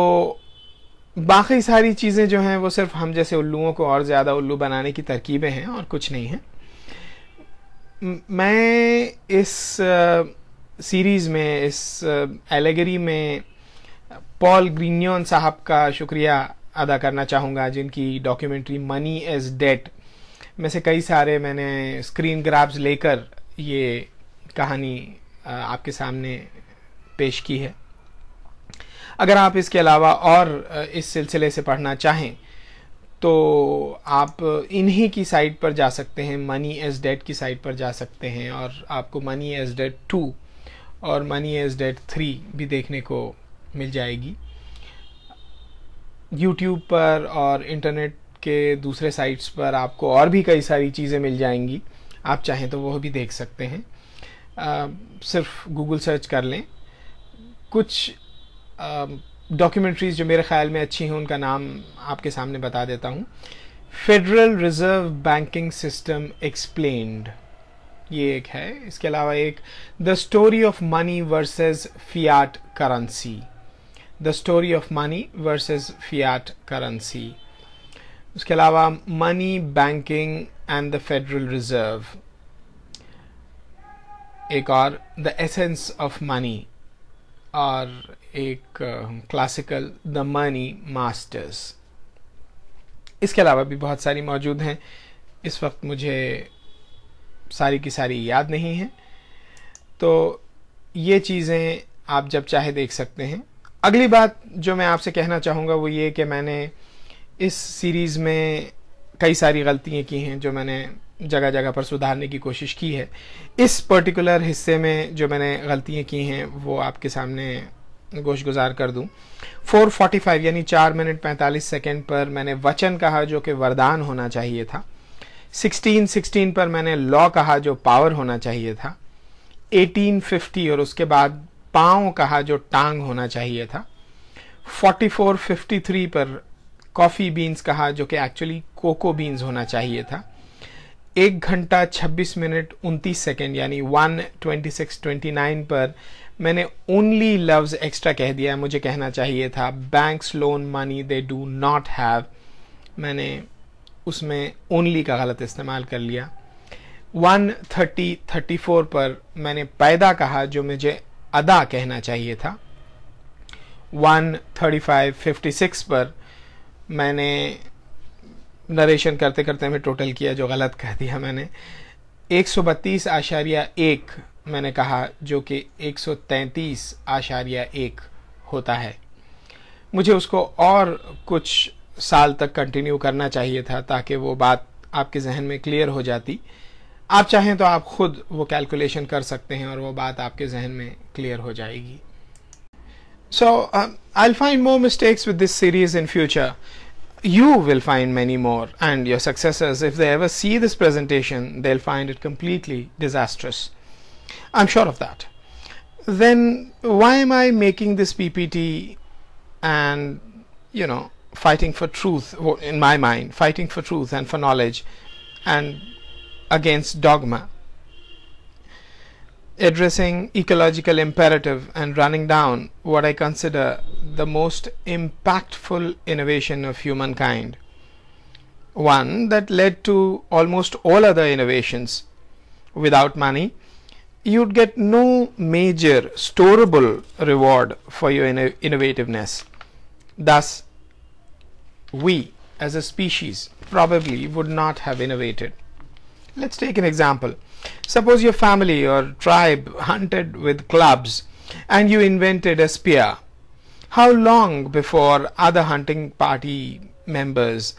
बाकी सारी चीज़ें जो हैं वो सिर्फ हम जैसे उल्लुओं को और ज़्यादा उल्लू बनाने की तरकीबें हैं और कुछ नहीं है मैं इस सीरीज़ में इस एलेगरी में पॉल ग्रीनियन साहब का शुक्रिया अदा करना चाहूँगा जिनकी डॉक्यूमेंट्री मनी एज डेट में से कई सारे मैंने स्क्रीन ग्राफ्स लेकर ये कहानी आपके सामने पेश की है अगर आप इसके अलावा और इस सिलसिले से पढ़ना चाहें तो आप इन्हीं की साइट पर जा सकते हैं मनी एज डेट की साइट पर जा सकते हैं और आपको मनी एज डेट टू और मनी एज डेट थ्री भी देखने को मिल जाएगी यूट्यूब पर और इंटरनेट के दूसरे साइट्स पर आपको और भी कई सारी चीज़ें मिल जाएंगी आप चाहें तो वह भी देख सकते हैं आ, सिर्फ गूगल सर्च कर लें कुछ डॉक्यूमेंट्रीज़ जो मेरे ख्याल में अच्छी हैं उनका नाम आपके सामने बता देता हूँ federal reserve banking system explained ये एक है इसके अलावा एक the story of money versus fiat currency the story of money versus fiat currency उसके अलावा money banking and the federal reserve एक और द एसेंस ऑफ मनी और एक क्लासिकल द मनी मास्टर्स इसके अलावा भी बहुत सारी मौजूद हैं इस वक्त मुझे सारी की सारी याद नहीं है तो ये चीज़ें आप जब चाहे देख सकते हैं अगली बात जो मैं आपसे कहना चाहूँगा वो ये कि मैंने इस सीरीज़ में कई सारी गलतियाँ की हैं जो मैंने जगह जगह पर सुधारने की कोशिश की है इस पर्टिकुलर हिस्से में जो मैंने गलतियाँ की हैं वो आपके सामने गोश गुजार कर दूं 445 यानी चार मिनट 45 सेकंड पर मैंने वचन कहा जो कि वरदान होना चाहिए था सिक्सटीन 16 पर मैंने लॉ कहा जो पावर होना चाहिए था 1850 और उसके बाद पांव कहा जो टांग होना चाहिए था 4453 पर कॉफ़ी बीन्स कहा जो कि एक्चुअली कोको बीन्स होना चाहिए था एक घंटा 26 मिनट 29 सेकेंड यानी 126.29 पर मैंने ओनली लव्स एक्स्ट्रा कह दिया मुझे कहना चाहिए था banks loan money they do not have मैंने उसमें ओनली का गलत इस्तेमाल कर लिया 130.34 पर मैंने पैदा कहा जो मुझे अदा कहना चाहिए था 135, 56 पर मैंने नरेशन करते करते मैं टोटल किया जो गलत कह दिया मैंने एक सौ बत्तीस आशारिया एक मैंने कहा जो कि एक सौ तैंतीस आशारिया एक होता है मुझे उसको और कुछ साल तक कंटिन्यू करना चाहिए था ताकि वो बात आपके जहन में क्लियर हो जाती आप चाहें तो आप खुद वो कैलकुलेशन कर सकते हैं और वो बात आपके जहन में क्लियर हो जाएगी so I find more mistakes with this series in you will find many more and your successors if they ever see this presentation they'll find it completely disastrous i'm sure of that then why am i making this ppt and you know fighting for truth in my mind fighting for truth and for knowledge and against dogma. Addressing ecological imperative and running down what I consider the most impactful innovation of humankind. One that led to almost all other innovations. Without money, you'd get no major storable reward for your inno innovativeness. Thus, we as a species probably would not have innovated. Let's take an example. Suppose your family or tribe hunted with clubs and you invented a spear. How long before other hunting party members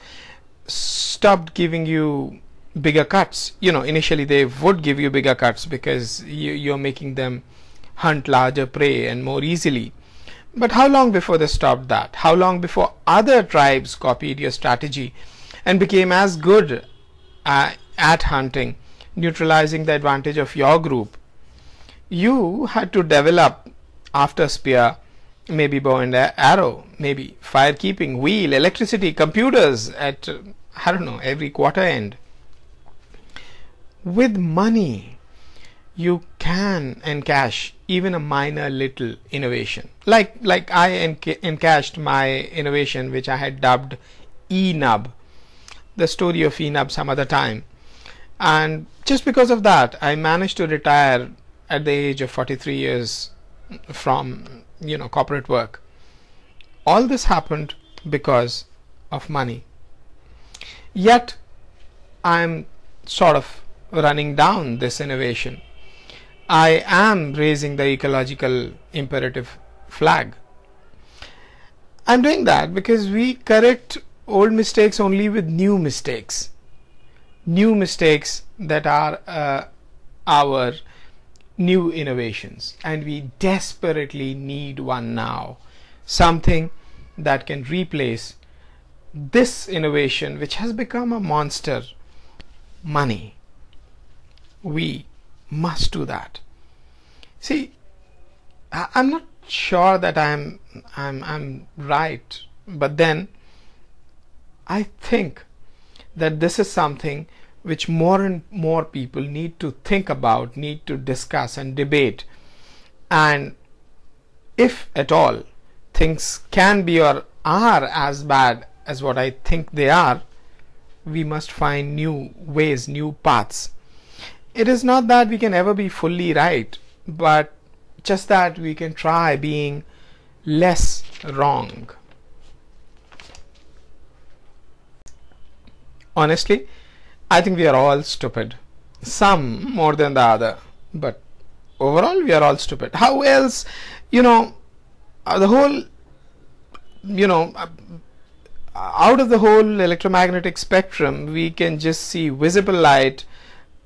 stopped giving you bigger cuts? You know, initially they would give you bigger cuts because you, are making them hunt larger prey and more easily. But how long before they stopped that? How long before other tribes copied your strategy and became as good uh, at hunting, neutralizing the advantage of your group. You had to develop after spear, maybe bow and arrow, maybe fire keeping, wheel, electricity, computers at, I don't know, every quarter end. With money, you can encash even a minor little innovation. Like, like I encashed my innovation, which I had dubbed ENUB, the story of ENUB some other time and just because of that i managed to retire at the age of 43 years from you know corporate work all this happened because of money yet i'm sort of running down this innovation i am raising the ecological imperative flag i'm doing that because we correct old mistakes only with new mistakes new mistakes that are uh, our new innovations. And we desperately need one now. Something that can replace this innovation, which has become a monster money. We must do that. See, I'm not sure that I'm I'm I'm right, but then I think that this is something which more and more people need to think about, need to discuss and debate. And if at all things can be or are as bad as what I think they are, we must find new ways, new paths. It is not that we can ever be fully right, but just that we can try being less wrong. Honestly, I think we are all stupid. Some more than the other. But overall, we are all stupid. How else, you know, uh, the whole, you know, uh, out of the whole electromagnetic spectrum, we can just see visible light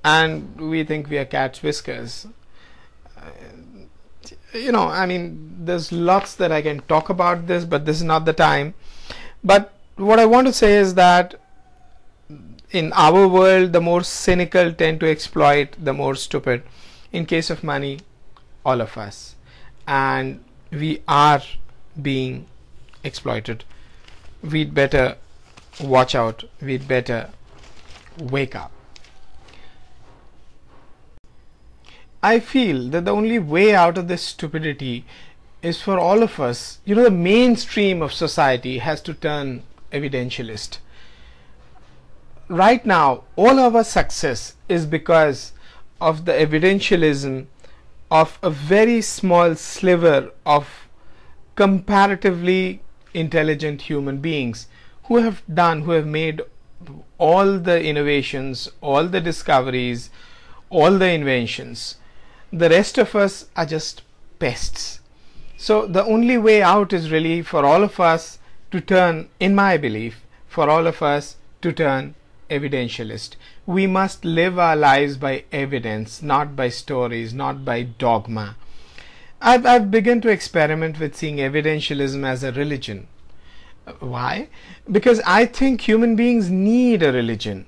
and we think we are cat's whiskers. Uh, you know, I mean, there's lots that I can talk about this, but this is not the time. But what I want to say is that in our world, the more cynical tend to exploit the more stupid. In case of money, all of us. And we are being exploited. We'd better watch out. We'd better wake up. I feel that the only way out of this stupidity is for all of us. You know, the mainstream of society has to turn evidentialist right now all our success is because of the evidentialism of a very small sliver of comparatively intelligent human beings who have done who have made all the innovations all the discoveries all the inventions the rest of us are just pests so the only way out is really for all of us to turn in my belief for all of us to turn evidentialist. We must live our lives by evidence, not by stories, not by dogma. I've, I've begun to experiment with seeing evidentialism as a religion. Why? Because I think human beings need a religion.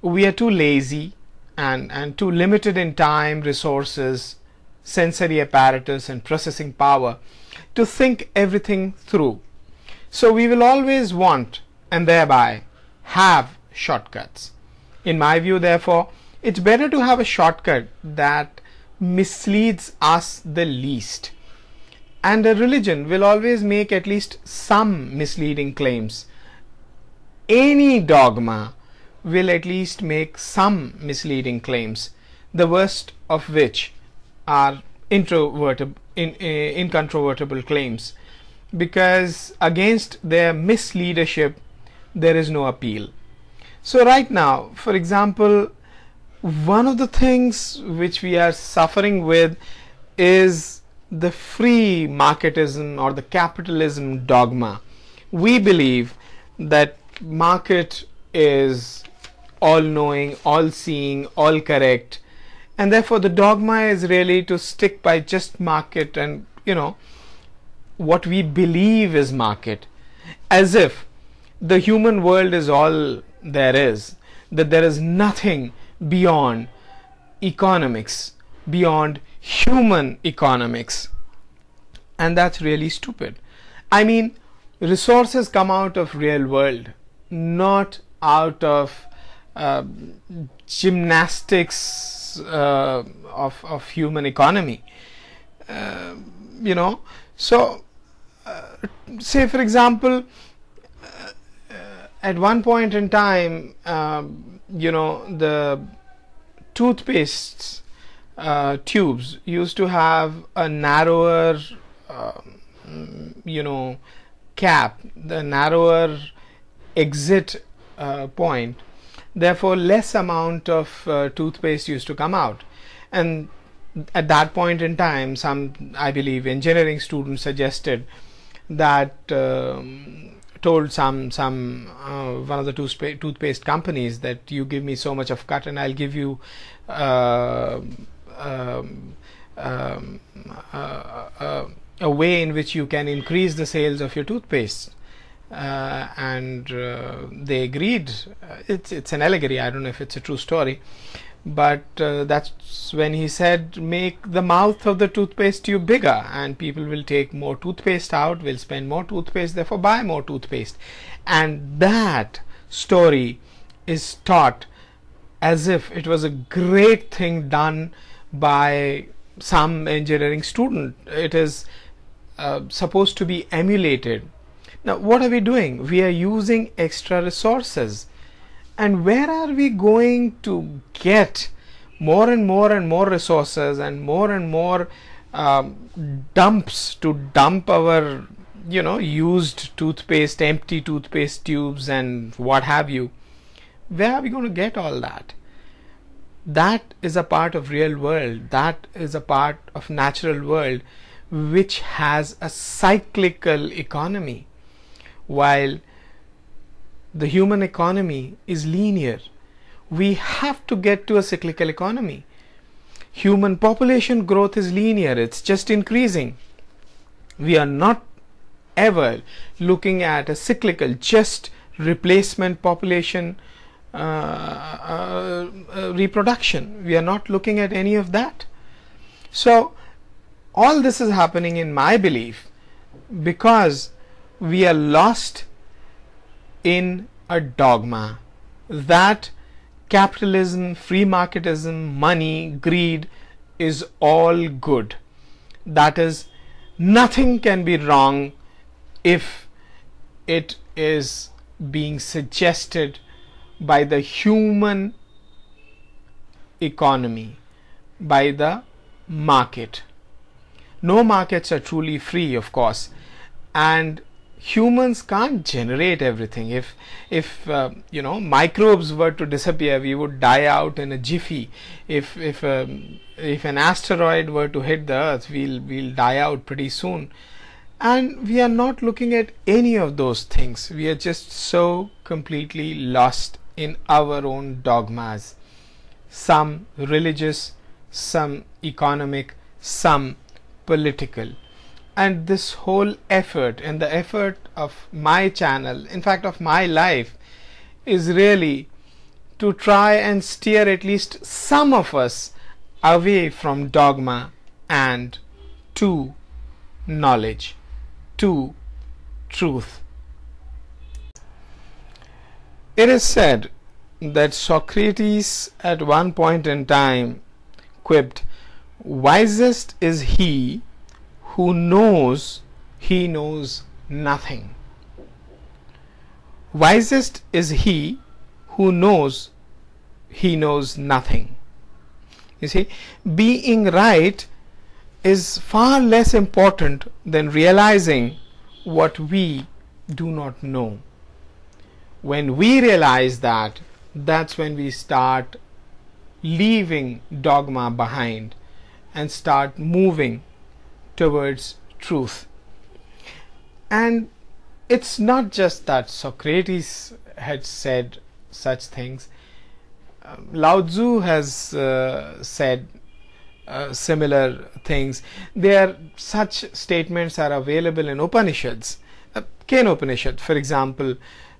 We are too lazy and, and too limited in time, resources, sensory apparatus, and processing power to think everything through. So we will always want and thereby have shortcuts. In my view, therefore, it's better to have a shortcut that misleads us the least. And a religion will always make at least some misleading claims. Any dogma will at least make some misleading claims, the worst of which are introvertib- in, uh, incontrovertible claims, because against their misleadership there is no appeal. So right now, for example, one of the things which we are suffering with is the free marketism or the capitalism dogma. We believe that market is all knowing, all seeing, all correct, and therefore the dogma is really to stick by just market and you know what we believe is market, as if the human world is all there is, that there is nothing beyond economics, beyond human economics. And that's really stupid. I mean, resources come out of real world, not out of uh, gymnastics uh, of, of human economy. Uh, you know, so uh, say for example, at one point in time, um, you know, the toothpastes uh, tubes used to have a narrower, uh, you know, cap, the narrower exit uh, point. Therefore, less amount of uh, toothpaste used to come out, and at that point in time, some I believe engineering students suggested that um, told some some uh, one of the toothpaste, toothpaste companies that you give me so much of cut and I'll give you uh, um, um, uh, uh a way in which you can increase the sales of your toothpaste. Uh, and uh, they agreed. It's it's an allegory. I don't know if it's a true story, but uh, that's when he said make the mouth of the toothpaste tube bigger and people will take more toothpaste out will spend more toothpaste therefore buy more toothpaste and that story is taught as if it was a great thing done by some engineering student it is uh, supposed to be emulated now what are we doing we are using extra resources and where are we going to get more and more and more resources and more and more um, dumps to dump our you know used toothpaste empty toothpaste tubes and what have you where are we going to get all that that is a part of real world that is a part of natural world which has a cyclical economy while the human economy is linear. We have to get to a cyclical economy. Human population growth is linear, it's just increasing. We are not ever looking at a cyclical, just replacement population uh, uh, uh, reproduction. We are not looking at any of that. So, all this is happening in my belief because we are lost in a dogma that capitalism, free marketism, money, greed is all good. That is, nothing can be wrong if it is being suggested by the human economy, by the market. No markets are truly free, of course, and humans can't generate everything if if uh, you know microbes were to disappear we would die out in a jiffy if if um, if an asteroid were to hit the earth we'll we'll die out pretty soon and we are not looking at any of those things we are just so completely lost in our own dogmas some religious some economic some political and this whole effort and the effort of my channel, in fact, of my life, is really to try and steer at least some of us away from dogma and to knowledge, to truth. It is said that Socrates at one point in time quipped, Wisest is he who knows he knows nothing. Wisest is he who knows he knows nothing. You see, being right is far less important than realizing what we do not know. When we realize that, that's when we start leaving dogma behind and start moving towards truth. And it's not just that Socrates had said such things. Um, Lao Tzu has uh, said uh, similar things. There, such statements are available in Upanishads. Uh, Ken Upanishad, for example,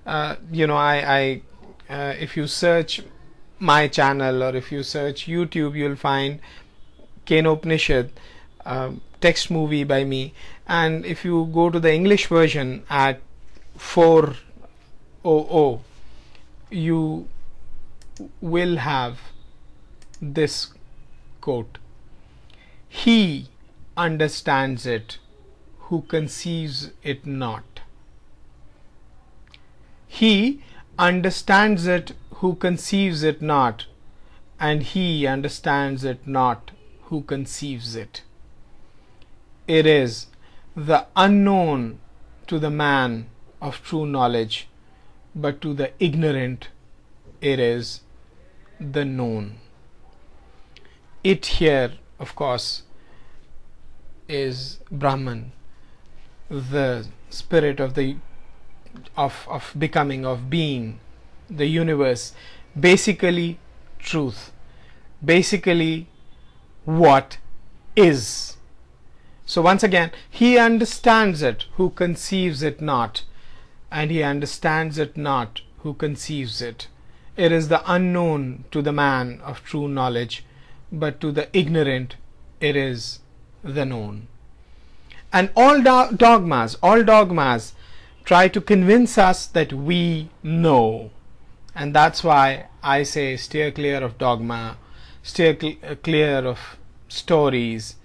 uh, you know, I, I uh, if you search my channel or if you search YouTube, you'll find Ken Upanishad. Um, text movie by me and if you go to the english version at 4.00 you will have this quote he understands it who conceives it not he understands it who conceives it not and he understands it not who conceives it it is the unknown to the man of true knowledge, but to the ignorant it is the known. It here, of course, is Brahman, the spirit of the of, of becoming, of being, the universe, basically truth, basically what is. So once again, he understands it who conceives it not, and he understands it not who conceives it. It is the unknown to the man of true knowledge, but to the ignorant it is the known. And all dogmas, all dogmas try to convince us that we know. And that's why I say steer clear of dogma, steer cl- clear of stories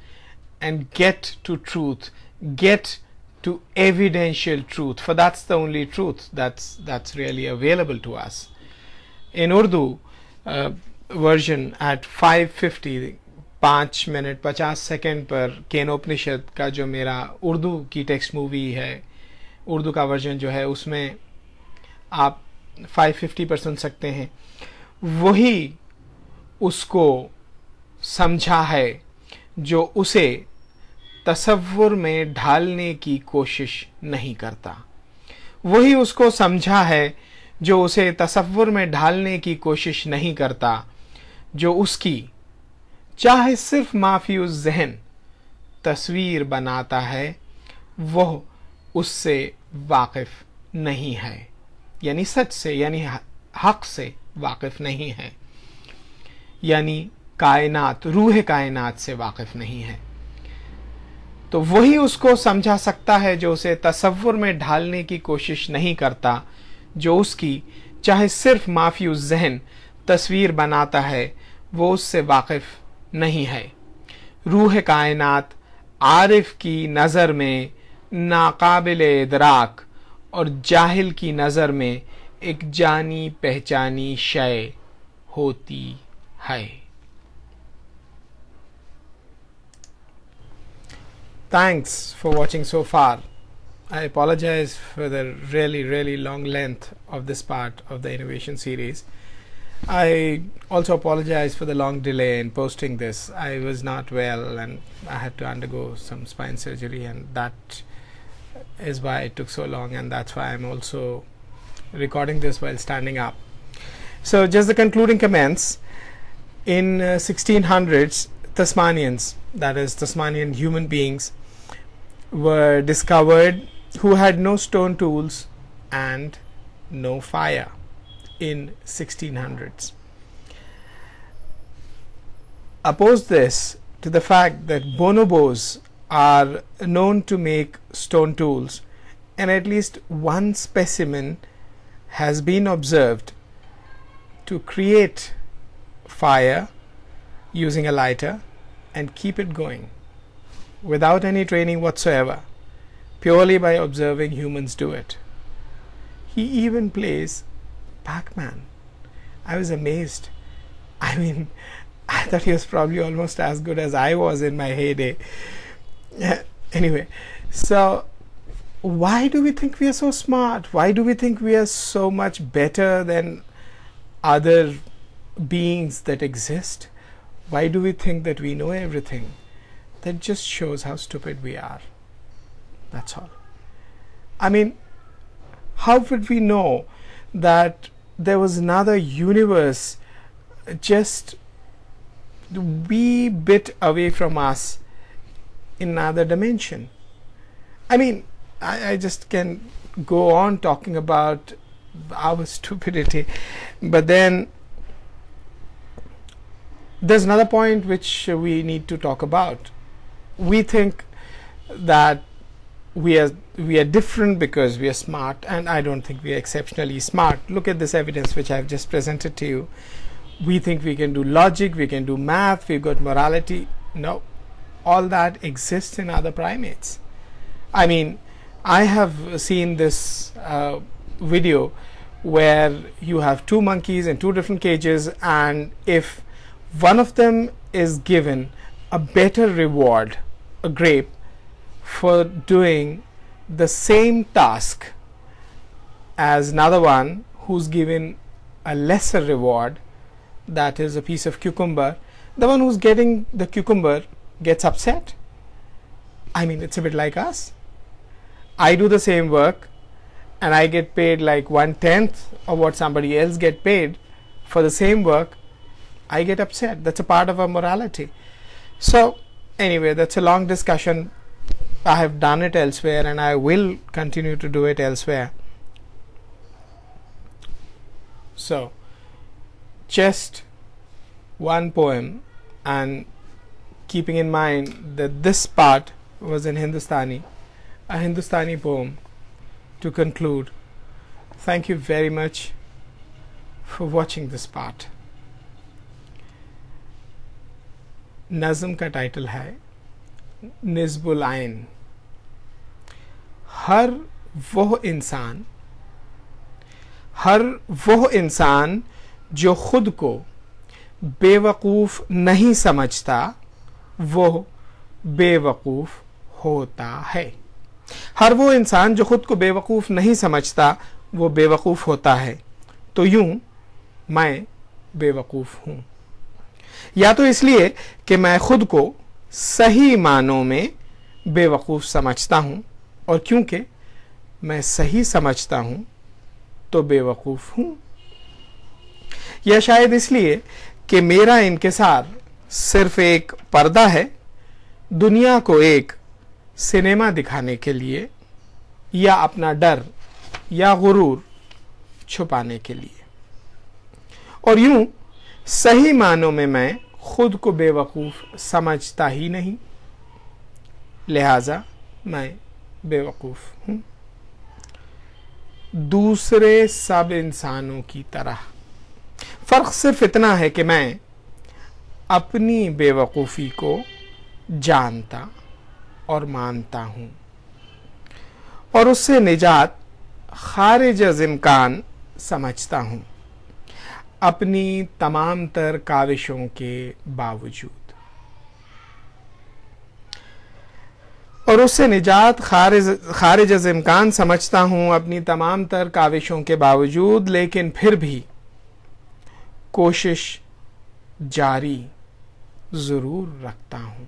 and get to truth, get to evidential truth, for that's the only truth that's, that's really available to us. In Urdu uh, version at 550, पाँच minute पचास second पर केनोपनिषद का जो मेरा उर्दू की text movie है उर्दू का version जो है उसमें आप 550 पर सुन सकते हैं वही उसको समझा है जो उसे तस्वुर में ढालने की कोशिश नहीं करता वही उसको समझा है जो उसे तस्वुर में ढालने की कोशिश नहीं करता जो उसकी चाहे सिर्फ माफी उस जहन तस्वीर बनाता है वह उससे वाकिफ नहीं है यानी सच से यानी हक से वाकिफ नहीं है यानी कायनात रूह कायनात से वाकिफ नहीं है तो वही उसको समझा सकता है जो उसे तस्वुर में ढालने की कोशिश नहीं करता जो उसकी चाहे सिर्फ माफी जहन तस्वीर बनाता है वो उससे वाकिफ नहीं है रूह कायनात आरिफ की नज़र में नाकाबिल इदराक और जाहिल की नज़र में एक जानी पहचानी शय होती है Thanks for watching so far. I apologize for the really, really long length of this part of the innovation series. I also apologize for the long delay in posting this. I was not well and I had to undergo some spine surgery, and that is why it took so long, and that's why I'm also recording this while standing up. So, just the concluding comments. In uh, 1600s, Tasmanians that is Tasmanian human beings, were discovered who had no stone tools and no fire in 1600s. Oppose this to the fact that bonobos are known to make stone tools and at least one specimen has been observed to create fire using a lighter and keep it going without any training whatsoever, purely by observing humans do it. He even plays Pac Man. I was amazed. I mean, I thought he was probably almost as good as I was in my heyday. anyway, so why do we think we are so smart? Why do we think we are so much better than other beings that exist? Why do we think that we know everything? That just shows how stupid we are. That's all. I mean, how would we know that there was another universe just wee bit away from us in another dimension? I mean, I, I just can go on talking about our stupidity, but then there's another point which we need to talk about. We think that we are we are different because we are smart and I don't think we are exceptionally smart. Look at this evidence which I've just presented to you. We think we can do logic, we can do math, we've got morality. No. All that exists in other primates. I mean, I have seen this uh, video where you have two monkeys in two different cages and if one of them is given a better reward, a grape, for doing the same task as another one who's given a lesser reward, that is a piece of cucumber. The one who's getting the cucumber gets upset. I mean, it's a bit like us. I do the same work and I get paid like one tenth of what somebody else get paid for the same work I get upset. That's a part of our morality. So, anyway, that's a long discussion. I have done it elsewhere and I will continue to do it elsewhere. So, just one poem and keeping in mind that this part was in Hindustani, a Hindustani poem to conclude. Thank you very much for watching this part. नज़म का title है नस्बुलाइन हर वह इंसान हर वह इंसान जो खुद को बेवकूफ़ नहीं समझता वो बेवकूफ़ होता है हर वो इंसान जो खुद को बेवकूफ़ नहीं समझता वो बेवकूफ़ होता है तो यूं मैं बेवकूफ़ हूँ या तो इसलिए कि मैं खुद को सही मानों में बेवकूफ़ समझता हूँ और क्योंकि मैं सही समझता हूँ तो बेवकूफ़ हूँ या शायद इसलिए कि मेरा इनकसार सिर्फ एक पर्दा है दुनिया को एक सिनेमा दिखाने के लिए या अपना डर या गुरूर छुपाने के लिए और यूं सही मानों में मैं खुद को बेवकूफ़ समझता ही नहीं लिहाजा मैं बेवकूफ़ हूँ दूसरे सब इंसानों की तरह फ़र्क सिर्फ इतना है कि मैं अपनी बेवकूफ़ी को जानता और मानता हूँ और उससे निजात खारिज इम्कान समझता हूँ अपनी तमाम तर काविशों के बावजूद और उससे निजात खारिज खारिज अज इम्कान समझता हूं अपनी तमाम तर काविशों के बावजूद लेकिन फिर भी कोशिश जारी ज़रूर रखता हूं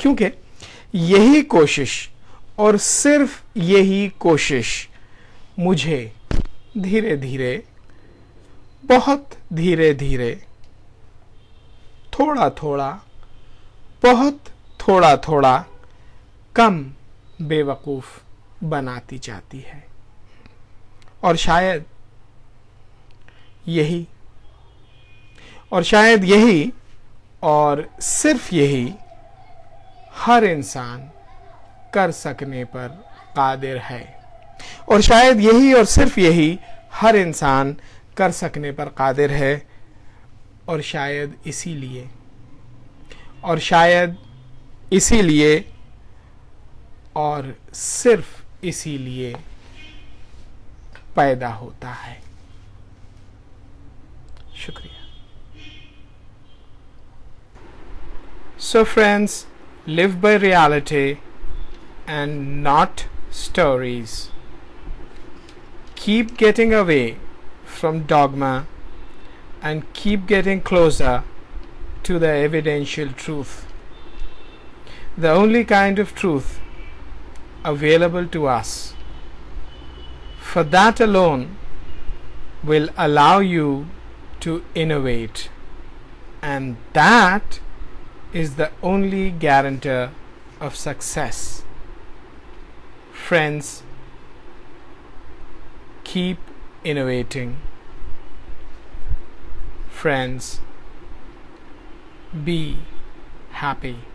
क्योंकि यही कोशिश और सिर्फ यही कोशिश मुझे धीरे धीरे बहुत धीरे धीरे थोड़ा थोड़ा बहुत थोड़ा थोड़ा कम बेवकूफ बनाती जाती है और शायद यही और शायद यही और सिर्फ यही हर इंसान कर सकने पर कादिर है और शायद यही और सिर्फ यही हर इंसान कर सकने पर कादिर है और शायद इसीलिए और शायद इसीलिए और सिर्फ इसीलिए पैदा होता है शुक्रिया so friends live by reality and not stories keep getting away from dogma and keep getting closer to the evidential truth. The only kind of truth available to us. For that alone will allow you to innovate, and that is the only guarantor of success. Friends, keep innovating. Friends, be happy.